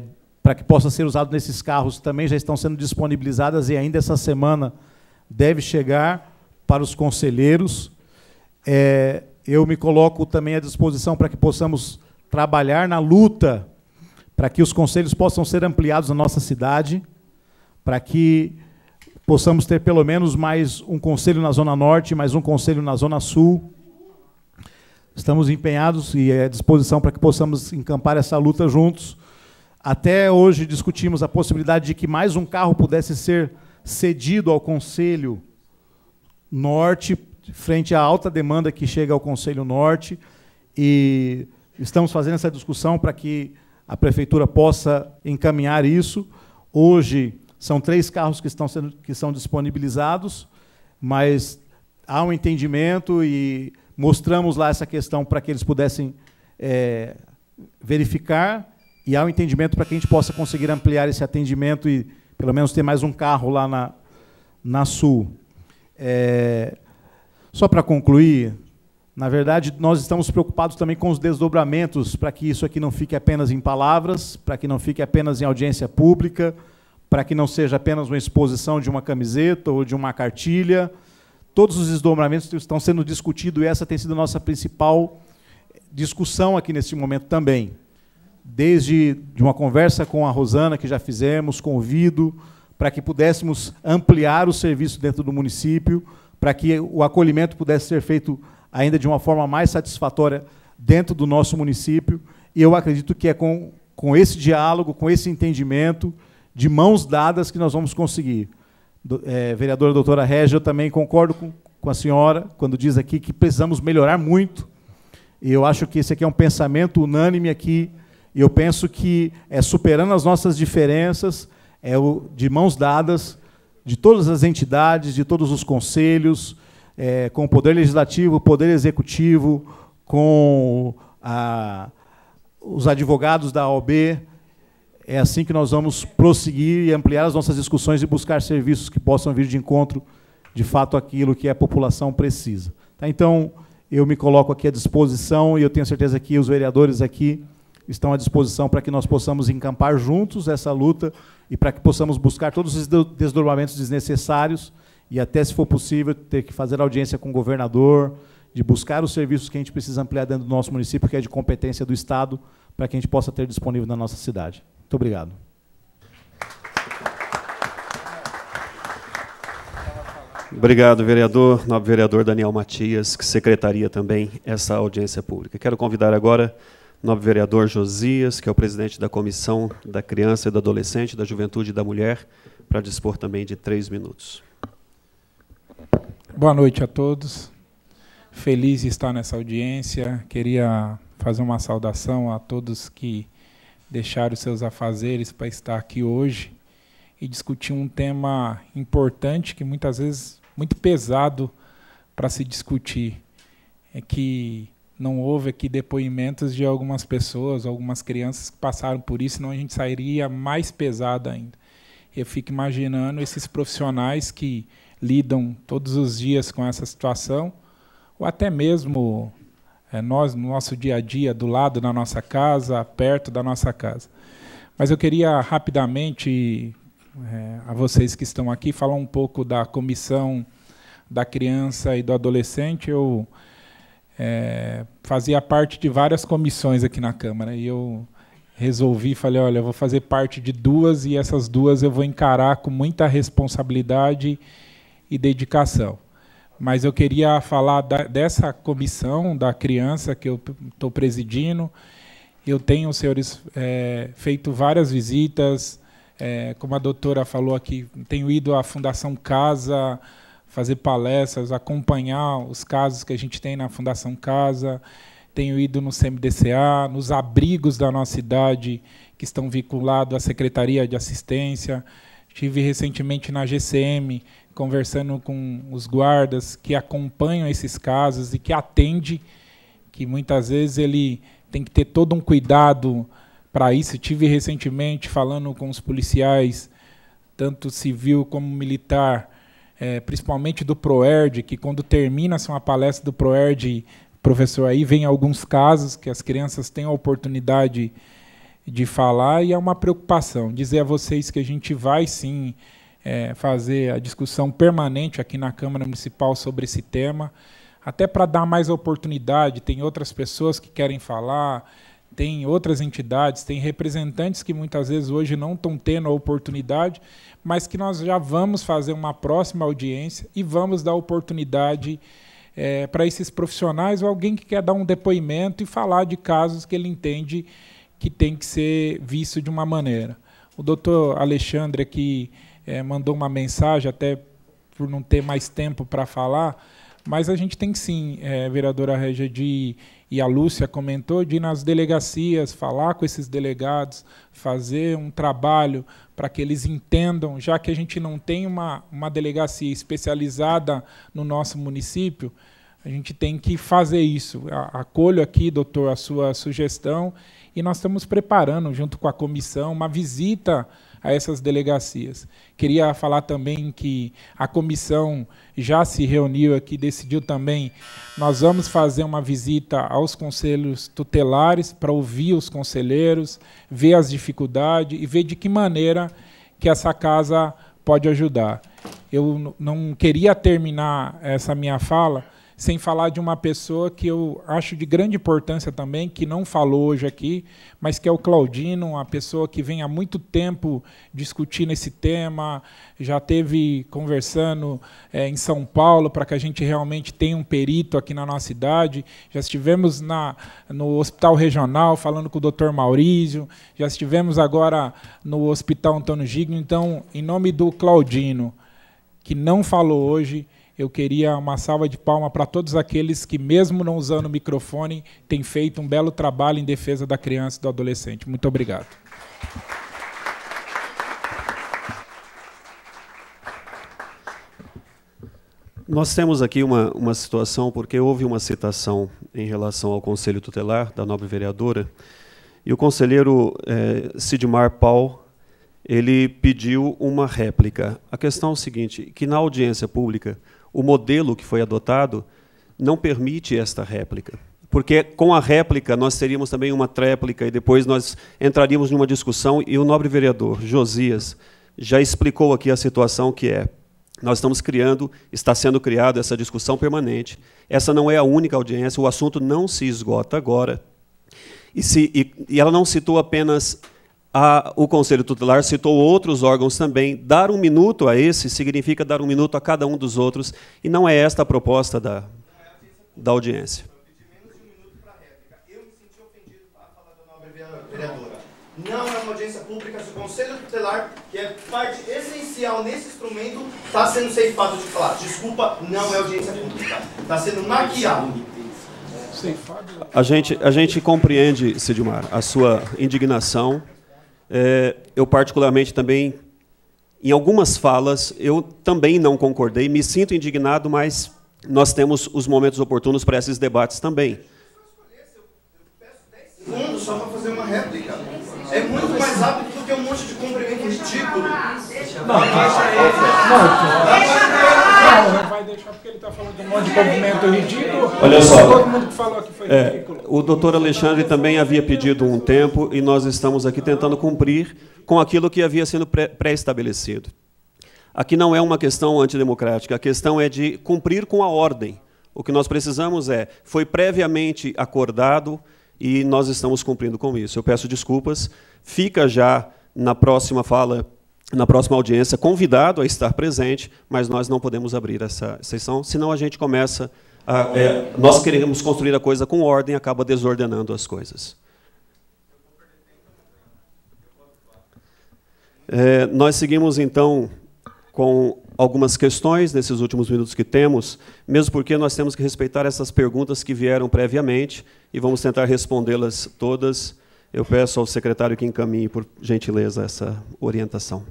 para que possa ser usado nesses carros também já estão sendo disponibilizadas e ainda essa semana deve chegar para os conselheiros. É, eu me coloco também à disposição para que possamos trabalhar na luta para que os conselhos possam ser ampliados na nossa cidade, para que possamos ter pelo menos mais um conselho na Zona Norte, mais um conselho na Zona Sul. Estamos empenhados e à disposição para que possamos encampar essa luta juntos até hoje discutimos a possibilidade de que mais um carro pudesse ser cedido ao Conselho Norte, frente à alta demanda que chega ao Conselho Norte, e estamos fazendo essa discussão para que a Prefeitura possa encaminhar isso. Hoje são três carros que estão sendo que são disponibilizados, mas há um entendimento e mostramos lá essa questão para que eles pudessem é, verificar e há um entendimento para que a gente possa conseguir ampliar esse atendimento e pelo menos ter mais um carro lá na, na Sul. É, só para concluir, na verdade, nós estamos preocupados também com os desdobramentos para que isso aqui não fique apenas em palavras, para que não fique apenas em audiência pública, para que não seja apenas uma exposição de uma camiseta ou de uma cartilha. Todos os desdobramentos estão sendo discutidos e essa tem sido a nossa principal discussão aqui nesse momento também desde de uma conversa com a Rosana que já fizemos, convido para que pudéssemos ampliar o serviço dentro do município, para que o acolhimento pudesse ser feito ainda de uma forma mais satisfatória dentro do nosso município. E eu acredito que é com, com esse diálogo, com esse entendimento, de mãos dadas, que nós vamos conseguir. Do, é, vereadora doutora Régia, eu também concordo com, com a senhora quando diz aqui que precisamos melhorar muito. E eu acho que esse aqui é um pensamento unânime aqui e eu penso que é superando as nossas diferenças, é o, de mãos dadas, de todas as entidades, de todos os conselhos, é, com o Poder Legislativo, o Poder Executivo, com a, os advogados da OB. É assim que nós vamos prosseguir e ampliar as nossas discussões e buscar serviços que possam vir de encontro, de fato, aquilo que a população precisa. Tá? Então, eu me coloco aqui à disposição e eu tenho certeza que os vereadores aqui estão à disposição para que nós possamos encampar juntos essa luta e para que possamos buscar todos os desdobramentos desnecessários e até, se for possível, ter que fazer audiência com o governador, de buscar os serviços que a gente precisa ampliar dentro do nosso município, que é de competência do Estado, para que a gente possa ter disponível na nossa cidade. Muito obrigado. Obrigado, vereador, nobre vereador Daniel Matias, que secretaria também essa audiência pública. Quero convidar agora nobre vereador Josias, que é o presidente da Comissão da Criança e do Adolescente, da Juventude e da Mulher, para dispor também de três minutos. Boa noite a todos. Feliz de estar nessa audiência. Queria fazer uma saudação a todos que deixaram seus afazeres para estar aqui hoje e discutir um tema importante que muitas vezes muito pesado para se discutir. É que não houve aqui depoimentos de algumas pessoas, algumas crianças que passaram por isso, senão a gente sairia mais pesado ainda. Eu fico imaginando esses profissionais que lidam todos os dias com essa situação, ou até mesmo é, nós, no nosso dia a dia, do lado da nossa casa, perto da nossa casa. Mas eu queria rapidamente, é, a vocês que estão aqui, falar um pouco da comissão da criança e do adolescente. Eu é, fazia parte de várias comissões aqui na Câmara e eu resolvi, falei, olha, eu vou fazer parte de duas e essas duas eu vou encarar com muita responsabilidade e dedicação. Mas eu queria falar da, dessa comissão da criança que eu estou presidindo. Eu tenho, senhores, é, feito várias visitas, é, como a doutora falou aqui, tenho ido à Fundação Casa, fazer palestras, acompanhar os casos que a gente tem na Fundação Casa. Tenho ido no CMDCA, nos abrigos da nossa cidade que estão vinculados à Secretaria de Assistência. Estive recentemente na GCM conversando com os guardas que acompanham esses casos e que atende, que muitas vezes ele tem que ter todo um cuidado para isso. Estive recentemente falando com os policiais, tanto civil como militar, é, principalmente do Proerd, que quando termina-se uma palestra do Proerd, professor, aí vem alguns casos que as crianças têm a oportunidade de falar e é uma preocupação. Dizer a vocês que a gente vai sim é, fazer a discussão permanente aqui na Câmara Municipal sobre esse tema, até para dar mais oportunidade. Tem outras pessoas que querem falar, tem outras entidades, tem representantes que muitas vezes hoje não estão tendo a oportunidade, mas que nós já vamos fazer uma próxima audiência e vamos dar oportunidade é, para esses profissionais ou alguém que quer dar um depoimento e falar de casos que ele entende que tem que ser visto de uma maneira. O doutor Alexandre aqui é, mandou uma mensagem, até por não ter mais tempo para falar, mas a gente tem sim, é, vereadora Regia, de e a Lúcia comentou, de ir nas delegacias, falar com esses delegados, fazer um trabalho para que eles entendam, já que a gente não tem uma, uma delegacia especializada no nosso município, a gente tem que fazer isso. Acolho aqui, doutor, a sua sugestão, e nós estamos preparando, junto com a comissão, uma visita a essas delegacias. Queria falar também que a comissão já se reuniu aqui, decidiu também, nós vamos fazer uma visita aos conselhos tutelares para ouvir os conselheiros, ver as dificuldades e ver de que maneira que essa casa pode ajudar. Eu não queria terminar essa minha fala sem falar de uma pessoa que eu acho de grande importância também, que não falou hoje aqui, mas que é o Claudino, uma pessoa que vem há muito tempo discutindo esse tema, já teve conversando é, em São Paulo para que a gente realmente tenha um perito aqui na nossa cidade, já estivemos na, no Hospital Regional falando com o Dr. Maurício, já estivemos agora no Hospital Antônio Gigno, então, em nome do Claudino, que não falou hoje, eu queria uma salva de palma para todos aqueles que, mesmo não usando o microfone, têm feito um belo trabalho em defesa da criança e do adolescente. Muito obrigado. Nós temos aqui uma, uma situação, porque houve uma citação em relação ao Conselho Tutelar da nobre vereadora, e o conselheiro eh, Sidmar Paul ele pediu uma réplica. A questão é o seguinte, que na audiência pública o modelo que foi adotado não permite esta réplica. Porque com a réplica nós teríamos também uma tréplica e depois nós entraríamos numa discussão e o nobre vereador Josias já explicou aqui a situação que é. Nós estamos criando, está sendo criada essa discussão permanente. Essa não é a única audiência, o assunto não se esgota agora. E, se, e, e ela não citou apenas a, o Conselho Tutelar citou outros órgãos também. Dar um minuto a esse significa dar um minuto a cada um dos outros, e não é esta a proposta da, da audiência. Não é uma audiência pública, se o Conselho Tutelar, que é parte essencial nesse instrumento, está sendo ceifado de falar. Desculpa, não é audiência pública. Está sendo maquiado. A gente, a gente compreende, Sidmar, a sua indignação. É, eu, particularmente, também, em algumas falas, eu também não concordei, me sinto indignado, mas nós temos os momentos oportunos para esses debates também. Eu peço 10 segundos só para fazer uma réplica. É muito mais rápido do que um monte de cumprimento ridículo. Não, não, não. não não, vai deixar porque ele está falando de um monte de movimento ridículo. Olha só. Todo mundo que falou aqui foi é, ridículo. o doutor Alexandre também havia pedido um tempo e nós estamos aqui tentando cumprir com aquilo que havia sido pré-estabelecido. Aqui não é uma questão antidemocrática, a questão é de cumprir com a ordem. O que nós precisamos é, foi previamente acordado e nós estamos cumprindo com isso. Eu peço desculpas, fica já na próxima fala na próxima audiência convidado a estar presente, mas nós não podemos abrir essa sessão, senão a gente começa a, é, nós queremos construir a coisa com ordem, acaba desordenando as coisas. É, nós seguimos então com algumas questões nesses últimos minutos que temos, mesmo porque nós temos que respeitar essas perguntas que vieram previamente e vamos tentar respondê-las todas. Eu peço ao secretário que encaminhe, por gentileza, essa orientação.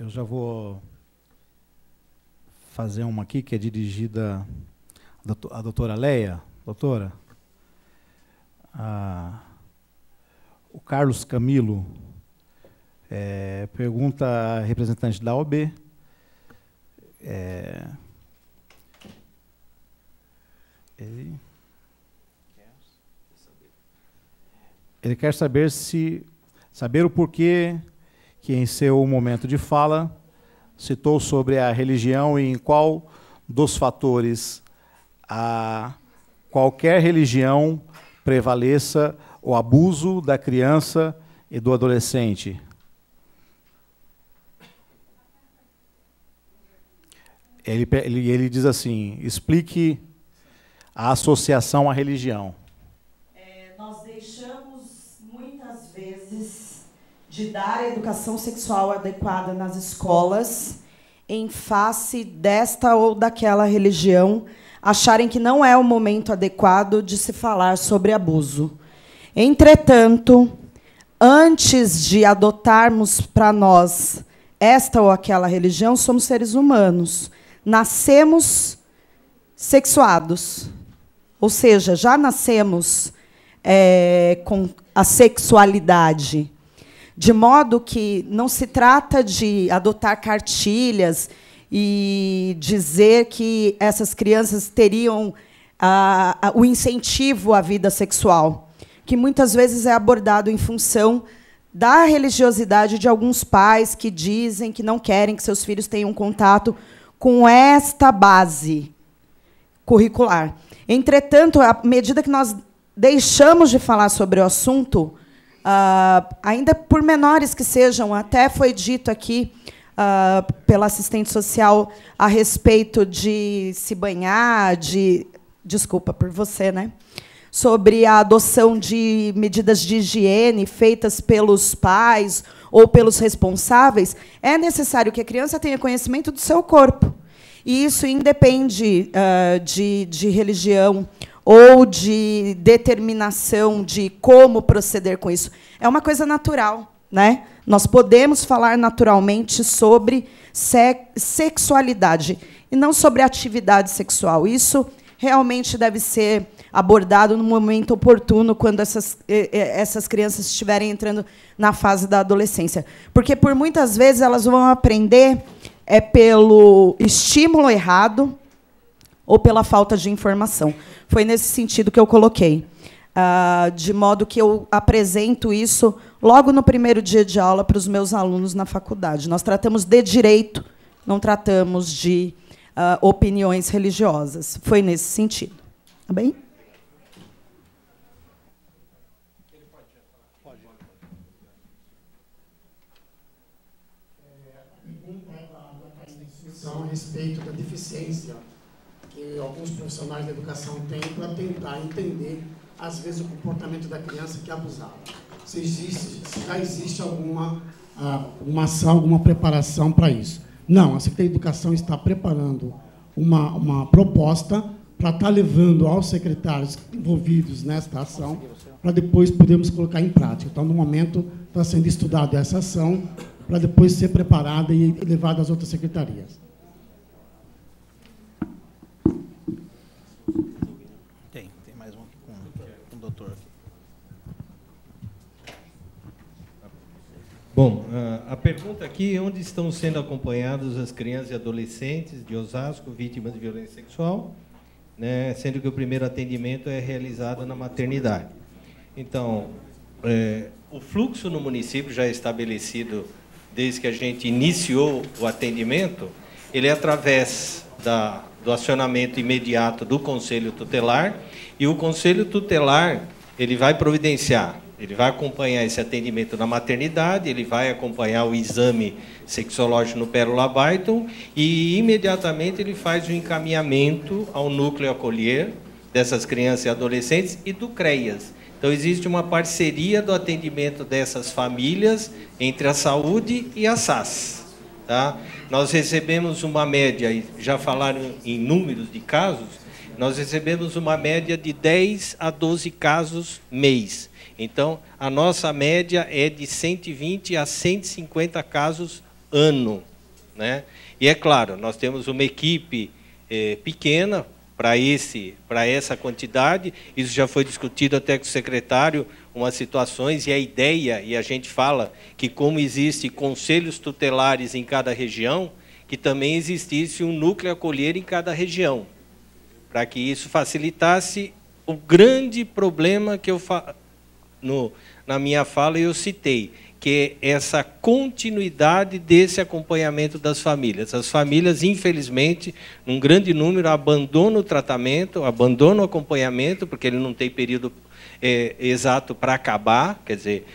Eu já vou fazer uma aqui que é dirigida à doutora Leia. Doutora, o Carlos Camilo é, pergunta à representante da OB é, ele, ele quer saber se saber o porquê que em seu momento de fala citou sobre a religião e em qual dos fatores a qualquer religião prevaleça o abuso da criança e do adolescente. Ele, ele, ele diz assim: explique a associação à religião. de dar a educação sexual adequada nas escolas em face desta ou daquela religião, acharem que não é o momento adequado de se falar sobre abuso. Entretanto, antes de adotarmos para nós esta ou aquela religião, somos seres humanos. Nascemos sexuados. Ou seja, já nascemos é, com a sexualidade de modo que não se trata de adotar cartilhas e dizer que essas crianças teriam ah, ah, o incentivo à vida sexual, que muitas vezes é abordado em função da religiosidade de alguns pais que dizem que não querem que seus filhos tenham contato com esta base curricular. Entretanto, à medida que nós deixamos de falar sobre o assunto, Uh, ainda por menores que sejam, até foi dito aqui uh, pela assistente social a respeito de se banhar, de desculpa por você, né? Sobre a adoção de medidas de higiene feitas pelos pais ou pelos responsáveis, é necessário que a criança tenha conhecimento do seu corpo. E isso independe uh, de, de religião ou de determinação de como proceder com isso. É uma coisa natural. Né? Nós podemos falar naturalmente sobre sexualidade e não sobre atividade sexual. Isso realmente deve ser abordado no momento oportuno, quando essas, essas crianças estiverem entrando na fase da adolescência. Porque, por muitas vezes, elas vão aprender é pelo estímulo errado, ou pela falta de informação. Foi nesse sentido que eu coloquei. de modo que eu apresento isso logo no primeiro dia de aula para os meus alunos na faculdade. Nós tratamos de direito, não tratamos de opiniões religiosas. Foi nesse sentido. Tá bem? a respeito da alguns profissionais da educação têm para tentar entender, às vezes, o comportamento da criança que abusava. Se, existe, se já existe alguma ah, uma ação, alguma preparação para isso. Não, a Secretaria de Educação está preparando uma, uma proposta para estar tá levando aos secretários envolvidos nesta ação, para depois podermos colocar em prática. Então, no momento, está sendo estudada essa ação, para depois ser preparada e levada às outras secretarias. Bom, ah, a pergunta aqui é onde estão sendo acompanhados as crianças e adolescentes de Osasco vítimas de violência sexual, né, sendo que o primeiro atendimento é realizado na maternidade. Então, é, o fluxo no município já é estabelecido desde que a gente iniciou o atendimento, ele é através da, do acionamento imediato do Conselho Tutelar e o Conselho Tutelar ele vai providenciar ele vai acompanhar esse atendimento na maternidade, ele vai acompanhar o exame sexológico no Pérola Byton e imediatamente ele faz o encaminhamento ao núcleo acolher dessas crianças e adolescentes e do CREAS. Então existe uma parceria do atendimento dessas famílias entre a saúde e a SAS. Tá? Nós recebemos uma média, já falaram em números de casos, nós recebemos uma média de 10 a 12 casos mês. Então, a nossa média é de 120 a 150 casos ano. Né? E é claro, nós temos uma equipe eh, pequena para esse, para essa quantidade. Isso já foi discutido até com o secretário, umas situações e a ideia e a gente fala que como existe conselhos tutelares em cada região, que também existisse um núcleo acolher em cada região para que isso facilitasse o grande problema que eu fa... no, na minha fala eu citei, que é essa continuidade desse acompanhamento das famílias. As famílias, infelizmente, um grande número, abandonam o tratamento, abandonam o acompanhamento, porque ele não tem período é, exato para acabar, quer dizer,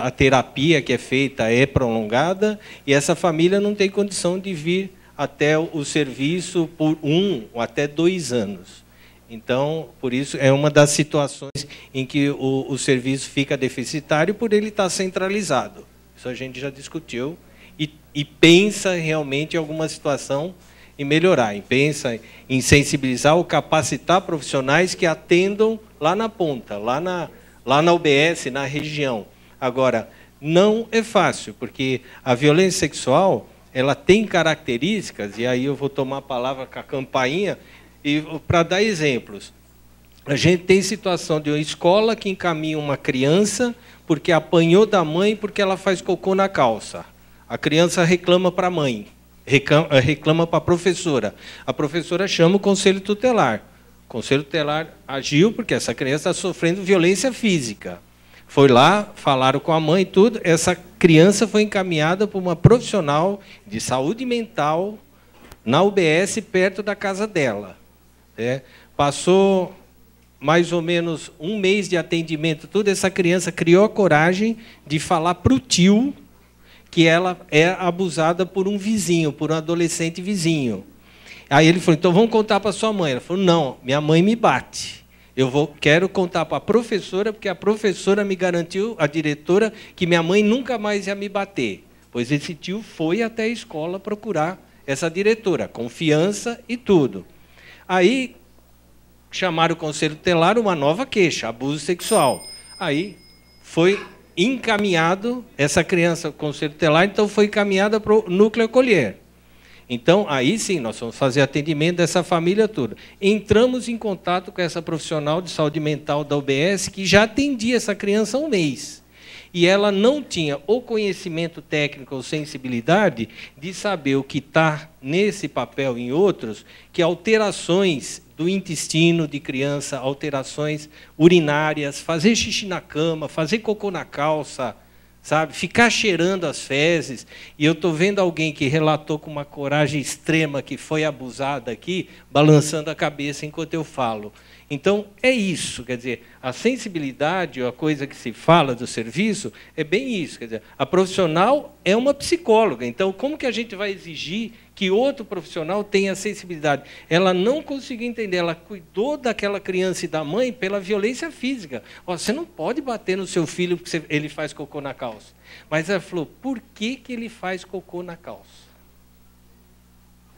a terapia que é feita é prolongada, e essa família não tem condição de vir até o serviço por um ou até dois anos. Então, por isso, é uma das situações em que o, o serviço fica deficitário por ele estar centralizado. Isso a gente já discutiu. E, e pensa realmente em alguma situação em melhorar, pensa em sensibilizar ou capacitar profissionais que atendam lá na ponta, lá na, lá na UBS, na região. Agora, não é fácil, porque a violência sexual ela tem características, e aí eu vou tomar a palavra com a campainha, e para dar exemplos. A gente tem situação de uma escola que encaminha uma criança porque apanhou da mãe porque ela faz cocô na calça. A criança reclama para a mãe, eh, reclama para a professora. A professora chama o conselho tutelar. O conselho tutelar agiu porque essa criança está sofrendo violência física foi lá, falaram com a mãe e tudo. Essa criança foi encaminhada por uma profissional de saúde mental na UBS, perto da casa dela. É, passou mais ou menos um mês de atendimento, tudo. Essa criança criou a coragem de falar para o tio que ela é abusada por um vizinho, por um adolescente vizinho. Aí ele falou: então vamos contar para sua mãe. Ela falou: não, minha mãe me bate. Eu vou, quero contar para a professora, porque a professora me garantiu, a diretora, que minha mãe nunca mais ia me bater. Pois esse tio foi até a escola procurar essa diretora, confiança e tudo. Aí chamaram o conselho tutelar uma nova queixa, abuso sexual. Aí foi encaminhado essa criança, o conselho tutelar, então foi encaminhada para o núcleo colher. Então, aí sim, nós vamos fazer atendimento dessa família toda. Entramos em contato com essa profissional de saúde mental da UBS que já atendia essa criança há um mês. E ela não tinha o conhecimento técnico ou sensibilidade de saber o que está nesse papel e em outros, que alterações do intestino de criança, alterações urinárias, fazer xixi na cama, fazer cocô na calça, sabe? Ficar cheirando as fezes. E eu estou vendo alguém que relatou com uma coragem extrema que foi abusada aqui, balançando a cabeça enquanto eu falo. Então, é isso, quer dizer, a sensibilidade, a coisa que se fala do serviço, é bem isso. Quer dizer, a profissional é uma psicóloga, então como que a gente vai exigir que outro profissional tenha sensibilidade. Ela não conseguiu entender, ela cuidou daquela criança e da mãe pela violência física. você não pode bater no seu filho porque ele faz cocô na calça. Mas ela falou, por que, que ele faz cocô na calça?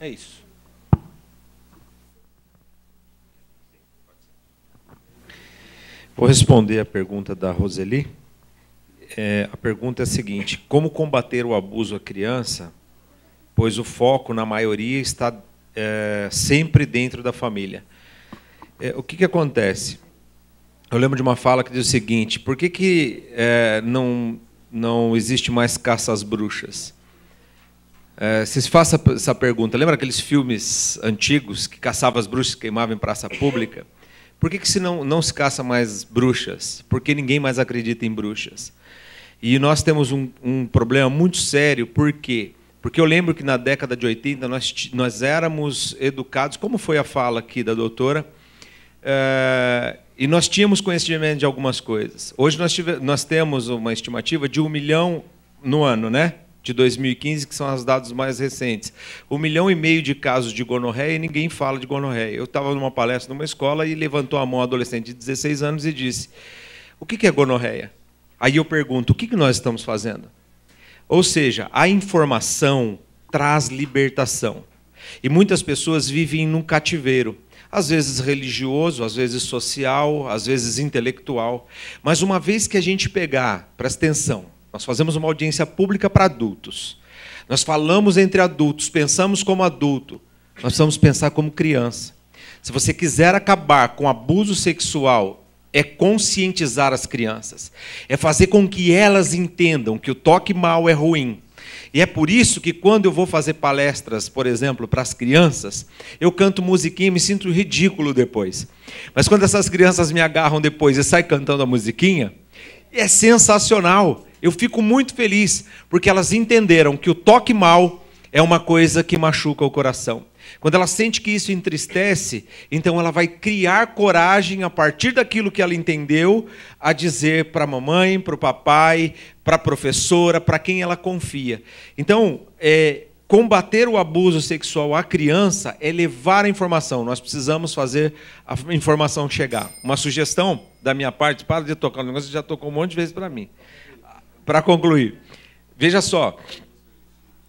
É isso. Vou responder a pergunta da Roseli. É, a pergunta é a seguinte: como combater o abuso à criança pois o foco, na maioria, está é, sempre dentro da família. É, o que, que acontece? Eu lembro de uma fala que diz o seguinte: por que, que é, não, não existe mais caça às bruxas? É, vocês essa pergunta. Lembra aqueles filmes antigos que caçavam as bruxas, queimavam em praça pública? Por que, que se não, não se caça mais bruxas? Porque ninguém mais acredita em bruxas. E nós temos um, um problema muito sério, porque porque eu lembro que na década de 80 nós, nós éramos educados, como foi a fala aqui da doutora, é, e nós tínhamos conhecimento de algumas coisas. Hoje nós, tive, nós temos uma estimativa de um milhão no ano, né? De 2015, que são os dados mais recentes. Um milhão e meio de casos de gonorreia e ninguém fala de gonorreia. Eu estava numa palestra numa escola e levantou a mão um adolescente de 16 anos e disse: O que é gonorreia? Aí eu pergunto: O que nós estamos fazendo? Ou seja, a informação traz libertação. E muitas pessoas vivem num cativeiro, às vezes religioso, às vezes social, às vezes intelectual. Mas uma vez que a gente pegar, presta atenção, nós fazemos uma audiência pública para adultos. Nós falamos entre adultos, pensamos como adulto, nós precisamos pensar como criança. Se você quiser acabar com abuso sexual é conscientizar as crianças, é fazer com que elas entendam que o toque mal é ruim. E é por isso que quando eu vou fazer palestras, por exemplo, para as crianças, eu canto musiquinha e me sinto ridículo depois. Mas quando essas crianças me agarram depois e saem cantando a musiquinha, é sensacional. Eu fico muito feliz, porque elas entenderam que o toque mal é uma coisa que machuca o coração. Quando ela sente que isso entristece, então ela vai criar coragem a partir daquilo que ela entendeu a dizer para a mamãe, para o papai, para a professora, para quem ela confia. Então, é, combater o abuso sexual à criança é levar a informação. Nós precisamos fazer a informação chegar. Uma sugestão da minha parte, para de tocar o negócio, já tocou um monte de vezes para mim. Para concluir, veja só.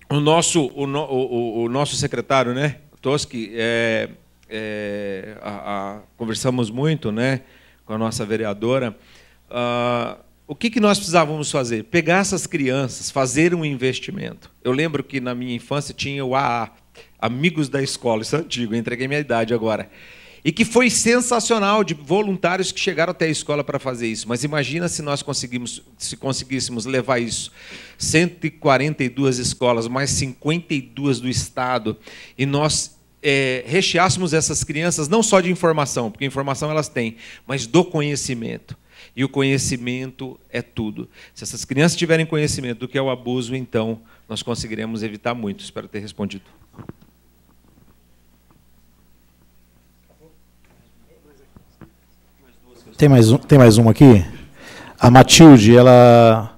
O nosso, o, no, o, o nosso secretário, né? Toski, é, é, a, a, conversamos muito né, com a nossa vereadora. Ah, o que, que nós precisávamos fazer? Pegar essas crianças, fazer um investimento. Eu lembro que na minha infância tinha o AA, Amigos da Escola, isso é antigo, entreguei minha idade agora. E que foi sensacional de voluntários que chegaram até a escola para fazer isso. Mas imagina se nós conseguimos, se conseguíssemos levar isso 142 escolas, mais 52 do estado, e nós é, recheássemos essas crianças não só de informação, porque informação elas têm, mas do conhecimento. E o conhecimento é tudo. Se essas crianças tiverem conhecimento do que é o abuso, então nós conseguiremos evitar muito. Espero ter respondido. Tem mais um, tem mais um aqui? A Matilde, ela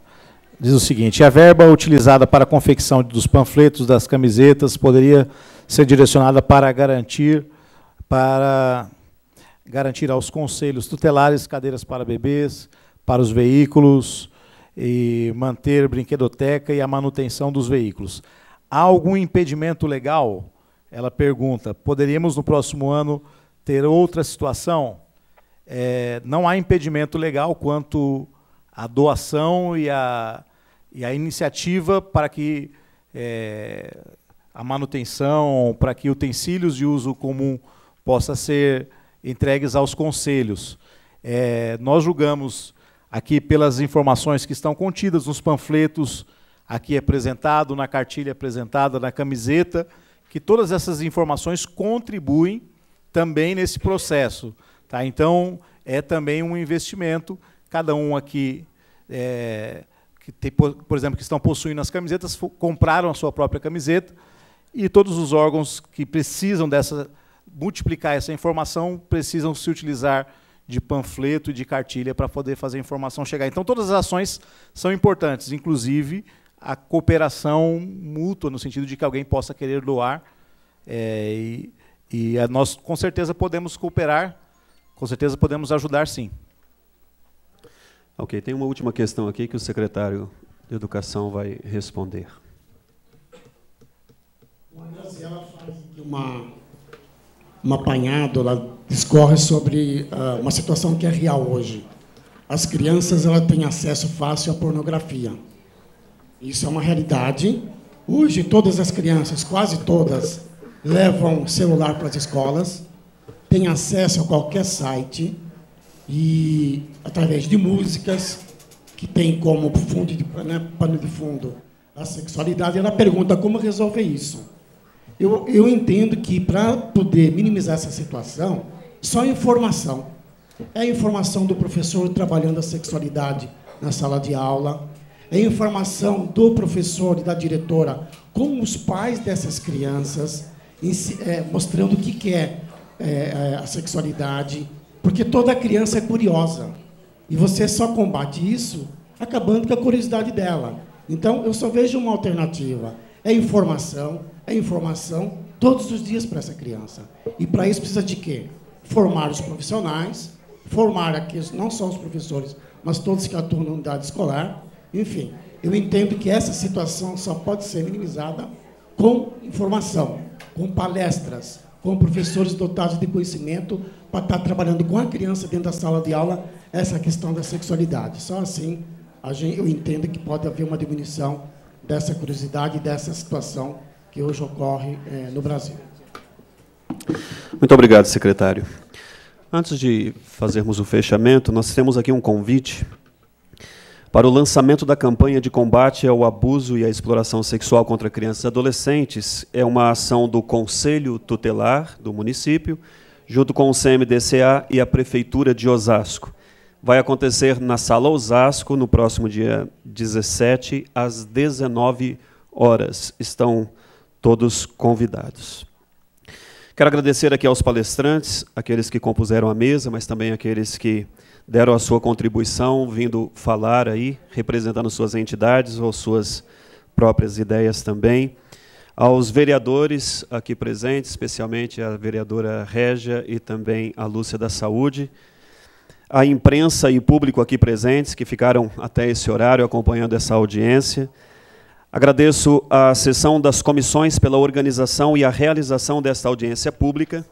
diz o seguinte: a verba utilizada para a confecção dos panfletos, das camisetas, poderia ser direcionada para garantir para garantir aos conselhos tutelares cadeiras para bebês, para os veículos e manter brinquedoteca e a manutenção dos veículos. Há algum impedimento legal? Ela pergunta. Poderíamos no próximo ano ter outra situação? É, não há impedimento legal quanto à doação e à, e a iniciativa para que é, a manutenção, para que utensílios de uso comum possa ser entregues aos conselhos. É, nós julgamos aqui pelas informações que estão contidas nos panfletos aqui é apresentado, na cartilha é apresentada, na camiseta, que todas essas informações contribuem também nesse processo. Tá? Então, é também um investimento, cada um aqui. É, que tem, por exemplo, que estão possuindo as camisetas, compraram a sua própria camiseta, e todos os órgãos que precisam dessa multiplicar essa informação precisam se utilizar de panfleto e de cartilha para poder fazer a informação chegar. Então todas as ações são importantes, inclusive a cooperação mútua no sentido de que alguém possa querer doar é, e, e nós com certeza podemos cooperar, com certeza podemos ajudar, sim. Ok, tem uma última questão aqui que o secretário de Educação vai responder uma ela faz uma, um apanhado, ela discorre sobre uh, uma situação que é real hoje. As crianças ela têm acesso fácil à pornografia. Isso é uma realidade. Hoje, todas as crianças, quase todas, levam celular para as escolas, têm acesso a qualquer site e através de músicas que tem como fundo de, né, pano de fundo a sexualidade, ela pergunta como resolver isso. Eu, eu entendo que, para poder minimizar essa situação, só informação. É informação do professor trabalhando a sexualidade na sala de aula, é informação do professor e da diretora com os pais dessas crianças, é, mostrando o que é, é, é a sexualidade, porque toda criança é curiosa. E você só combate isso acabando com a curiosidade dela. Então, eu só vejo uma alternativa: é informação, a informação todos os dias para essa criança. E para isso precisa de quê? Formar os profissionais, formar aqueles não só os professores, mas todos que atuam na unidade escolar. Enfim, eu entendo que essa situação só pode ser minimizada com informação, com palestras, com professores dotados de conhecimento para estar tá trabalhando com a criança dentro da sala de aula essa questão da sexualidade. Só assim gente, eu entendo que pode haver uma diminuição dessa curiosidade, dessa situação que hoje ocorre é, no Brasil. Muito obrigado, secretário. Antes de fazermos o fechamento, nós temos aqui um convite para o lançamento da campanha de combate ao abuso e à exploração sexual contra crianças e adolescentes. É uma ação do Conselho Tutelar do município, junto com o CMDCA e a Prefeitura de Osasco. Vai acontecer na Sala Osasco no próximo dia 17 às 19 horas. Estão todos convidados. Quero agradecer aqui aos palestrantes, aqueles que compuseram a mesa, mas também aqueles que deram a sua contribuição, vindo falar aí, representando suas entidades ou suas próprias ideias também. Aos vereadores aqui presentes, especialmente a vereadora Régia e também a Lúcia da Saúde. A imprensa e público aqui presentes, que ficaram até esse horário acompanhando essa audiência. Agradeço a sessão das comissões pela organização e a realização desta audiência pública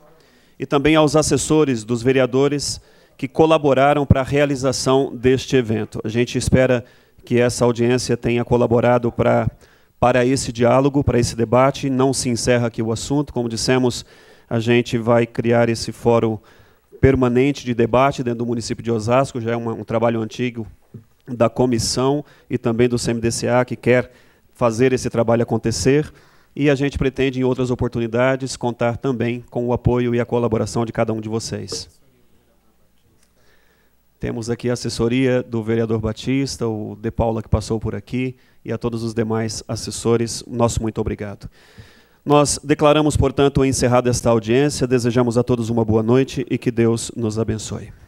e também aos assessores dos vereadores que colaboraram para a realização deste evento. A gente espera que essa audiência tenha colaborado para, para esse diálogo, para esse debate. Não se encerra aqui o assunto. Como dissemos, a gente vai criar esse fórum permanente de debate dentro do município de Osasco, já é uma, um trabalho antigo da comissão e também do CMDCA, que quer fazer esse trabalho acontecer e a gente pretende, em outras oportunidades, contar também com o apoio e a colaboração de cada um de vocês. Temos aqui a assessoria do vereador Batista, o De Paula que passou por aqui e a todos os demais assessores, nosso muito obrigado. Nós declaramos, portanto, encerrada esta audiência, desejamos a todos uma boa noite e que Deus nos abençoe.